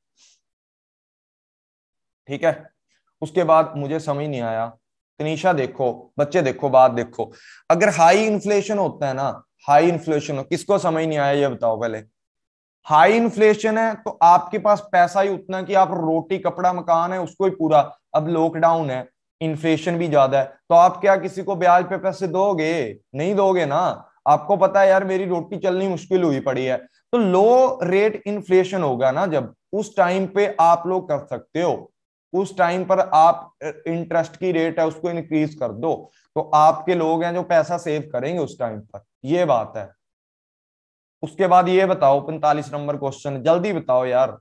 ठीक है उसके बाद मुझे समझ नहीं आया तनिषा देखो बच्चे देखो बात देखो अगर हाई इन्फ्लेशन होता है ना हाई इन्फ्लेशन हो किसको समझ नहीं आया ये बताओ पहले हाई इन्फ्लेशन है तो आपके पास पैसा ही उतना कि आप रोटी कपड़ा मकान है उसको ही पूरा अब लॉकडाउन है इन्फ्लेशन भी ज्यादा है तो आप क्या किसी को ब्याज पे पैसे दोगे नहीं दोगे ना आपको पता है यार मेरी रोटी चलनी मुश्किल हुई पड़ी है तो लो रेट इन्फ्लेशन होगा ना जब उस टाइम पे आप लोग कर सकते हो उस टाइम पर आप इंटरेस्ट की रेट है उसको इंक्रीज कर दो तो आपके लोग हैं जो पैसा सेव करेंगे उस टाइम पर यह बात है उसके बाद ये बताओ पैंतालीस नंबर क्वेश्चन जल्दी बताओ यार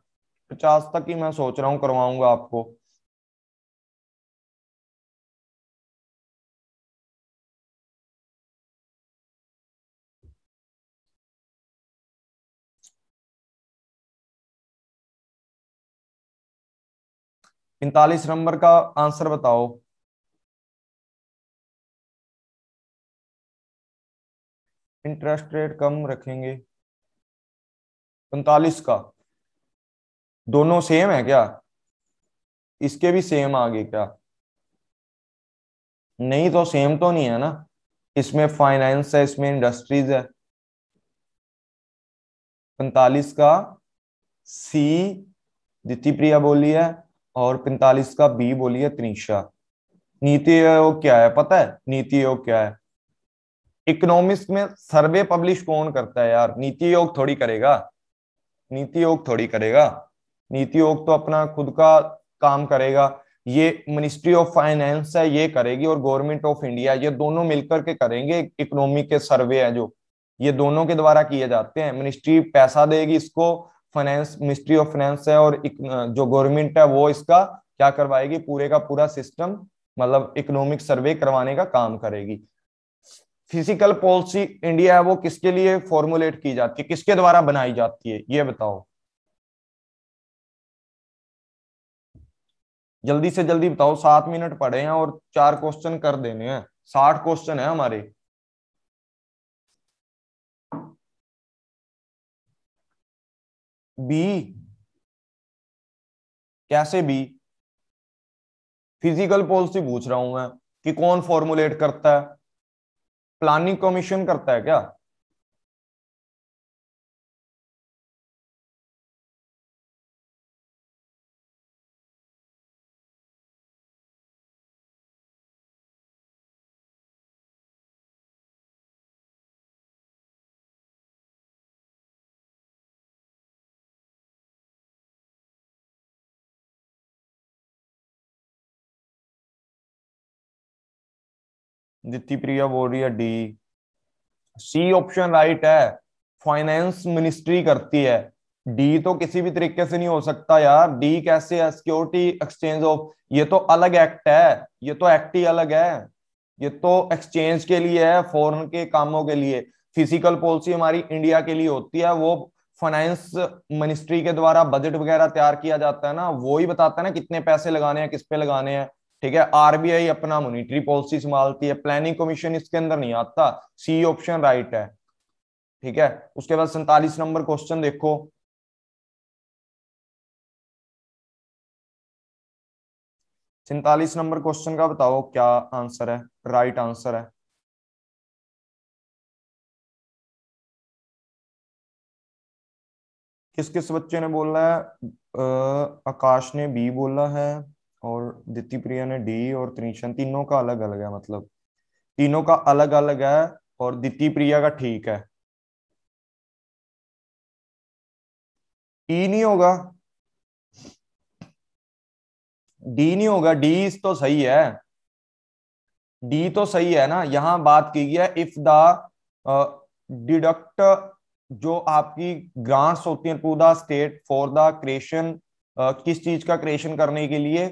पचास तक ही मैं सोच रहा हूं करवाऊंगा आपको पैंतालीस नंबर का आंसर बताओ इंटरेस्ट रेट कम रखेंगे पैंतालीस का दोनों सेम है क्या इसके भी सेम आ गए क्या नहीं तो सेम तो नहीं है ना इसमें फाइनेंस है इसमें इंडस्ट्रीज है पैंतालीस का सी दिति प्रिया बोली है और पैंतालीस का बी बोली है त्रिशा नीति आयोग क्या है पता है नीति आयोग क्या है इकोनॉमिक्स में सर्वे पब्लिश कौन करता है यार नीति आयोग थोड़ी करेगा नीति आयोग थोड़ी करेगा नीति आयोग तो अपना खुद का काम करेगा ये मिनिस्ट्री ऑफ फाइनेंस है ये करेगी और गवर्नमेंट ऑफ इंडिया ये दोनों मिलकर के करेंगे इकोनॉमी के सर्वे है जो ये दोनों के द्वारा किए जाते हैं मिनिस्ट्री पैसा देगी इसको फाइनेंस मिनिस्ट्री ऑफ फाइनेंस है और जो गवर्नमेंट है वो इसका क्या करवाएगी पूरे का पूरा सिस्टम मतलब इकोनॉमिक सर्वे करवाने का काम करेगी फिजिकल पॉलिसी इंडिया है वो किसके लिए फॉर्मुलेट की जाती है किसके द्वारा बनाई जाती है ये बताओ जल्दी से जल्दी बताओ सात मिनट पड़े हैं और चार क्वेश्चन कर देने हैं साठ क्वेश्चन है हमारे बी कैसे बी फिजिकल पॉलिसी पूछ रहा हूं मैं कि कौन फॉर्मुलेट करता है प्लानिंग कमीशन करता है क्या दीप्ति प्रिया बोल रही है डी सी ऑप्शन राइट है फाइनेंस मिनिस्ट्री करती है डी तो किसी भी तरीके से नहीं हो सकता यार डी कैसे है सिक्योरिटी एक्सचेंज ऑफ ये तो अलग एक्ट है ये तो एक्ट ही अलग है ये तो एक्सचेंज के लिए है फॉरन के कामों के लिए फिजिकल पॉलिसी हमारी इंडिया के लिए होती है वो फाइनेंस मिनिस्ट्री के द्वारा बजट वगैरह तैयार किया जाता है ना वो ही बताता है ना कितने पैसे लगाने हैं किस पे लगाने हैं ठीक है आरबीआई अपना मोनिटरी पॉलिसी संभालती है प्लानिंग कमीशन इसके अंदर नहीं आता सी ऑप्शन राइट है ठीक है उसके बाद सैतालीस नंबर क्वेश्चन देखो सैतालीस नंबर क्वेश्चन का बताओ क्या आंसर है राइट आंसर है किस किस बच्चे ने बोला है आकाश ने बी बोला है और दिति प्रिया ने डी और त्रिशन तीनों का अलग अलग है मतलब तीनों का अलग अलग है और दिति प्रिया का ठीक है ई e नहीं होगा डी नहीं होगा डी तो सही है डी तो सही है ना यहां बात की है इफ द डिडक्ट जो आपकी ग्रांट्स होती है to the state for the creation किस चीज का क्रिएशन करने के लिए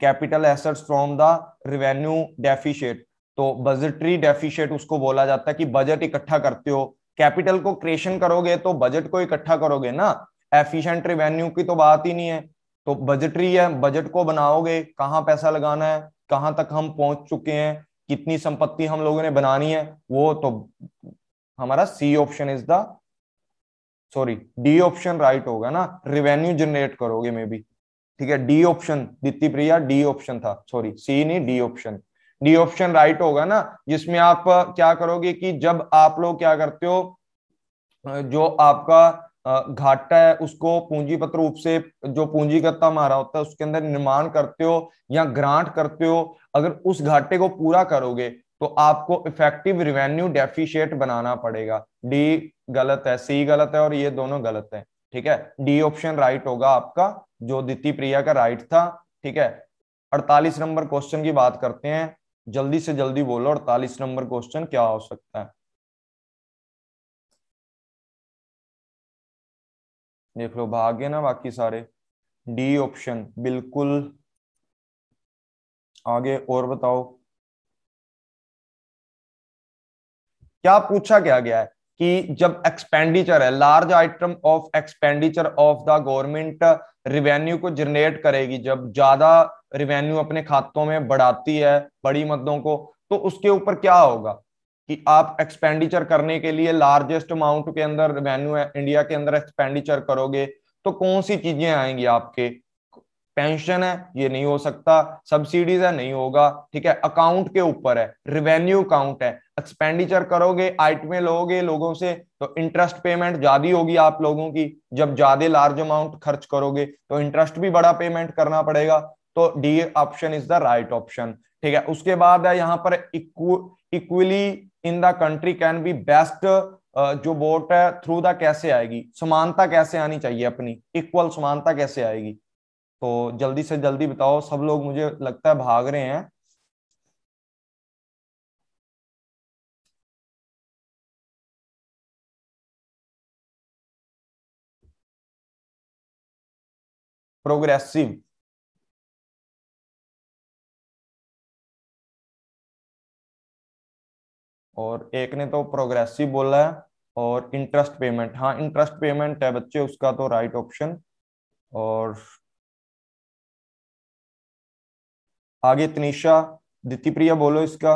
capital assets from the revenue deficit तो बजटरी डेफिशिएट उसको बोला जाता है कि बजट इकट्ठा करते हो कैपिटल को क्रिएशन करोगे तो बजट को इकट्ठा करोगे ना एफिशिएंट रिवेन्यू की तो बात ही नहीं है तो बजटरी है बजट को बनाओगे कहाँ पैसा लगाना है कहाँ तक हम पहुंच चुके हैं कितनी संपत्ति हम लोगों ने बनानी है वो तो हमारा C option is the sorry D option right होगा ना रिवेन्यू जनरेट करोगे मे बी ठीक है D option Deepti Priya D option था सॉरी सी नहीं D option D option right होगा ना जिसमें आप क्या करोगे कि जब आप लोग क्या करते हो जो आपका घाटा है उसको पूंजीगत रूप से जो पूंजीगत मारा होता है उसके अंदर निर्माण करते हो या ग्रांट करते हो अगर उस घाटे को पूरा करोगे तो आपको इफेक्टिव रिवेन्यू डेफिशिएट बनाना पड़ेगा डी गलत है सी गलत है और ये दोनों गलत है ठीक है डी ऑप्शन राइट होगा आपका जो दिति प्रिया का राइट था ठीक है अड़तालीस नंबर क्वेश्चन की बात करते हैं जल्दी से जल्दी बोलो अड़तालीस नंबर क्वेश्चन क्या हो सकता है देख लो भाग्य ना बाकी सारे डी ऑप्शन बिल्कुल आगे और बताओ क्या पूछा क्या गया है कि जब एक्सपेंडिचर है large item of expenditure of the government revenue को जनरेट करेगी जब ज्यादा रिवेन्यू अपने खातों में बढ़ाती है बड़ी मददों को तो उसके ऊपर क्या होगा कि आप एक्सपेंडिचर करने के लिए लार्जेस्ट अमाउंट के अंदर रिवेन्यू इंडिया के अंदर एक्सपेंडिचर करोगे तो कौन सी चीजें आएंगी आपके पेंशन है ये नहीं हो सकता सब्सिडीज है नहीं होगा ठीक है अकाउंट के ऊपर है रिवेन्यू अकाउंट है एक्सपेंडिचर करोगे आइट में लोगे लोगों से तो इंटरेस्ट पेमेंट ज्यादा होगी आप लोगों की जब ज्यादा लार्ज अमाउंट खर्च करोगे तो इंटरेस्ट भी बड़ा पेमेंट करना पड़ेगा तो D option is the right option ठीक है उसके बाद है यहाँ पर equally in the country can be best जो वोट है थ्रू द कैसे आएगी समानता कैसे आनी चाहिए अपनी इक्वल समानता कैसे आएगी तो जल्दी से जल्दी बताओ सब लोग मुझे लगता है भाग रहे हैं प्रोग्रेसिव और एक ने तो प्रोग्रेसिव बोला है और इंटरेस्ट पेमेंट हाँ इंटरेस्ट पेमेंट है बच्चे उसका तो राइट ऑप्शन और आगे तनिषा दिति प्रिया बोलो इसका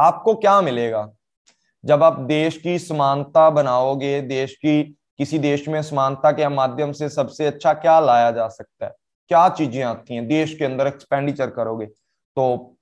आपको क्या मिलेगा जब आप देश की समानता बनाओगे देश की किसी देश में समानता के माध्यम से सबसे अच्छा क्या लाया जा सकता है क्या चीजें आती हैं देश के अंदर एक्सपेंडिचर करोगे तो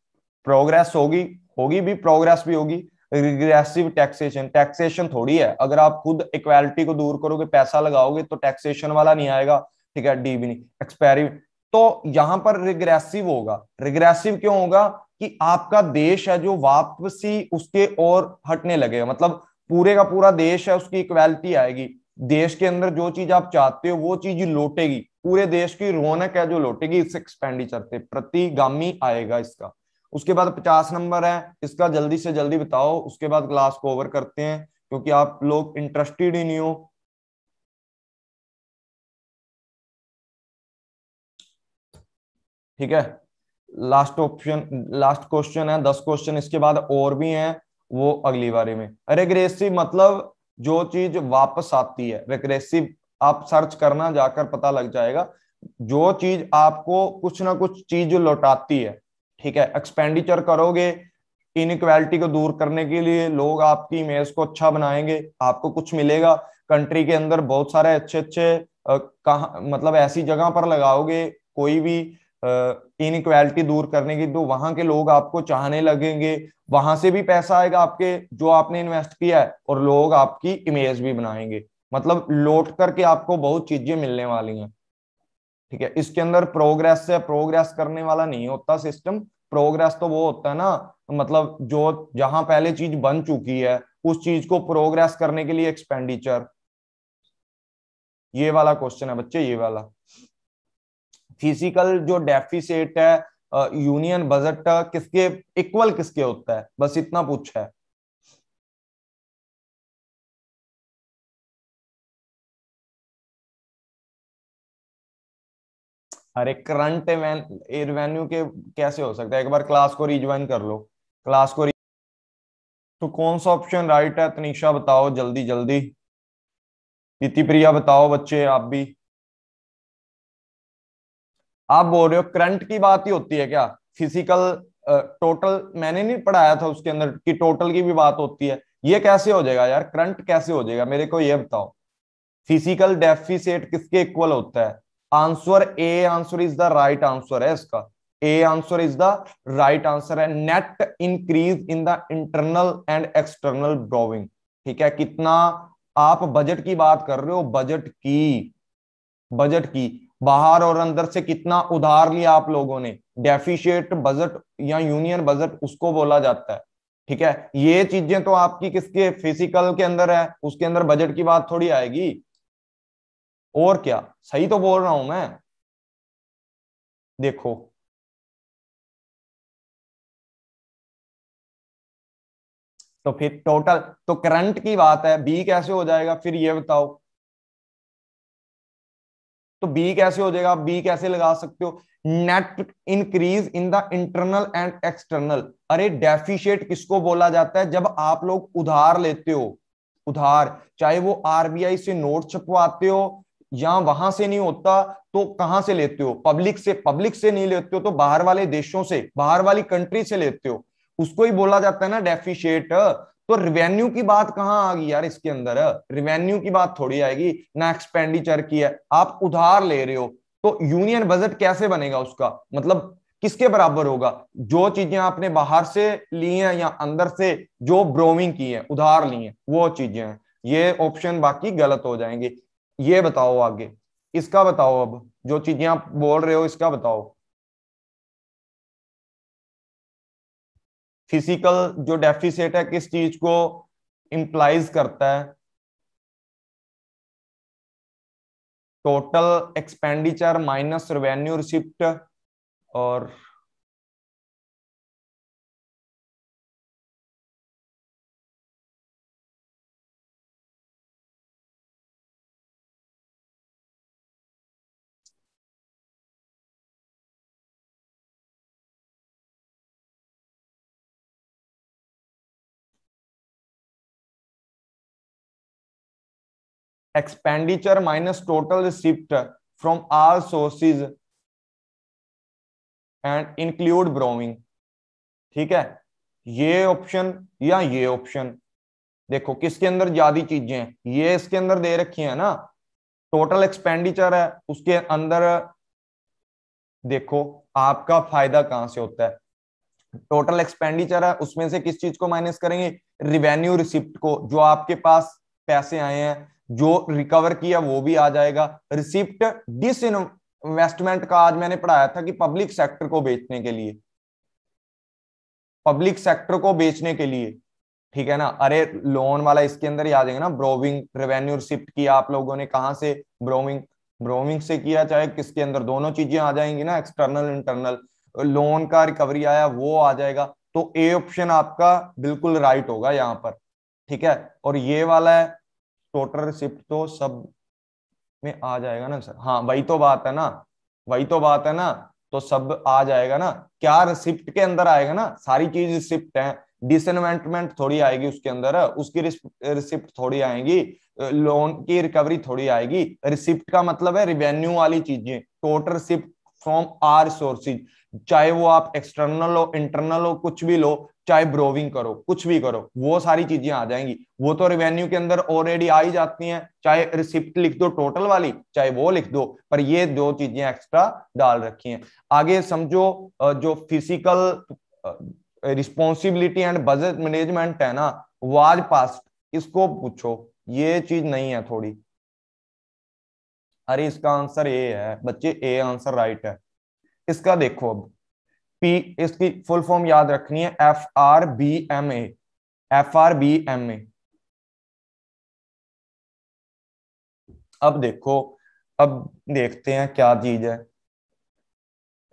प्रोग्रेस होगी होगी भी प्रोग्रेस भी होगी रिग्रेसिव टैक्सेशन टैक्सेशन थोड़ी है अगर आप खुद इक्वालिटी को दूर करोगे पैसा लगाओगे तो टैक्सेशन वाला नहीं आएगा ठीक है डी भी नहीं एक्सपायरी तो यहां पर रिग्रेसिव होगा रिग्रेसिव क्यों होगा कि आपका देश है जो वापसी उसके और हटने लगेगा मतलब पूरे का पूरा देश है उसकी इक्वालिटी आएगी देश के अंदर जो चीज आप चाहते हो वो चीज लौटेगी पूरे देश की रौनक है जो लौटेगी इस एक्सपेंडिचर से प्रतिगामी आएगा इसका उसके बाद पचास नंबर है इसका जल्दी से जल्दी बताओ उसके बाद क्लास को ओवर करते हैं क्योंकि आप लोग इंटरेस्टेड ही नहीं हो ठीक है लास्ट ऑप्शन लास्ट क्वेश्चन है दस क्वेश्चन इसके बाद और भी हैं वो अगली बारी में रेग्रेसिव मतलब जो चीज वापस आती है रेग्रेसिव आप सर्च करना जाकर पता लग जाएगा जो चीज आपको कुछ ना कुछ चीज लौटाती है ठीक है एक्सपेंडिचर करोगे इनक्वालिटी को दूर करने के लिए लोग आपकी इमेज को अच्छा बनाएंगे आपको कुछ मिलेगा कंट्री के अंदर बहुत सारे अच्छे अच्छे कहा मतलब ऐसी जगह पर लगाओगे कोई भी इनक्वालिटी दूर करने की तो वहां के लोग आपको चाहने लगेंगे वहां से भी पैसा आएगा आपके जो आपने इन्वेस्ट किया है और लोग आपकी इमेज भी बनाएंगे मतलब लौट करके आपको बहुत चीजें मिलने वाली हैं ठीक है इसके अंदर प्रोग्रेस से प्रोग्रेस करने वाला नहीं होता सिस्टम प्रोग्रेस तो वो होता है ना मतलब जो जहां पहले चीज बन चुकी है उस चीज को प्रोग्रेस करने के लिए एक्सपेंडिचर ये वाला क्वेश्चन है बच्चे ये वाला फिजिकल जो डेफिसिट है यूनियन बजट किसके इक्वल किसके होता है बस इतना पूछा है अरे करंट रेवेन्यू के कैसे हो सकता है एक बार क्लास को रिज्वाइन कर लो क्लास को तो कौन सा ऑप्शन राइट है तनिषा बताओ जल्दी जल्दी प्रीति प्रिया बताओ बच्चे आप भी आप बोल रहे हो करंट की बात ही होती है क्या फिजिकल टोटल मैंने नहीं पढ़ाया था उसके अंदर कि टोटल की भी बात होती है ये कैसे हो जाएगा यार करंट कैसे हो जाएगा मेरे को ये बताओ फिजिकल डेफिसेट किसके इक्वल होता है answer A answer is the right answer है इसका A answer is the right answer है net increase in the internal and external borrowing ठीक है कितना आप बजट की बात कर रहे हो बजट की बजट की बाहर और अंदर से कितना उधार लिया आप लोगों ने डेफिशिएट बजट या यूनियन बजट उसको बोला जाता है ठीक है ये चीजें तो आपकी किसके फिजिकल के अंदर है उसके अंदर बजट की बात थोड़ी आएगी और क्या सही तो बोल रहा हूं मैं देखो तो फिर टोटल तो करंट की बात है बी कैसे हो जाएगा फिर ये बताओ तो बी कैसे हो जाएगा बी कैसे लगा सकते हो net increase in the internal and external अरे डेफिशिएट किसको बोला जाता है जब आप लोग उधार लेते हो उधार चाहे वो आरबीआई से नोट छपवाते हो या वहां से नहीं होता तो कहां से लेते हो पब्लिक से पब्लिक से नहीं लेते हो तो बाहर वाले देशों से बाहर वाली कंट्री से लेते हो उसको ही बोला जाता है ना डेफिशिएट तो रिवेन्यू की बात कहां आ गई यार इसके अंदर रिवेन्यू की बात थोड़ी आएगी ना एक्सपेंडिचर की है आप उधार ले रहे हो तो यूनियन बजट कैसे बनेगा उसका मतलब किसके बराबर होगा जो चीजें आपने बाहर से ली हैं या अंदर से जो ब्रोविंग की है उधार ली है वो चीजें हैं ये ऑप्शन बाकी गलत हो जाएंगे ये बताओ आगे इसका बताओ अब जो चीजें आप बोल रहे हो इसका बताओ फिजिकल जो डेफिसिट है किस चीज को इंप्लाइज करता है total expenditure minus revenue receipt और expenditure minus total receipt from all sources and include borrowing ठीक है ये ऑप्शन या ये ऑप्शन देखो किसके अंदर ज्यादा चीजें हैं ये इसके अंदर दे रखी है ना टोटल एक्सपेंडिचर है उसके अंदर देखो आपका फायदा कहां से होता है टोटल एक्सपेंडिचर है उसमें से किस चीज को माइनस करेंगे रिवेन्यू रिसिप्ट को जो आपके पास पैसे आए हैं जो रिकवर किया वो भी आ जाएगा रिसिप्ट डिस इन्वेस्टमेंट का आज मैंने पढ़ाया था कि पब्लिक सेक्टर को बेचने के लिए पब्लिक सेक्टर को बेचने के लिए ठीक है ना अरे लोन वाला इसके अंदर ही आ जाएगा ना ब्रोविंग रेवेन्यू रिसिप्ट किया आप लोगों ने कहा से ब्रोविंग ब्रोविंग से किया चाहे किसके अंदर दोनों चीजें आ जाएंगी ना एक्सटर्नल इंटरनल लोन का रिकवरी आया वो आ जाएगा तो ए ऑप्शन आपका बिल्कुल राइट होगा यहां पर ठीक है और ये वाला है टोटल शिफ्ट तो सब में आ जाएगा ना सर हाँ वही तो बात है ना वही तो बात है ना तो सब आ जाएगा ना क्या शिफ्ट के अंदर आएगा ना सारी चीज शिफ्ट है डिसमेंट थोड़ी आएगी उसके अंदर उसकी रिसिप्ट थोड़ी आएगी लोन की रिकवरी थोड़ी आएगी रिसिप्ट का मतलब है रिवेन्यू वाली चीजें total receipt from all sources चाहे वो आप एक्सटर्नल हो इंटरनल हो कुछ भी लो चाहे ब्रोविंग करो कुछ भी करो वो सारी चीजें आ जाएंगी वो तो रेवेन्यू के अंदर ऑलरेडी आ ही जाती हैं चाहे रिसिप्ट लिख दो टोटल वाली चाहे वो लिख दो पर ये दो चीजें एक्स्ट्रा डाल रखी हैं आगे समझो जो fiscal responsibility and budget management है ना वाज पास्ट इसको पूछो ये चीज नहीं है थोड़ी अरे इसका आंसर ए है बच्चे ए आंसर राइट है इसका देखो अब पी इसकी फुल फॉर्म याद रखनी है F R B M A F R B M A अब देखो अब देखते हैं क्या चीज है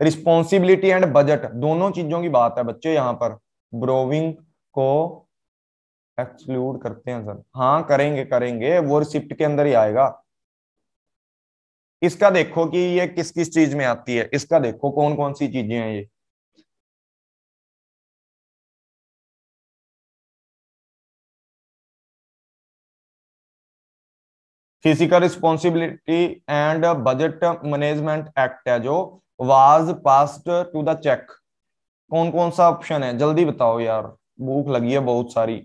रिस्पॉन्सिबिलिटी एंड बजट दोनों चीजों की बात है बच्चे यहां पर ब्रोविंग को एक्सक्लूड करते हैं सर हाँ करेंगे करेंगे वो रिसिप्ट के अंदर ही आएगा इसका देखो कि ये किस किस चीज में आती है इसका देखो कौन कौन सी चीजें हैं ये fiscal responsibility and budget management act है जो was passed to the check कौन कौन सा ऑप्शन है जल्दी बताओ यार भूख लगी है बहुत सारी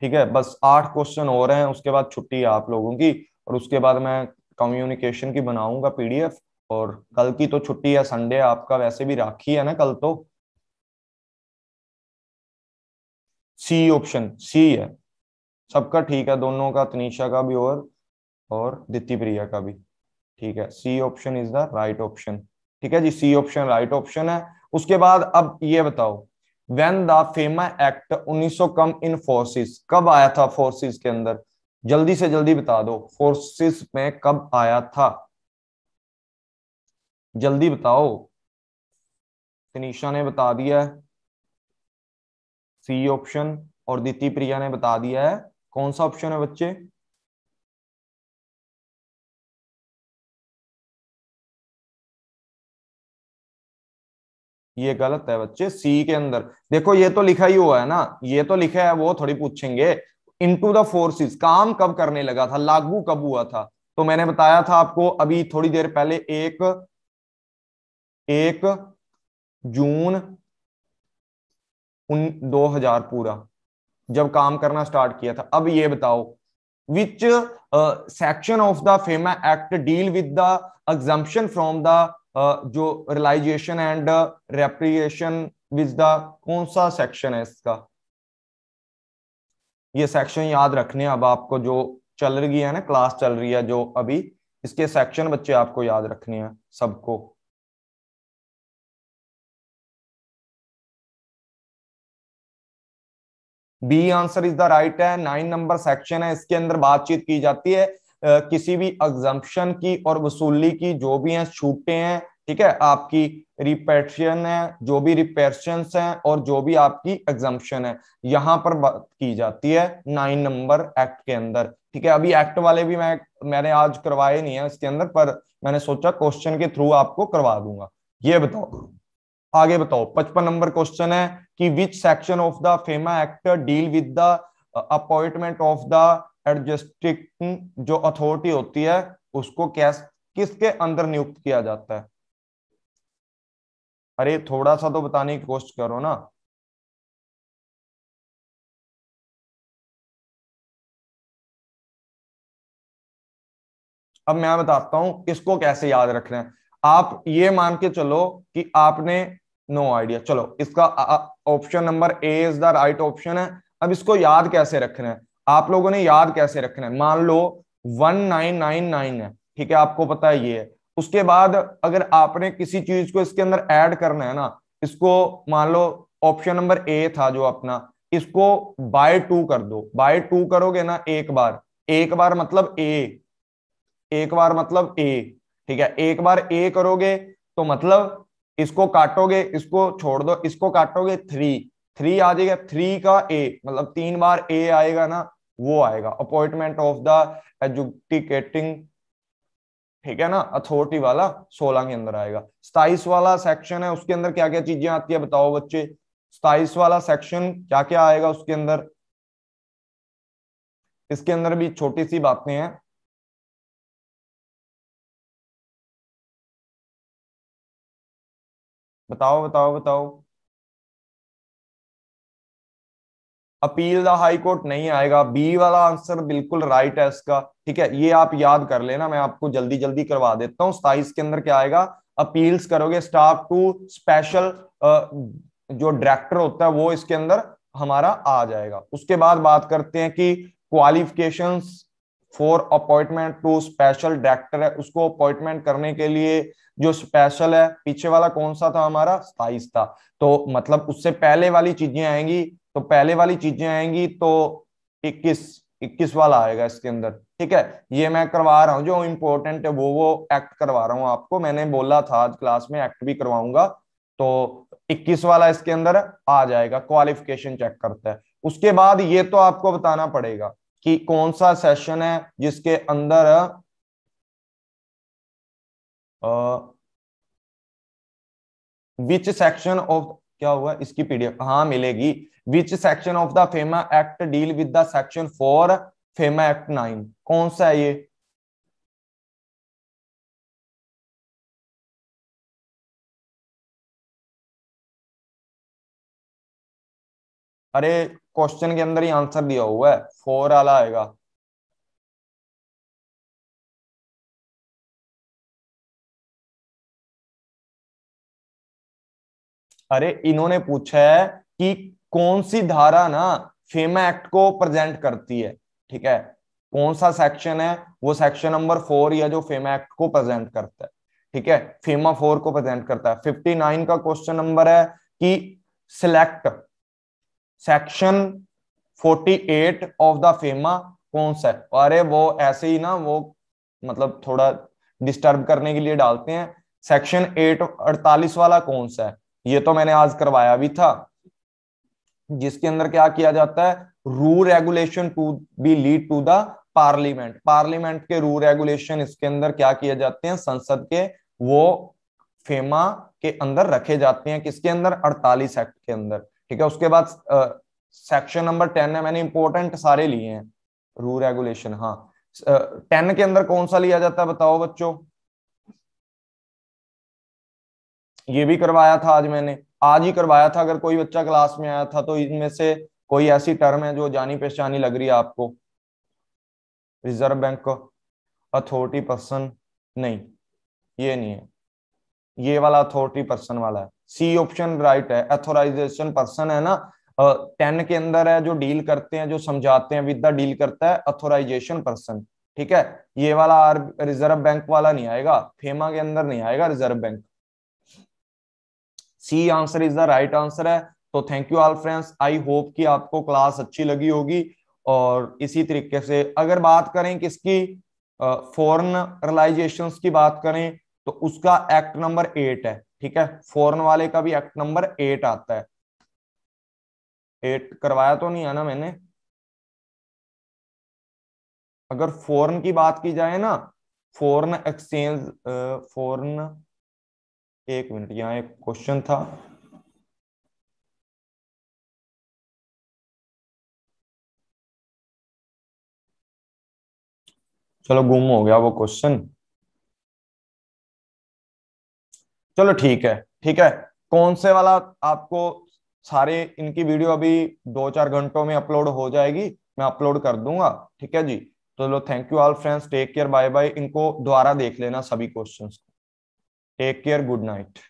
ठीक है बस आठ क्वेश्चन हो रहे हैं उसके बाद छुट्टी है आप लोगों की और उसके बाद मैं कम्युनिकेशन की बनाऊंगा पीडीएफ और कल की तो छुट्टी है संडे आपका वैसे भी राखी है ना कल तो सी ऑप्शन सी है सबका ठीक है दोनों का तनिषा का भी और और दित्य प्रिया का भी ठीक है C option is the right option ठीक है जी सी ऑप्शन राइट ऑप्शन है उसके बाद अब ये बताओ when the FEMA act 1900 come in forces कब आया था फोर्सिस के अंदर जल्दी से जल्दी बता दो फोर्सिस में कब आया था जल्दी बताओ तनिषा ने बता दिया सी ऑप्शन और दिति प्रिया ने बता दिया है कौन सा ऑप्शन है बच्चे ये गलत है बच्चे सी के अंदर देखो ये तो लिखा ही हुआ है ना ये तो लिखा है वो थोड़ी पूछेंगे इनटू द फोर्सेस काम कब करने लगा था लागू कब हुआ था तो मैंने बताया था आपको अभी थोड़ी देर पहले एक एक जून उन दो हजार पूरा जब काम करना स्टार्ट किया था अब ये बताओ which section of the FEMA act deal with the exemption from the जो realisation and repatriation with the कौन सा सेक्शन है इसका ये सेक्शन याद रखने अब आपको जो चल रही है ना क्लास चल रही है जो अभी इसके सेक्शन बच्चे आपको याद रखने हैं सबको B answer is the right है नाइन नंबर सेक्शन है इसके अंदर बातचीत की जाती है आ, किसी भी एग्जाम्पन की और वसूली की जो भी है छूटे हैं ठीक है आपकी रिपेशन है जो भी रिपेशन है और जो भी आपकी एग्जाम्पन है यहाँ पर बात की जाती है नाइन नंबर एक्ट के अंदर ठीक है अभी एक्ट वाले भी मैं मैंने आज करवाए नहीं है इसके अंदर पर मैंने सोचा क्वेश्चन के थ्रू आपको करवा दूंगा ये बताओ आगे बताओ पचपन नंबर क्वेश्चन है कि which section of the FEMA act deal with the appointment of the adjusting जो अथॉरिटी होती है उसको कैस किसके अंदर नियुक्त किया जाता है अरे थोड़ा सा तो बताने की कोशिश करो ना अब मैं बताता हूं इसको कैसे याद रखना है आप ये मान के चलो कि आपने नो आइडिया चलो इसका option number A is the right option है अब इसको याद कैसे रखना है आप लोगों ने याद कैसे रखना है मान लो 1999 है ठीक है आपको पता है ये है उसके बाद अगर आपने किसी चीज को इसके अंदर ऐड करना है ना इसको मान लो ऑप्शन नंबर ए था जो अपना इसको बाय टू कर दो बाय टू करोगे ना एक बार एक बार मतलब ए एक बार मतलब ए ठीक है एक बार ए करोगे तो मतलब इसको काटोगे इसको छोड़ दो इसको काटोगे थ्री थ्री आ जाएगा थ्री का ए मतलब तीन बार ए आएगा ना वो आएगा अपॉइंटमेंट ऑफ द एजुटिकेटिंग ठीक है ना अथॉरिटी वाला सोलह के अंदर आएगा स्थाईस वाला सेक्शन है उसके अंदर क्या क्या चीजें आती है बताओ बच्चे सताइस वाला सेक्शन क्या क्या आएगा उसके अंदर इसके अंदर भी छोटी सी बातें हैं बताओ बताओ बताओ अपील द हाई कोर्ट नहीं आएगा बी वाला आंसर बिल्कुल राइट है इसका ठीक है ये आप याद कर लेना मैं आपको जल्दी जल्दी करवा देता हूँ स्थाई के अंदर क्या आएगा अपील्स करोगे स्टाफ टू स्पेशल जो डायरेक्टर होता है वो इसके अंदर हमारा आ जाएगा उसके बाद बात करते हैं कि qualifications for appointment to special director है उसको अपॉइंटमेंट करने के लिए जो स्पेशल है पीछे वाला कौन सा था हमारा साइज था तो मतलब उससे पहले वाली चीजें आएंगी तो पहले वाली चीजें आएंगी तो इक्कीस इक्कीस वाला आएगा इसके अंदर ठीक है ये मैं करवा रहा हूँ जो इम्पोर्टेंट है वो वो एक्ट करवा रहा हूँ आपको मैंने बोला था आज क्लास में एक्ट भी करवाऊंगा तो 21 वाला इसके अंदर आ जाएगा क्वालिफिकेशन चेक करता है उसके बाद ये तो आपको बताना पड़ेगा कि कौन सा सेशन है जिसके अंदर विच सेक्शन ऑफ क्या हुआ इसकी पीडीएफ हाँ मिलेगी which section of the FEMA act deal with the section four FEMA act nine कौन सा है ये अरे क्वेश्चन के अंदर ही आंसर दिया हुआ है फोर वाला आएगा अरे इन्होंने पूछा है कि कौन सी धारा ना फेमा एक्ट को प्रेजेंट करती है ठीक है कौन सा सेक्शन है वो सेक्शन नंबर फोर या जो फेमा एक्ट को प्रेजेंट करता है ठीक है फेमा फोर को प्रेजेंट करता है फिफ्टी नाइन का क्वेश्चन नंबर है कि select section 48 of the FEMA कौन सा है अरे वो ऐसे ही ना वो मतलब थोड़ा डिस्टर्ब करने के लिए डालते हैं सेक्शन एट अड़तालीस वाला कौन सा है ये तो मैंने आज करवाया भी था जिसके अंदर क्या किया जाता है rule regulation to be laid to the parliament parliament के रू रेगुलेशन इसके अंदर क्या किए जाते हैं संसद के वो फेमा के अंदर रखे जाते हैं किसके अंदर 48 एक्ट के अंदर ठीक है उसके बाद सेक्शन नंबर टेन है मैंने इंपॉर्टेंट सारे लिए हैं रू रेगुलेशन हाँ टेन के अंदर कौन सा लिया जाता है बताओ बच्चों ये भी करवाया था आज मैंने आज ही करवाया था अगर कोई बच्चा क्लास में आया था तो इनमें से कोई ऐसी टर्म है जो जानी पहचानी लग रही है आपको रिजर्व बैंक अथॉरिटी पर्सन नहीं ये नहीं है ये वाला अथॉरिटी पर्सन वाला है सी ऑप्शन राइट है अथोराइजेशन पर्सन है ना टेन के अंदर है जो डील करते हैं जो समझाते हैं विद द डील करता है अथोराइजेशन पर्सन ठीक है ये वाला आर रिजर्व बैंक वाला नहीं आएगा फेमा के अंदर नहीं आएगा reserve bank C answer is the right answer है तो thank you all friends I hope कि आपको क्लास अच्छी लगी होगी और इसी तरीके से अगर बात करें किसकी फॉरन रिलाइजेशन की बात करें तो उसका एक्ट नंबर एट है ठीक है फॉरन वाले का भी एक्ट नंबर एट आता है एट करवाया तो नहीं है ना मैंने अगर फॉरन की बात की जाए ना फॉरन एक्सचेंज फॉरन एक मिनट यहां एक क्वेश्चन था चलो गुम हो गया वो क्वेश्चन चलो ठीक है ठीक है कौन से वाला आपको सारे इनकी वीडियो अभी दो चार घंटों में अपलोड हो जाएगी मैं अपलोड कर दूंगा ठीक है जी तो thank you all friends take care bye bye इनको दोबारा देख लेना सभी questions take care good night